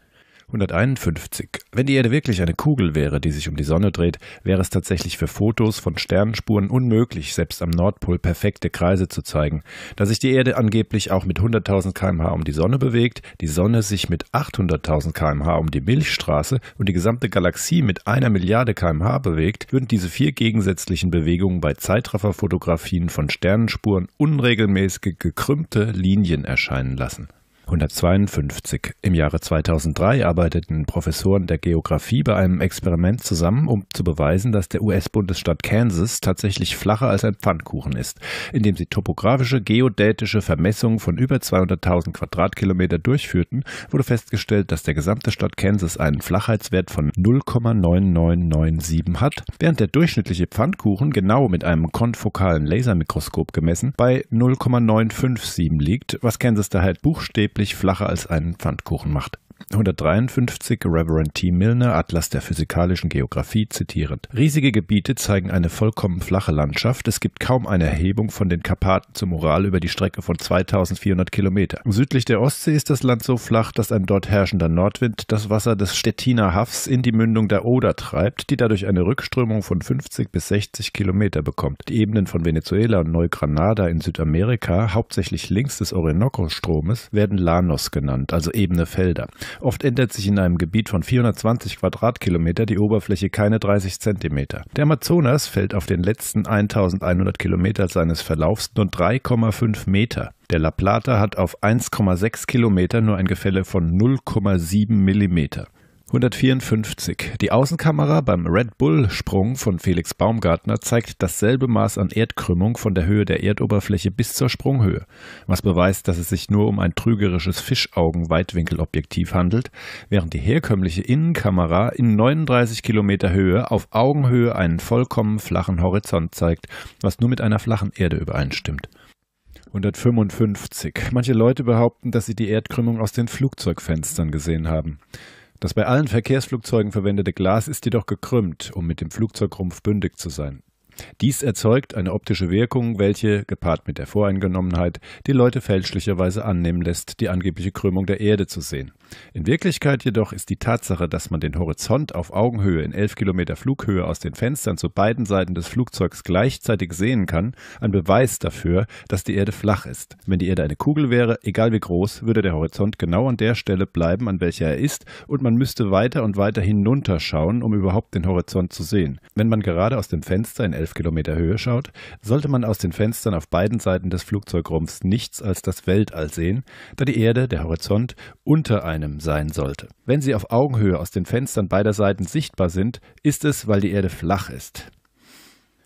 Speaker 1: 151. Wenn die Erde wirklich eine Kugel wäre, die sich um die Sonne dreht, wäre es tatsächlich für Fotos von Sternenspuren unmöglich, selbst am Nordpol perfekte Kreise zu zeigen. Da sich die Erde angeblich auch mit 100.000 km/h um die Sonne bewegt, die Sonne sich mit 800.000 km/h um die Milchstraße und die gesamte Galaxie mit einer Milliarde km/h bewegt, würden diese vier gegensätzlichen Bewegungen bei Zeitrafferfotografien von Sternenspuren unregelmäßige gekrümmte Linien erscheinen lassen. 152. Im Jahre 2003 arbeiteten Professoren der Geographie bei einem Experiment zusammen, um zu beweisen, dass der US-Bundesstaat Kansas tatsächlich flacher als ein Pfannkuchen ist, indem sie topografische, geodätische Vermessungen von über 200.000 Quadratkilometer durchführten, wurde festgestellt, dass der gesamte Stadt Kansas einen Flachheitswert von 0,9997 hat, während der durchschnittliche Pfannkuchen genau mit einem konfokalen Lasermikroskop gemessen bei 0,957 liegt, was Kansas daher buchstäblich deutlich flacher als ein Pfandkuchen macht. 153 Reverend T. Milner, Atlas der physikalischen Geographie, zitierend. Riesige Gebiete zeigen eine vollkommen flache Landschaft. Es gibt kaum eine Erhebung von den Karpaten zum Ural über die Strecke von 2400 Kilometer. Südlich der Ostsee ist das Land so flach, dass ein dort herrschender Nordwind das Wasser des Stettiner Haffs in die Mündung der Oder treibt, die dadurch eine Rückströmung von 50 bis 60 Kilometer bekommt. Die Ebenen von Venezuela und Neugranada in Südamerika, hauptsächlich links des Orinoco-Stromes, werden Llanos genannt, also ebene Felder. Oft ändert sich in einem Gebiet von 420 Quadratkilometer die Oberfläche keine 30 Zentimeter. Der Amazonas fällt auf den letzten 1100 Kilometer seines Verlaufs nur 3,5 Meter. Der La Plata hat auf 1,6 Kilometer nur ein Gefälle von 0,7 Millimeter. 154. Die Außenkamera beim Red Bull-Sprung von Felix Baumgartner zeigt dasselbe Maß an Erdkrümmung von der Höhe der Erdoberfläche bis zur Sprunghöhe, was beweist, dass es sich nur um ein trügerisches Fischaugen-Weitwinkelobjektiv handelt, während die herkömmliche Innenkamera in 39 Kilometer Höhe auf Augenhöhe einen vollkommen flachen Horizont zeigt, was nur mit einer flachen Erde übereinstimmt. 155. Manche Leute behaupten, dass sie die Erdkrümmung aus den Flugzeugfenstern gesehen haben. Das bei allen Verkehrsflugzeugen verwendete Glas ist jedoch gekrümmt, um mit dem Flugzeugrumpf bündig zu sein. Dies erzeugt eine optische Wirkung, welche, gepaart mit der Voreingenommenheit, die Leute fälschlicherweise annehmen lässt, die angebliche Krümmung der Erde zu sehen. In Wirklichkeit jedoch ist die Tatsache, dass man den Horizont auf Augenhöhe in 11 Kilometer Flughöhe aus den Fenstern zu beiden Seiten des Flugzeugs gleichzeitig sehen kann, ein Beweis dafür, dass die Erde flach ist. Wenn die Erde eine Kugel wäre, egal wie groß, würde der Horizont genau an der Stelle bleiben, an welcher er ist, und man müsste weiter und weiter hinunterschauen, um überhaupt den Horizont zu sehen. Wenn man gerade aus dem Fenster in 11 Kilometer Höhe schaut, sollte man aus den Fenstern auf beiden Seiten des Flugzeugrumpfs nichts als das Weltall sehen, da die Erde, der Horizont, unter einem einem sein sollte. Wenn sie auf Augenhöhe aus den Fenstern beider Seiten sichtbar sind, ist es, weil die Erde flach ist.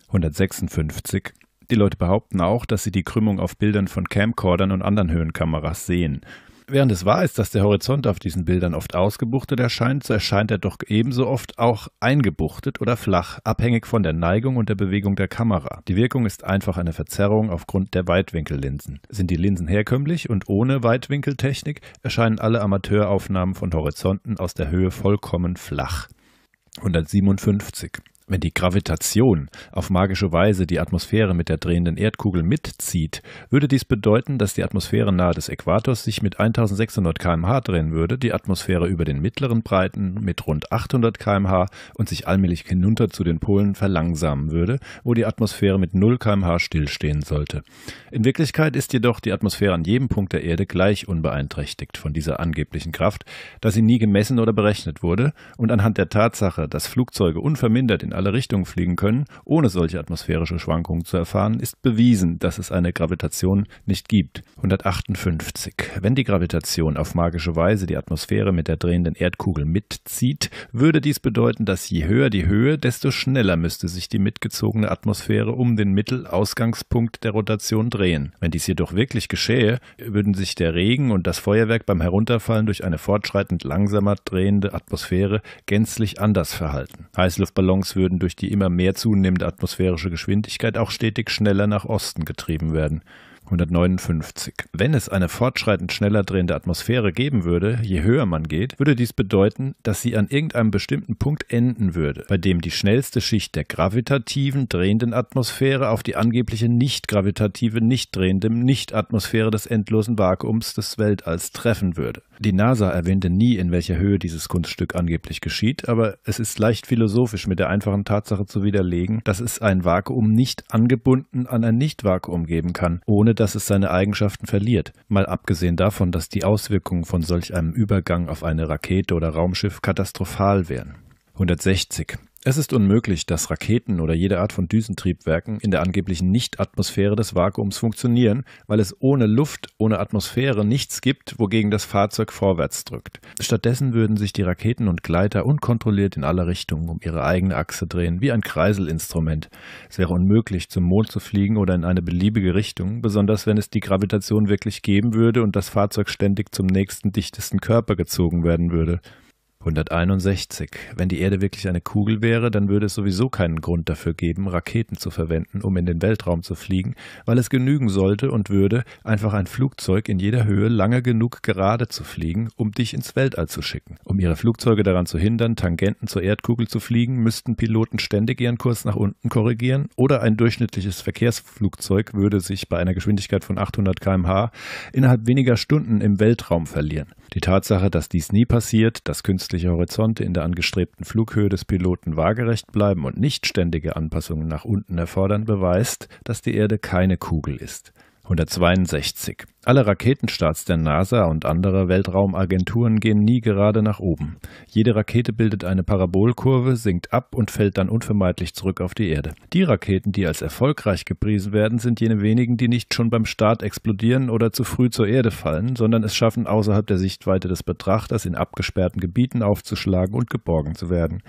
Speaker 1: 156. Die Leute behaupten auch, dass sie die Krümmung auf Bildern von Camcordern und anderen Höhenkameras sehen. Während es wahr ist, dass der Horizont auf diesen Bildern oft ausgebuchtet erscheint, so erscheint er doch ebenso oft auch eingebuchtet oder flach, abhängig von der Neigung und der Bewegung der Kamera. Die Wirkung ist einfach eine Verzerrung aufgrund der Weitwinkellinsen. Sind die Linsen herkömmlich und ohne Weitwinkeltechnik, erscheinen alle Amateuraufnahmen von Horizonten aus der Höhe vollkommen flach. 157. Wenn die Gravitation auf magische Weise die Atmosphäre mit der drehenden Erdkugel mitzieht, würde dies bedeuten, dass die Atmosphäre nahe des Äquators sich mit 1600 km/h drehen würde, die Atmosphäre über den mittleren Breiten mit rund 800 km/h und sich allmählich hinunter zu den Polen verlangsamen würde, wo die Atmosphäre mit 0 km/h stillstehen sollte. In Wirklichkeit ist jedoch die Atmosphäre an jedem Punkt der Erde gleich unbeeinträchtigt von dieser angeblichen Kraft, da sie nie gemessen oder berechnet wurde und anhand der Tatsache, dass Flugzeuge unvermindert in alle Richtungen fliegen können, ohne solche atmosphärische Schwankungen zu erfahren, ist bewiesen, dass es eine Gravitation nicht gibt. 158. Wenn die Gravitation auf magische Weise die Atmosphäre mit der drehenden Erdkugel mitzieht, würde dies bedeuten, dass je höher die Höhe, desto schneller müsste sich die mitgezogene Atmosphäre um den Mittelausgangspunkt der Rotation drehen. Wenn dies jedoch wirklich geschehe, würden sich der Regen und das Feuerwerk beim Herunterfallen durch eine fortschreitend langsamer drehende Atmosphäre gänzlich anders verhalten. Heißluftballons würden würden durch die immer mehr zunehmende atmosphärische Geschwindigkeit auch stetig schneller nach Osten getrieben werden. 159. Wenn es eine fortschreitend schneller drehende Atmosphäre geben würde, je höher man geht, würde dies bedeuten, dass sie an irgendeinem bestimmten Punkt enden würde, bei dem die schnellste Schicht der gravitativen drehenden Atmosphäre auf die angebliche nicht gravitative, nicht drehende, nicht Atmosphäre des endlosen Vakuums des Weltalls treffen würde. Die NASA erwähnte nie, in welcher Höhe dieses Kunststück angeblich geschieht, aber es ist leicht philosophisch mit der einfachen Tatsache zu widerlegen, dass es ein Vakuum nicht angebunden an ein Nicht-Vakuum geben kann, ohne dass es seine Eigenschaften verliert. Mal abgesehen davon, dass die Auswirkungen von solch einem Übergang auf eine Rakete oder Raumschiff katastrophal wären. 160. Es ist unmöglich, dass Raketen oder jede Art von Düsentriebwerken in der angeblichen Nicht-Atmosphäre des Vakuums funktionieren, weil es ohne Luft, ohne Atmosphäre nichts gibt, wogegen das Fahrzeug vorwärts drückt. Stattdessen würden sich die Raketen und Gleiter unkontrolliert in alle Richtungen um ihre eigene Achse drehen, wie ein Kreiselinstrument. Es wäre unmöglich, zum Mond zu fliegen oder in eine beliebige Richtung, besonders wenn es die Gravitation wirklich geben würde und das Fahrzeug ständig zum nächsten dichtesten Körper gezogen werden würde. 161. Wenn die Erde wirklich eine Kugel wäre, dann würde es sowieso keinen Grund dafür geben, Raketen zu verwenden, um in den Weltraum zu fliegen, weil es genügen sollte und würde, einfach ein Flugzeug in jeder Höhe lange genug gerade zu fliegen, um dich ins Weltall zu schicken. Um ihre Flugzeuge daran zu hindern, Tangenten zur Erdkugel zu fliegen, müssten Piloten ständig ihren Kurs nach unten korrigieren oder ein durchschnittliches Verkehrsflugzeug würde sich bei einer Geschwindigkeit von 800 km/h innerhalb weniger Stunden im Weltraum verlieren. Die Tatsache, dass dies nie passiert, dass Künstler zeitliche Horizonte in der angestrebten Flughöhe des Piloten waagerecht bleiben und nicht ständige Anpassungen nach unten erfordern, beweist, dass die Erde keine Kugel ist. 162. Alle Raketenstarts der NASA und anderer Weltraumagenturen gehen nie gerade nach oben. Jede Rakete bildet eine Parabolkurve, sinkt ab und fällt dann unvermeidlich zurück auf die Erde. Die Raketen, die als erfolgreich gepriesen werden, sind jene wenigen, die nicht schon beim Start explodieren oder zu früh zur Erde fallen, sondern es schaffen, außerhalb der Sichtweite des Betrachters in abgesperrten Gebieten aufzuschlagen und geborgen zu werden.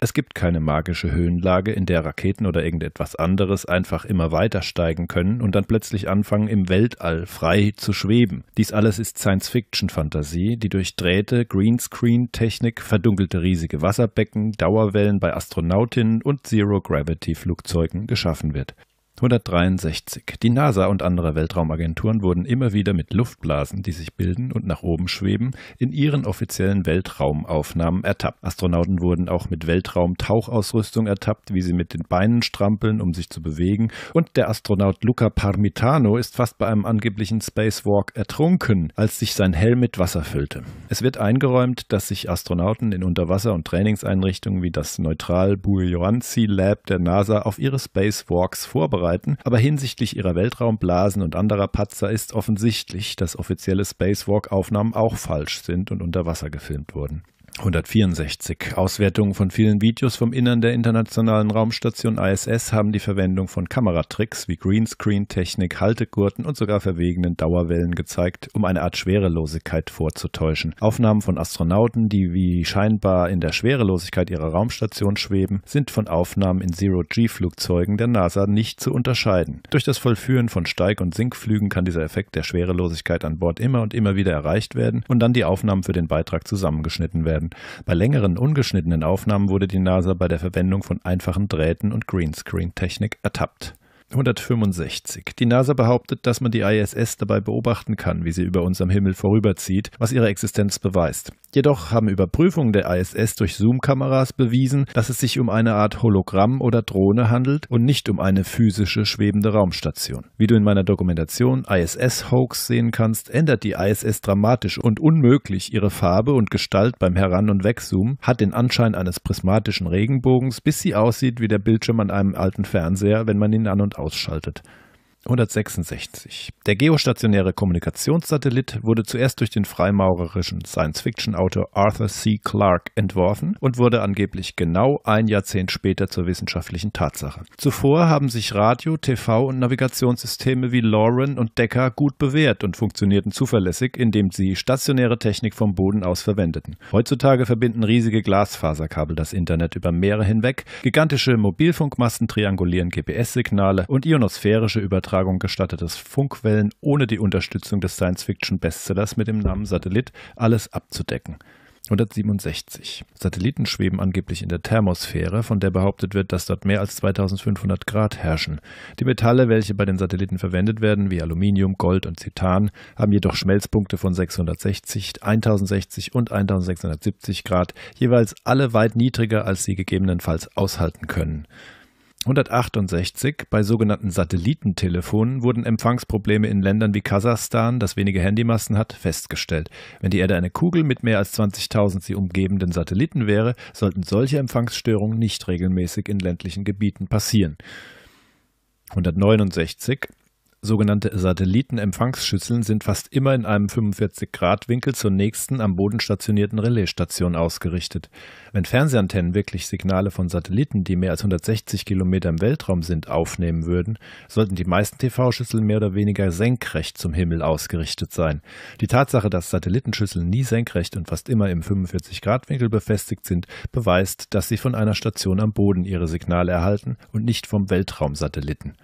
Speaker 1: Es gibt keine magische Höhenlage, in der Raketen oder irgendetwas anderes einfach immer weiter steigen können und dann plötzlich anfangen, im Weltall frei zu schweben. Dies alles ist Science-Fiction-Fantasie, die durch Drähte, Greenscreen-Technik, verdunkelte riesige Wasserbecken, Dauerwellen bei Astronautinnen und Zero-Gravity-Flugzeugen geschaffen wird. 163. Die NASA und andere Weltraumagenturen wurden immer wieder mit Luftblasen, die sich bilden und nach oben schweben, in ihren offiziellen Weltraumaufnahmen ertappt. Astronauten wurden auch mit Weltraumtauchausrüstung ertappt, wie sie mit den Beinen strampeln, um sich zu bewegen. Und der Astronaut Luca Parmitano ist fast bei einem angeblichen Spacewalk ertrunken, als sich sein Helm mit Wasser füllte. Es wird eingeräumt, dass sich Astronauten in Unterwasser- und Trainingseinrichtungen wie das Neutral Buoyancy Lab der NASA auf ihre Spacewalks vorbereiten arbeiten, aber hinsichtlich ihrer Weltraumblasen und anderer Patzer ist offensichtlich, dass offizielle Spacewalk-Aufnahmen auch falsch sind und unter Wasser gefilmt wurden. 164. Auswertungen von vielen Videos vom Innern der internationalen Raumstation ISS haben die Verwendung von Kameratricks wie Greenscreen-Technik, Haltegurten und sogar verwegenen Dauerwellen gezeigt, um eine Art Schwerelosigkeit vorzutäuschen. Aufnahmen von Astronauten, die wie scheinbar in der Schwerelosigkeit ihrer Raumstation schweben, sind von Aufnahmen in Zero-G-Flugzeugen der NASA nicht zu unterscheiden. Durch das Vollführen von Steig- und Sinkflügen kann dieser Effekt der Schwerelosigkeit an Bord immer und immer wieder erreicht werden und dann die Aufnahmen für den Beitrag zusammengeschnitten werden bleiben. Bei längeren, ungeschnittenen Aufnahmen wurde die NASA bei der Verwendung von einfachen Drähten und Greenscreen-Technik ertappt. 165. Die NASA behauptet, dass man die ISS dabei beobachten kann, wie sie über uns am Himmel vorüberzieht, was ihre Existenz beweist. Jedoch haben Überprüfungen der ISS durch Zoom-Kameras bewiesen, dass es sich um eine Art Hologramm oder Drohne handelt und nicht um eine physische schwebende Raumstation. Wie du in meiner Dokumentation ISS-Hoax sehen kannst, ändert die ISS dramatisch und unmöglich ihre Farbe und Gestalt beim Heran- und Wegzoomen, hat den Anschein eines prismatischen Regenbogens, bis sie aussieht wie der Bildschirm an einem alten Fernseher, wenn man ihn an- und ausschaltet. 166. Der geostationäre Kommunikationssatellit wurde zuerst durch den freimaurerischen Science-Fiction-Autor Arthur C. Clarke entworfen und wurde angeblich genau ein Jahrzehnt später zur wissenschaftlichen Tatsache. Zuvor haben sich Radio, TV und Navigationssysteme wie Lauren und Decker gut bewährt und funktionierten zuverlässig, indem sie stationäre Technik vom Boden aus verwendeten. Heutzutage verbinden riesige Glasfaserkabel das Internet über Meere hinweg, gigantische Mobilfunkmasten triangulieren GPS-Signale und ionosphärische Übertragungen Übertragung gestattetes Funkwellen ohne die Unterstützung des Science-Fiction-Bestsellers mit dem Namen Satellit alles abzudecken. 167. Satelliten schweben angeblich in der Thermosphäre, von der behauptet wird, dass dort mehr als 2500 Grad herrschen. Die Metalle, welche bei den Satelliten verwendet werden, wie Aluminium, Gold und Titan, haben jedoch Schmelzpunkte von 660, 1060 und 1670 Grad, jeweils alle weit niedriger, als sie gegebenenfalls aushalten können. 168. Bei sogenannten Satellitentelefonen wurden Empfangsprobleme in Ländern wie Kasachstan, das wenige Handymasten hat, festgestellt. Wenn die Erde eine Kugel mit mehr als 20.000 sie umgebenden Satelliten wäre, sollten solche Empfangsstörungen nicht regelmäßig in ländlichen Gebieten passieren. 169. Sogenannte Satellitenempfangsschüsseln sind fast immer in einem 45-Grad-Winkel zur nächsten am Boden stationierten Relaisstation ausgerichtet. Wenn Fernsehantennen wirklich Signale von Satelliten, die mehr als 160 Kilometer im Weltraum sind, aufnehmen würden, sollten die meisten TV-Schüsseln mehr oder weniger senkrecht zum Himmel ausgerichtet sein. Die Tatsache, dass Satellitenschüsseln nie senkrecht und fast immer im 45-Grad-Winkel befestigt sind, beweist, dass sie von einer Station am Boden ihre Signale erhalten und nicht vom Weltraumsatelliten.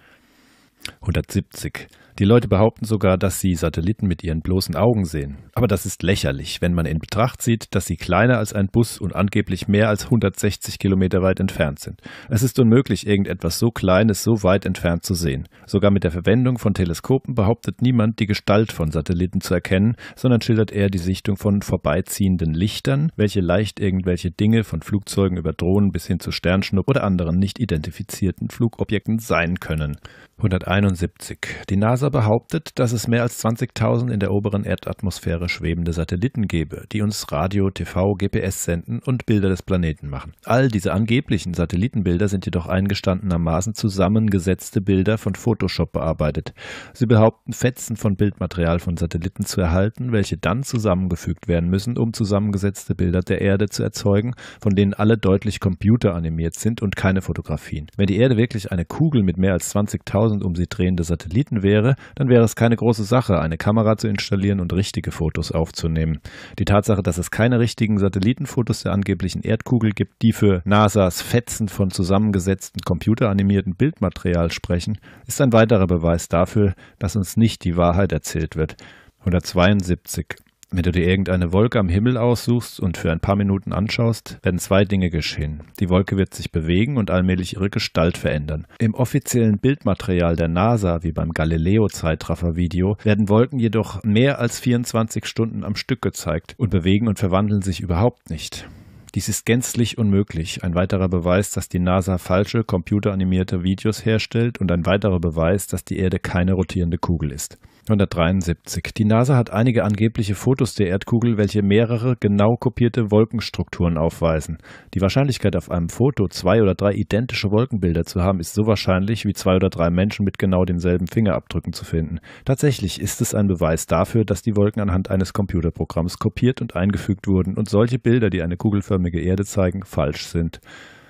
Speaker 1: 170 die Leute behaupten sogar, dass sie Satelliten mit ihren bloßen Augen sehen. Aber das ist lächerlich, wenn man in Betracht zieht, dass sie kleiner als ein Bus und angeblich mehr als 160 Kilometer weit entfernt sind. Es ist unmöglich, irgendetwas so Kleines so weit entfernt zu sehen. Sogar mit der Verwendung von Teleskopen behauptet niemand, die Gestalt von Satelliten zu erkennen, sondern schildert eher die Sichtung von vorbeiziehenden Lichtern, welche leicht irgendwelche Dinge von Flugzeugen über Drohnen bis hin zu Sternschnupp oder anderen nicht identifizierten Flugobjekten sein können. 171. Die NASA Wissenschaftler behauptet, dass es mehr als 20.000 in der oberen Erdatmosphäre schwebende Satelliten gäbe, die uns Radio, TV, GPS senden und Bilder des Planeten machen. All diese angeblichen Satellitenbilder sind jedoch eingestandenermaßen zusammengesetzte Bilder von Photoshop bearbeitet. Sie behaupten, Fetzen von Bildmaterial von Satelliten zu erhalten, welche dann zusammengefügt werden müssen, um zusammengesetzte Bilder der Erde zu erzeugen, von denen alle deutlich computeranimiert sind und keine Fotografien. Wenn die Erde wirklich eine Kugel mit mehr als 20.000 um sie drehende Satelliten wäre, dann wäre es keine große Sache, eine Kamera zu installieren und richtige Fotos aufzunehmen. Die Tatsache, dass es keine richtigen Satellitenfotos der angeblichen Erdkugel gibt, die für NASAs Fetzen von zusammengesetzten computeranimierten Bildmaterial sprechen, ist ein weiterer Beweis dafür, dass uns nicht die Wahrheit erzählt wird. 172 wenn du dir irgendeine Wolke am Himmel aussuchst und für ein paar Minuten anschaust, werden zwei Dinge geschehen. Die Wolke wird sich bewegen und allmählich ihre Gestalt verändern. Im offiziellen Bildmaterial der NASA, wie beim Galileo-Zeitraffer-Video, werden Wolken jedoch mehr als 24 Stunden am Stück gezeigt und bewegen und verwandeln sich überhaupt nicht. Dies ist gänzlich unmöglich. Ein weiterer Beweis, dass die NASA falsche, computeranimierte Videos herstellt und ein weiterer Beweis, dass die Erde keine rotierende Kugel ist. 1973. Die NASA hat einige angebliche Fotos der Erdkugel, welche mehrere genau kopierte Wolkenstrukturen aufweisen. Die Wahrscheinlichkeit, auf einem Foto zwei oder drei identische Wolkenbilder zu haben, ist so wahrscheinlich wie zwei oder drei Menschen mit genau denselben Fingerabdrücken zu finden. Tatsächlich ist es ein Beweis dafür, dass die Wolken anhand eines Computerprogramms kopiert und eingefügt wurden und solche Bilder, die eine kugelförmige Erde zeigen, falsch sind.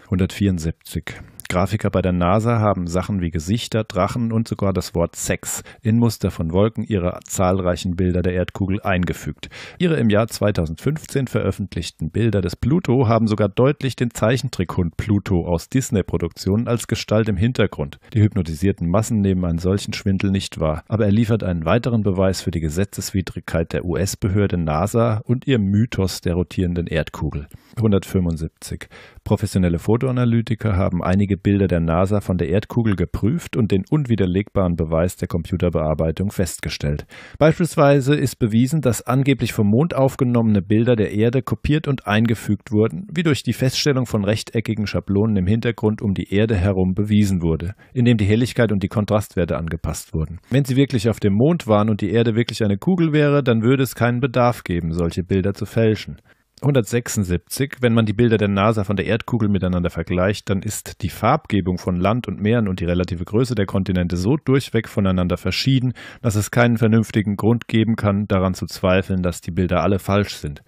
Speaker 1: 174. Grafiker bei der NASA haben Sachen wie Gesichter, Drachen und sogar das Wort Sex in Muster von Wolken ihrer zahlreichen Bilder der Erdkugel eingefügt. Ihre im Jahr 2015 veröffentlichten Bilder des Pluto haben sogar deutlich den Zeichentrickhund Pluto aus Disney-Produktionen als Gestalt im Hintergrund. Die hypnotisierten Massen nehmen einen solchen Schwindel nicht wahr, aber er liefert einen weiteren Beweis für die Gesetzeswidrigkeit der US-Behörde NASA und ihr Mythos der rotierenden Erdkugel. 175. Professionelle Fotoanalytiker haben einige Bilder der NASA von der Erdkugel geprüft und den unwiderlegbaren Beweis der Computerbearbeitung festgestellt. Beispielsweise ist bewiesen, dass angeblich vom Mond aufgenommene Bilder der Erde kopiert und eingefügt wurden, wie durch die Feststellung von rechteckigen Schablonen im Hintergrund um die Erde herum bewiesen wurde, indem die Helligkeit und die Kontrastwerte angepasst wurden. Wenn sie wirklich auf dem Mond waren und die Erde wirklich eine Kugel wäre, dann würde es keinen Bedarf geben, solche Bilder zu fälschen. 176. Wenn man die Bilder der NASA von der Erdkugel miteinander vergleicht, dann ist die Farbgebung von Land und Meeren und die relative Größe der Kontinente so durchweg voneinander verschieden, dass es keinen vernünftigen Grund geben kann, daran zu zweifeln, dass die Bilder alle falsch sind.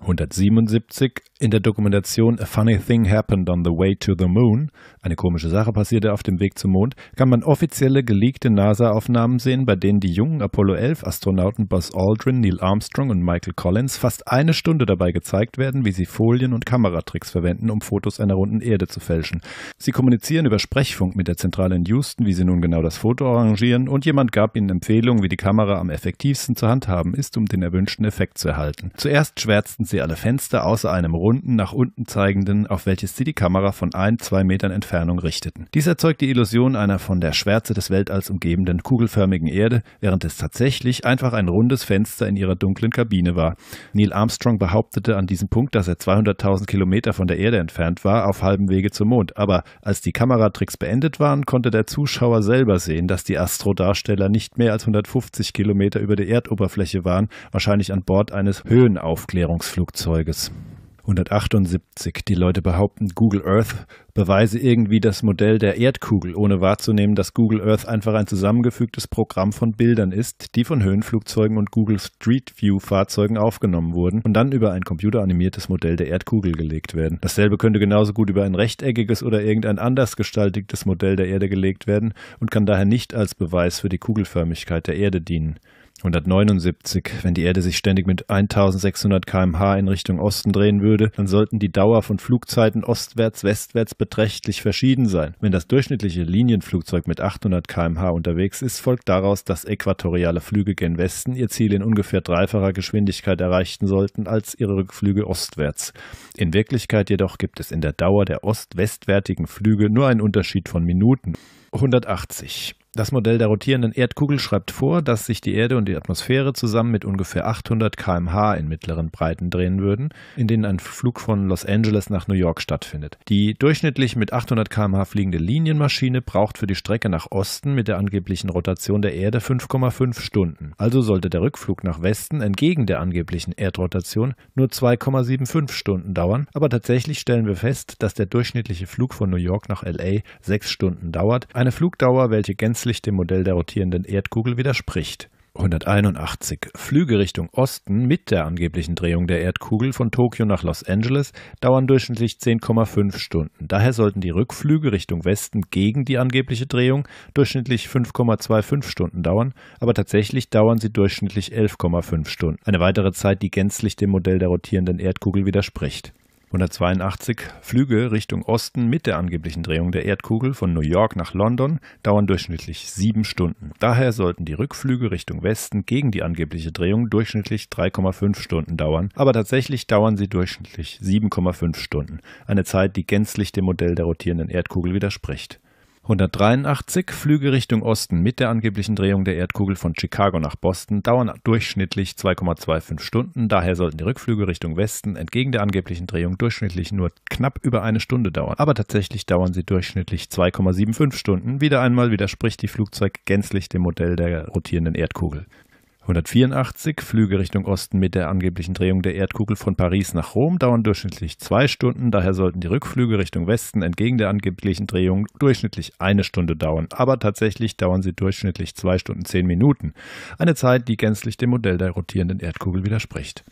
Speaker 1: 177 in der Dokumentation A Funny Thing Happened on the Way to the Moon, eine komische Sache passierte auf dem Weg zum Mond, kann man offizielle geleakte NASA-Aufnahmen sehen, bei denen die jungen Apollo 11-Astronauten Buzz Aldrin, Neil Armstrong und Michael Collins fast eine Stunde dabei gezeigt werden, wie sie Folien und Kameratricks verwenden, um Fotos einer runden Erde zu fälschen. Sie kommunizieren über Sprechfunk mit der Zentrale in Houston, wie sie nun genau das Foto arrangieren, und jemand gab ihnen Empfehlungen, wie die Kamera am effektivsten zu handhaben ist, um den erwünschten Effekt zu erhalten. Zuerst schwärzten sie alle Fenster außer einem roten runden, nach unten zeigenden, auf welches sie die Kamera von ein, zwei Metern Entfernung richteten. Dies erzeugt die Illusion einer von der Schwärze des Weltalls umgebenden kugelförmigen Erde, während es tatsächlich einfach ein rundes Fenster in ihrer dunklen Kabine war. Neil Armstrong behauptete an diesem Punkt, dass er 200.000 Kilometer von der Erde entfernt war, auf halbem Wege zum Mond. Aber als die Kameratricks beendet waren, konnte der Zuschauer selber sehen, dass die Astrodarsteller nicht mehr als 150 Kilometer über der Erdoberfläche waren, wahrscheinlich an Bord eines Höhenaufklärungsflugzeuges. 178. Die Leute behaupten, Google Earth beweise irgendwie das Modell der Erdkugel, ohne wahrzunehmen, dass Google Earth einfach ein zusammengefügtes Programm von Bildern ist, die von Höhenflugzeugen und Google Street View Fahrzeugen aufgenommen wurden und dann über ein computeranimiertes Modell der Erdkugel gelegt werden. Dasselbe könnte genauso gut über ein rechteckiges oder irgendein anders gestaltigtes Modell der Erde gelegt werden und kann daher nicht als Beweis für die Kugelförmigkeit der Erde dienen. 179. Wenn die Erde sich ständig mit 1600 kmh in Richtung Osten drehen würde, dann sollten die Dauer von Flugzeiten ostwärts, westwärts beträchtlich verschieden sein. Wenn das durchschnittliche Linienflugzeug mit 800 kmh unterwegs ist, folgt daraus, dass äquatoriale Flüge gen Westen ihr Ziel in ungefähr dreifacher Geschwindigkeit erreichen sollten als ihre Rückflüge ostwärts. In Wirklichkeit jedoch gibt es in der Dauer der ost-westwärtigen Flüge nur einen Unterschied von Minuten. 180. Das Modell der rotierenden Erdkugel schreibt vor, dass sich die Erde und die Atmosphäre zusammen mit ungefähr 800 km/h in mittleren Breiten drehen würden, in denen ein Flug von Los Angeles nach New York stattfindet. Die durchschnittlich mit 800 km/h fliegende Linienmaschine braucht für die Strecke nach Osten mit der angeblichen Rotation der Erde 5,5 Stunden. Also sollte der Rückflug nach Westen entgegen der angeblichen Erdrotation nur 2,75 Stunden dauern. Aber tatsächlich stellen wir fest, dass der durchschnittliche Flug von New York nach LA 6 Stunden dauert. Eine Flugdauer, welche gänzlich gänzlich dem Modell der rotierenden Erdkugel widerspricht. 181 Flüge Richtung Osten mit der angeblichen Drehung der Erdkugel von Tokio nach Los Angeles dauern durchschnittlich 10,5 Stunden. Daher sollten die Rückflüge Richtung Westen gegen die angebliche Drehung durchschnittlich 5,25 Stunden dauern, aber tatsächlich dauern sie durchschnittlich 11,5 Stunden. Eine weitere Zeit, die gänzlich dem Modell der rotierenden Erdkugel widerspricht. 182 Flüge Richtung Osten mit der angeblichen Drehung der Erdkugel von New York nach London dauern durchschnittlich sieben Stunden. Daher sollten die Rückflüge Richtung Westen gegen die angebliche Drehung durchschnittlich 3,5 Stunden dauern, aber tatsächlich dauern sie durchschnittlich 7,5 Stunden, eine Zeit, die gänzlich dem Modell der rotierenden Erdkugel widerspricht. 183 Flüge Richtung Osten mit der angeblichen Drehung der Erdkugel von Chicago nach Boston dauern durchschnittlich 2,25 Stunden. Daher sollten die Rückflüge Richtung Westen entgegen der angeblichen Drehung durchschnittlich nur knapp über eine Stunde dauern. Aber tatsächlich dauern sie durchschnittlich 2,75 Stunden. Wieder einmal widerspricht die Flugzeug gänzlich dem Modell der rotierenden Erdkugel. 184, Flüge Richtung Osten mit der angeblichen Drehung der Erdkugel von Paris nach Rom dauern durchschnittlich zwei Stunden, daher sollten die Rückflüge Richtung Westen entgegen der angeblichen Drehung durchschnittlich eine Stunde dauern, aber tatsächlich dauern sie durchschnittlich zwei Stunden zehn Minuten, eine Zeit, die gänzlich dem Modell der rotierenden Erdkugel widerspricht.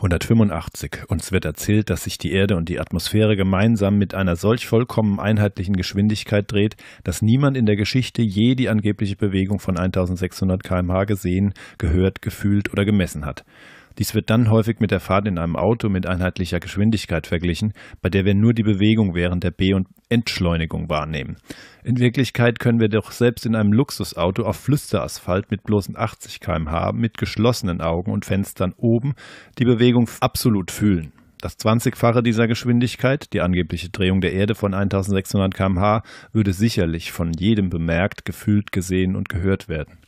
Speaker 1: 185. Uns wird erzählt, dass sich die Erde und die Atmosphäre gemeinsam mit einer solch vollkommen einheitlichen Geschwindigkeit dreht, dass niemand in der Geschichte je die angebliche Bewegung von 1600 kmh gesehen, gehört, gefühlt oder gemessen hat. Dies wird dann häufig mit der Fahrt in einem Auto mit einheitlicher Geschwindigkeit verglichen, bei der wir nur die Bewegung während der B- und Entschleunigung wahrnehmen. In Wirklichkeit können wir doch selbst in einem Luxusauto auf Flüsterasphalt mit bloßen 80 km/h mit geschlossenen Augen und Fenstern oben die Bewegung absolut fühlen. Das 20-fache dieser Geschwindigkeit, die angebliche Drehung der Erde von 1600 km/h, würde sicherlich von jedem bemerkt, gefühlt, gesehen und gehört werden.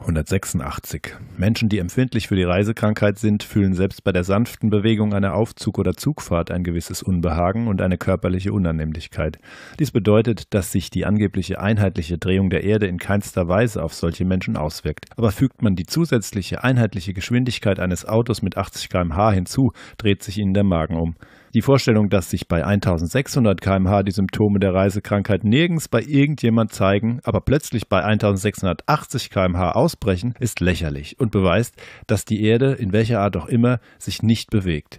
Speaker 1: 186. Menschen, die empfindlich für die Reisekrankheit sind, fühlen selbst bei der sanften Bewegung einer Aufzug- oder Zugfahrt ein gewisses Unbehagen und eine körperliche Unannehmlichkeit. Dies bedeutet, dass sich die angebliche einheitliche Drehung der Erde in keinster Weise auf solche Menschen auswirkt. Aber fügt man die zusätzliche einheitliche Geschwindigkeit eines Autos mit 80 km/h hinzu, dreht sich ihnen der Magen um. Die Vorstellung, dass sich bei 1600 km/h die Symptome der Reisekrankheit nirgends bei irgendjemand zeigen, aber plötzlich bei 1680 km/h ausbrechen, ist lächerlich und beweist, dass die Erde, in welcher Art auch immer, sich nicht bewegt.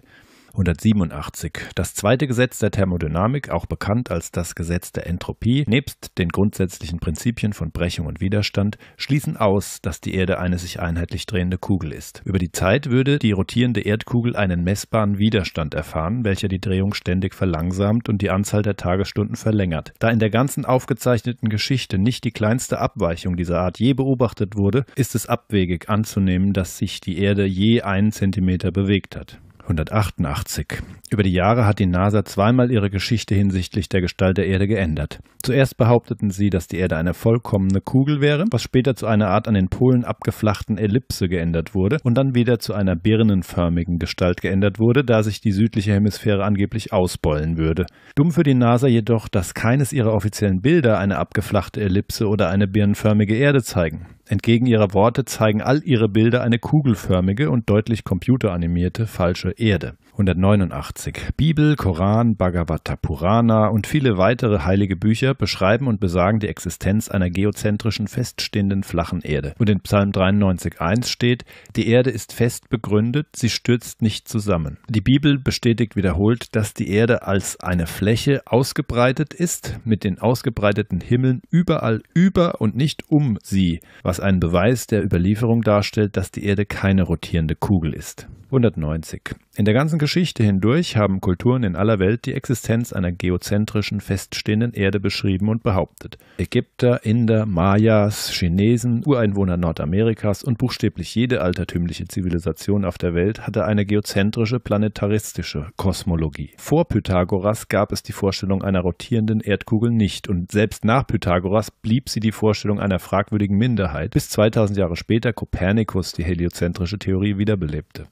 Speaker 1: 187. Das zweite Gesetz der Thermodynamik, auch bekannt als das Gesetz der Entropie, nebst den grundsätzlichen Prinzipien von Brechung und Widerstand, schließen aus, dass die Erde eine sich einheitlich drehende Kugel ist. Über die Zeit würde die rotierende Erdkugel einen messbaren Widerstand erfahren, welcher die Drehung ständig verlangsamt und die Anzahl der Tagesstunden verlängert. Da in der ganzen aufgezeichneten Geschichte nicht die kleinste Abweichung dieser Art je beobachtet wurde, ist es abwegig anzunehmen, dass sich die Erde je einen Zentimeter bewegt hat. 1988. Über die Jahre hat die NASA zweimal ihre Geschichte hinsichtlich der Gestalt der Erde geändert. Zuerst behaupteten sie, dass die Erde eine vollkommene Kugel wäre, was später zu einer Art an den Polen abgeflachten Ellipse geändert wurde und dann wieder zu einer birnenförmigen Gestalt geändert wurde, da sich die südliche Hemisphäre angeblich ausbeulen würde. Dumm für die NASA jedoch, dass keines ihrer offiziellen Bilder eine abgeflachte Ellipse oder eine birnenförmige Erde zeigen. Entgegen ihrer Worte zeigen all ihre Bilder eine kugelförmige und deutlich computeranimierte falsche Erde. 189. Bibel, Koran, Bhagavata Purana und viele weitere heilige Bücher beschreiben und besagen die Existenz einer geozentrischen, feststehenden flachen Erde. Und in Psalm 93,1 steht: Die Erde ist fest begründet, sie stürzt nicht zusammen. Die Bibel bestätigt wiederholt, dass die Erde als eine Fläche ausgebreitet ist, mit den ausgebreiteten Himmeln überall über und nicht um sie, was einen Beweis der Überlieferung darstellt, dass die Erde keine rotierende Kugel ist. 190. In der ganzen Geschichte hindurch haben Kulturen in aller Welt die Existenz einer geozentrischen, feststehenden Erde beschrieben und behauptet. Ägypter, Inder, Mayas, Chinesen, Ureinwohner Nordamerikas und buchstäblich jede altertümliche Zivilisation auf der Welt hatte eine geozentrische, planetaristische Kosmologie. Vor Pythagoras gab es die Vorstellung einer rotierenden Erdkugel nicht und selbst nach Pythagoras blieb sie die Vorstellung einer fragwürdigen Minderheit, bis 2000 Jahre später Kopernikus die heliozentrische Theorie wiederbelebte.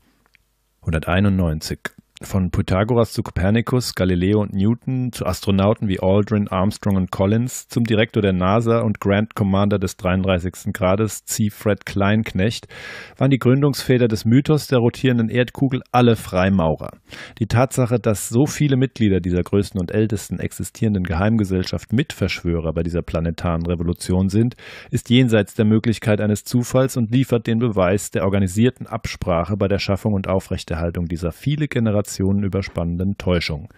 Speaker 1: 191. Von Pythagoras zu Kopernikus, Galileo und Newton, zu Astronauten wie Aldrin, Armstrong und Collins, zum Direktor der NASA und Grand Commander des 33. Grades, C. Fred Kleinknecht, waren die Gründungsväter des Mythos der rotierenden Erdkugel alle Freimaurer. Die Tatsache, dass so viele Mitglieder dieser größten und ältesten existierenden Geheimgesellschaft Mitverschwörer bei dieser planetaren Revolution sind, ist jenseits der Möglichkeit eines Zufalls und liefert den Beweis der organisierten Absprache bei der Schaffung und Aufrechterhaltung dieser viele Generationen Generationen überspannenden Täuschung.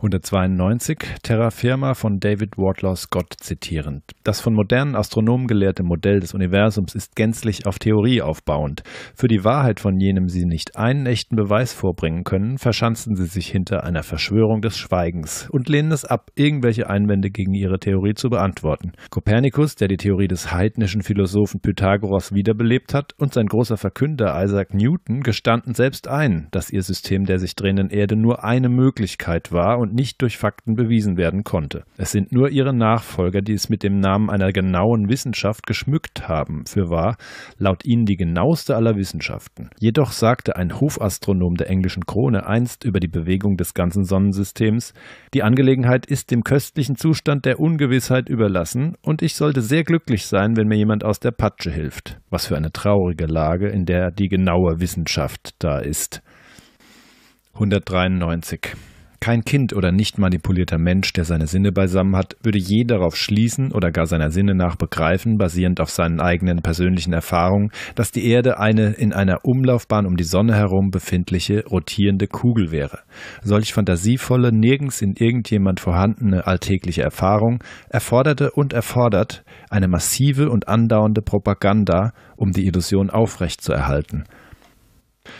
Speaker 1: 192 Terra Firma von David Wardlaw Scott zitierend. Das von modernen Astronomen gelehrte Modell des Universums ist gänzlich auf Theorie aufbauend. Für die Wahrheit von jenem sie nicht einen echten Beweis vorbringen können, verschanzen sie sich hinter einer Verschwörung des Schweigens und lehnen es ab, irgendwelche Einwände gegen ihre Theorie zu beantworten. Kopernikus, der die Theorie des heidnischen Philosophen Pythagoras wiederbelebt hat, und sein großer Verkünder Isaac Newton gestanden selbst ein, dass ihr System der sich drehenden Erde nur eine Möglichkeit war und und nicht durch Fakten bewiesen werden konnte. Es sind nur ihre Nachfolger, die es mit dem Namen einer genauen Wissenschaft geschmückt haben, für wahr, laut ihnen die genaueste aller Wissenschaften. Jedoch sagte ein Hofastronom der englischen Krone einst über die Bewegung des ganzen Sonnensystems, die Angelegenheit ist dem köstlichen Zustand der Ungewissheit überlassen und ich sollte sehr glücklich sein, wenn mir jemand aus der Patsche hilft. Was für eine traurige Lage, in der die genaue Wissenschaft da ist. 193 kein Kind oder nicht manipulierter Mensch, der seine Sinne beisammen hat, würde je darauf schließen oder gar seiner Sinne nach begreifen, basierend auf seinen eigenen persönlichen Erfahrungen, dass die Erde eine in einer Umlaufbahn um die Sonne herum befindliche rotierende Kugel wäre. Solch fantasievolle, nirgends in irgendjemand vorhandene alltägliche Erfahrung erforderte und erfordert eine massive und andauernde Propaganda, um die Illusion aufrechtzuerhalten –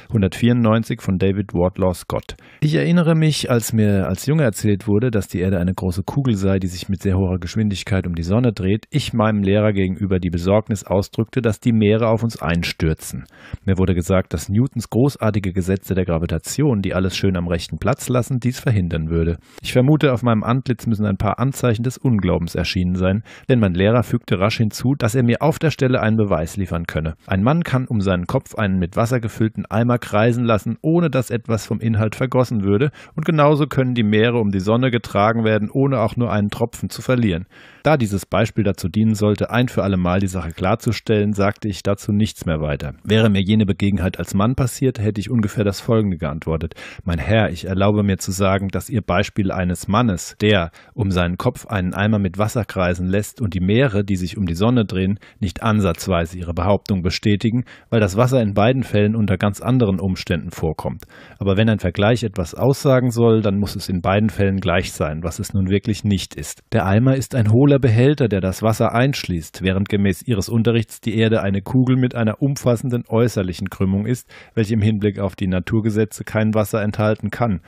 Speaker 1: 194 von David Wardlaw Scott. Ich erinnere mich, als mir als Junge erzählt wurde, dass die Erde eine große Kugel sei, die sich mit sehr hoher Geschwindigkeit um die Sonne dreht, ich meinem Lehrer gegenüber die Besorgnis ausdrückte, dass die Meere auf uns einstürzen. Mir wurde gesagt, dass Newtons großartige Gesetze der Gravitation, die alles schön am rechten Platz lassen, dies verhindern würde. Ich vermute, auf meinem Antlitz müssen ein paar Anzeichen des Unglaubens erschienen sein, denn mein Lehrer fügte rasch hinzu, dass er mir auf der Stelle einen Beweis liefern könne. Ein Mann kann um seinen Kopf einen mit Wasser gefüllten Eimer kreisen lassen, ohne dass etwas vom Inhalt vergossen würde, und genauso können die Meere um die Sonne getragen werden, ohne auch nur einen Tropfen zu verlieren. Da dieses Beispiel dazu dienen sollte, ein für alle Mal die Sache klarzustellen, sagte ich dazu nichts mehr weiter. Wäre mir jene Begegenheit als Mann passiert, hätte ich ungefähr das folgende geantwortet. Mein Herr, ich erlaube mir zu sagen, dass Ihr Beispiel eines Mannes, der um seinen Kopf einen Eimer mit Wasser kreisen lässt und die Meere, die sich um die Sonne drehen, nicht ansatzweise Ihre Behauptung bestätigen, weil das Wasser in beiden Fällen unter ganz anderen Umständen vorkommt. Aber wenn ein Vergleich etwas aussagen soll, dann muss es in beiden Fällen gleich sein, was es nun wirklich nicht ist. Der Eimer ist ein hohles hohler Behälter, der das Wasser einschließt, während gemäß ihres Unterrichts die Erde eine Kugel mit einer umfassenden äußerlichen Krümmung ist, welche im Hinblick auf die Naturgesetze kein Wasser enthalten kann.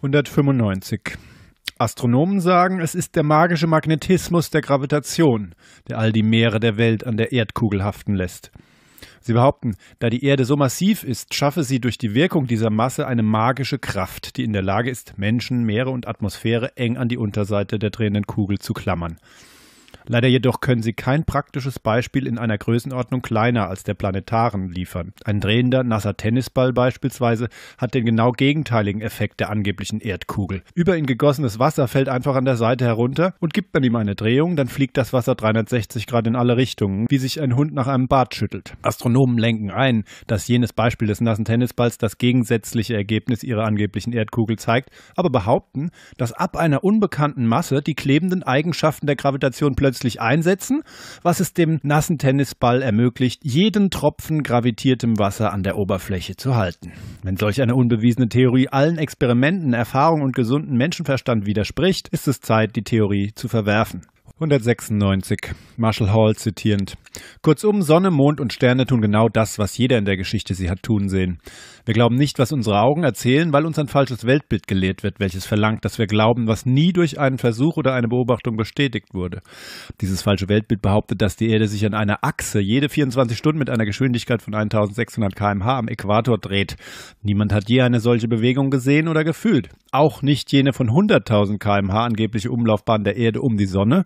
Speaker 1: 195. Astronomen sagen, es ist der magische Magnetismus der Gravitation, der all die Meere der Welt an der Erdkugel haften lässt. Sie behaupten, da die Erde so massiv ist, schaffe sie durch die Wirkung dieser Masse eine magische Kraft, die in der Lage ist, Menschen, Meere und Atmosphäre eng an die Unterseite der drehenden Kugel zu klammern. Leider jedoch können sie kein praktisches Beispiel in einer Größenordnung kleiner als der planetaren liefern. Ein drehender, nasser Tennisball beispielsweise hat den genau gegenteiligen Effekt der angeblichen Erdkugel. Über ihn gegossenes Wasser fällt einfach an der Seite herunter und gibt man ihm eine Drehung, dann fliegt das Wasser 360 Grad in alle Richtungen, wie sich ein Hund nach einem Bad schüttelt. Astronomen lenken ein, dass jenes Beispiel des nassen Tennisballs das gegensätzliche Ergebnis ihrer angeblichen Erdkugel zeigt, aber behaupten, dass ab einer unbekannten Masse die klebenden Eigenschaften der Gravitation plötzlich nützlich einsetzen, was es dem nassen Tennisball ermöglicht, jeden Tropfen gravitiertem Wasser an der Oberfläche zu halten. Wenn solch eine unbewiesene Theorie allen Experimenten, Erfahrungen und gesunden Menschenverstand widerspricht, ist es Zeit, die Theorie zu verwerfen. 196. Marshall Hall zitierend. Kurzum, Sonne, Mond und Sterne tun genau das, was jeder in der Geschichte sie hat tun sehen. Wir glauben nicht, was unsere Augen erzählen, weil uns ein falsches Weltbild gelehrt wird, welches verlangt, dass wir glauben, was nie durch einen Versuch oder eine Beobachtung bestätigt wurde. Dieses falsche Weltbild behauptet, dass die Erde sich an einer Achse jede 24 Stunden mit einer Geschwindigkeit von 1600 km/h am Äquator dreht. Niemand hat je eine solche Bewegung gesehen oder gefühlt. Auch nicht jene von 100.000 km/h angebliche Umlaufbahn der Erde um die Sonne,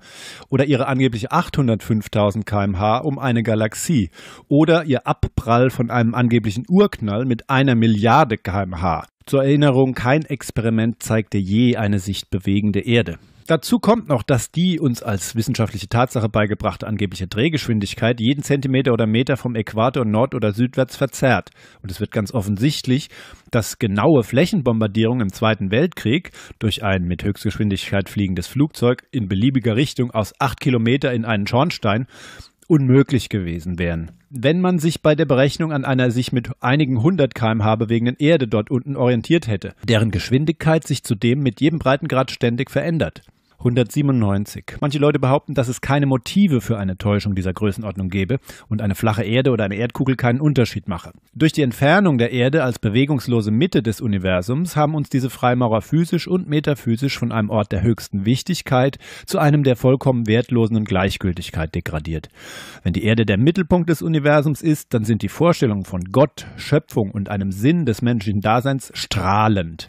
Speaker 1: oder ihre angeblich 805.000 kmh um eine Galaxie oder ihr Abprall von einem angeblichen Urknall mit einer Milliarde kmh. Zur Erinnerung, kein Experiment zeigte je eine sich bewegende Erde. Dazu kommt noch, dass die uns als wissenschaftliche Tatsache beigebrachte angebliche Drehgeschwindigkeit jeden Zentimeter oder Meter vom Äquator nord- oder südwärts verzerrt. Und es wird ganz offensichtlich, dass genaue Flächenbombardierung im Zweiten Weltkrieg durch ein mit Höchstgeschwindigkeit fliegendes Flugzeug in beliebiger Richtung aus acht Kilometer in einen Schornstein unmöglich gewesen wären. Wenn man sich bei der Berechnung an einer sich mit einigen hundert km/h bewegenden Erde dort unten orientiert hätte, deren Geschwindigkeit sich zudem mit jedem Breitengrad ständig verändert. 197. Manche Leute behaupten, dass es keine Motive für eine Täuschung dieser Größenordnung gebe und eine flache Erde oder eine Erdkugel keinen Unterschied mache. Durch die Entfernung der Erde als bewegungslose Mitte des Universums haben uns diese Freimaurer physisch und metaphysisch von einem Ort der höchsten Wichtigkeit zu einem der vollkommen wertlosen und Gleichgültigkeit degradiert. Wenn die Erde der Mittelpunkt des Universums ist, dann sind die Vorstellungen von Gott, Schöpfung und einem Sinn des menschlichen Daseins strahlend.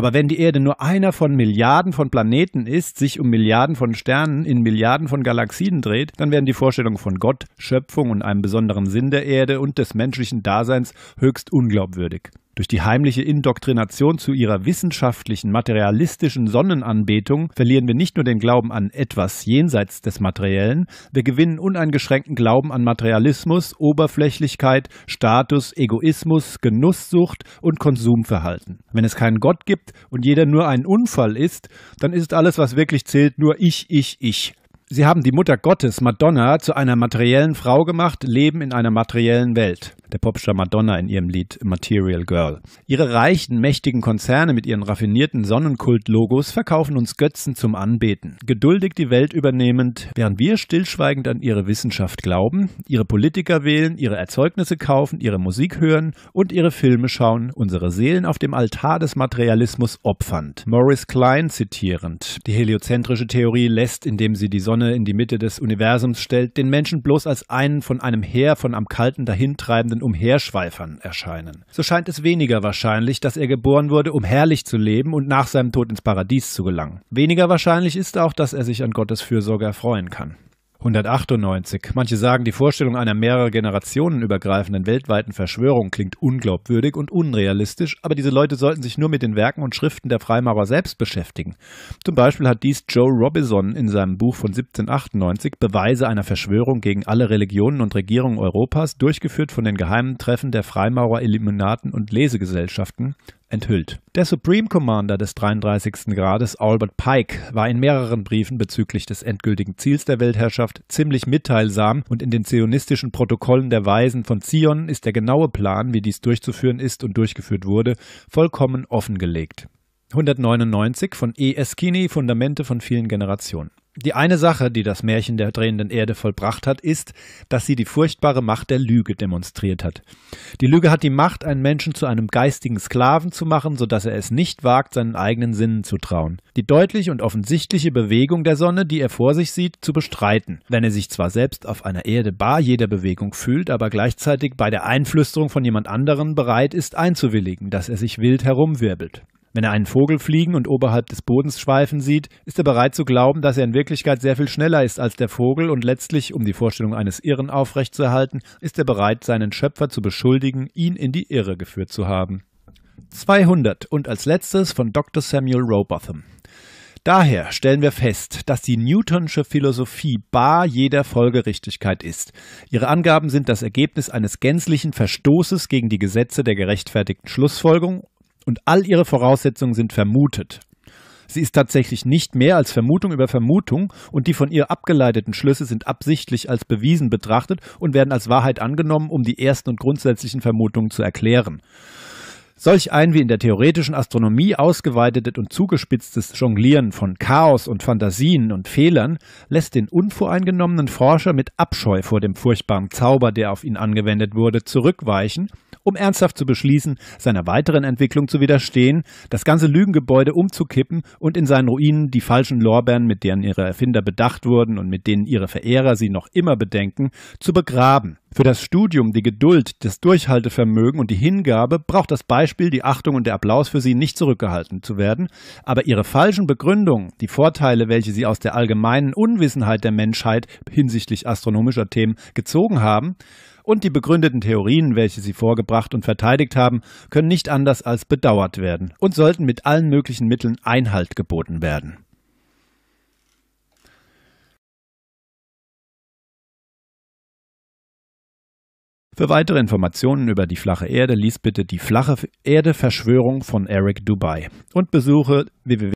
Speaker 1: Aber wenn die Erde nur einer von Milliarden von Planeten ist, sich um Milliarden von Sternen in Milliarden von Galaxien dreht, dann werden die Vorstellungen von Gott, Schöpfung und einem besonderen Sinn der Erde und des menschlichen Daseins höchst unglaubwürdig. Durch die heimliche Indoktrination zu ihrer wissenschaftlichen, materialistischen Sonnenanbetung verlieren wir nicht nur den Glauben an etwas jenseits des Materiellen, wir gewinnen uneingeschränkten Glauben an Materialismus, Oberflächlichkeit, Status, Egoismus, Genusssucht und Konsumverhalten. Wenn es keinen Gott gibt und jeder nur ein Unfall ist, dann ist alles, was wirklich zählt, nur ich, ich, ich. Sie haben die Mutter Gottes, Madonna, zu einer materiellen Frau gemacht, leben in einer materiellen Welt. Der Popstar Madonna in ihrem Lied Material Girl. Ihre reichen, mächtigen Konzerne mit ihren raffinierten Sonnenkult-Logos verkaufen uns Götzen zum Anbeten. Geduldig die Welt übernehmend, während wir stillschweigend an ihre Wissenschaft glauben, ihre Politiker wählen, ihre Erzeugnisse kaufen, ihre Musik hören und ihre Filme schauen, unsere Seelen auf dem Altar des Materialismus opfernd. Morris Klein zitierend. Die heliozentrische Theorie lässt, indem sie die Sonne Sonne in die Mitte des Universums stellt, den Menschen bloß als einen von einem Heer von am kalten dahintreibenden Umherschweifern erscheinen. So scheint es weniger wahrscheinlich, dass er geboren wurde, um herrlich zu leben und nach seinem Tod ins Paradies zu gelangen. Weniger wahrscheinlich ist auch, dass er sich an Gottes Fürsorge erfreuen kann. 198. Manche sagen, die Vorstellung einer mehrere Generationen übergreifenden weltweiten Verschwörung klingt unglaubwürdig und unrealistisch, aber diese Leute sollten sich nur mit den Werken und Schriften der Freimaurer selbst beschäftigen. Zum Beispiel hat dies Joe Robison in seinem Buch von 1798 Beweise einer Verschwörung gegen alle Religionen und Regierungen Europas, durchgeführt von den geheimen Treffen der Freimaurer, Illuminaten und Lesegesellschaften, enthüllt. Der Supreme Commander des 33. Grades, Albert Pike, war in mehreren Briefen bezüglich des endgültigen Ziels der Weltherrschaft ziemlich mitteilsam und in den zionistischen Protokollen der Weisen von Zion ist der genaue Plan, wie dies durchzuführen ist und durchgeführt wurde, vollkommen offengelegt. 199 von E. Eschini, Fundamente von vielen Generationen. Die eine Sache, die das Märchen der drehenden Erde vollbracht hat, ist, dass sie die furchtbare Macht der Lüge demonstriert hat. Die Lüge hat die Macht, einen Menschen zu einem geistigen Sklaven zu machen, sodass er es nicht wagt, seinen eigenen Sinnen zu trauen. Die deutlich und offensichtliche Bewegung der Sonne, die er vor sich sieht, zu bestreiten, wenn er sich zwar selbst auf einer Erde bar jeder Bewegung fühlt, aber gleichzeitig bei der Einflüsterung von jemand anderen bereit ist, einzuwilligen, dass er sich wild herumwirbelt. Wenn er einen Vogel fliegen und oberhalb des Bodens schweifen sieht, ist er bereit zu glauben, dass er in Wirklichkeit sehr viel schneller ist als der Vogel und letztlich, um die Vorstellung eines Irren aufrechtzuerhalten, ist er bereit, seinen Schöpfer zu beschuldigen, ihn in die Irre geführt zu haben. 200 und als letztes von Dr. Samuel Robotham. Daher stellen wir fest, dass die Newtonsche Philosophie bar jeder Folgerichtigkeit ist. Ihre Angaben sind das Ergebnis eines gänzlichen Verstoßes gegen die Gesetze der gerechtfertigten Schlussfolgerung und all ihre Voraussetzungen sind vermutet. Sie ist tatsächlich nicht mehr als Vermutung über Vermutung und die von ihr abgeleiteten Schlüsse sind absichtlich als bewiesen betrachtet und werden als Wahrheit angenommen, um die ersten und grundsätzlichen Vermutungen zu erklären. Solch ein wie in der theoretischen Astronomie ausgeweitetes und zugespitztes Jonglieren von Chaos und Fantasien und Fehlern lässt den unvoreingenommenen Forscher mit Abscheu vor dem furchtbaren Zauber, der auf ihn angewendet wurde, zurückweichen um ernsthaft zu beschließen, seiner weiteren Entwicklung zu widerstehen, das ganze Lügengebäude umzukippen und in seinen Ruinen die falschen Lorbeeren, mit denen ihre Erfinder bedacht wurden und mit denen ihre Verehrer sie noch immer bedenken, zu begraben. Für das Studium, die Geduld, das Durchhaltevermögen und die Hingabe braucht das Beispiel, die Achtung und der Applaus für sie nicht zurückgehalten zu werden, aber ihre falschen Begründungen, die Vorteile, welche sie aus der allgemeinen Unwissenheit der Menschheit hinsichtlich astronomischer Themen gezogen haben, und die begründeten Theorien, welche sie vorgebracht und verteidigt haben, können nicht anders als bedauert werden und sollten mit allen möglichen Mitteln Einhalt geboten werden. Für weitere Informationen über die flache Erde lies bitte die Flache Erde Verschwörung von Eric Dubai und besuche www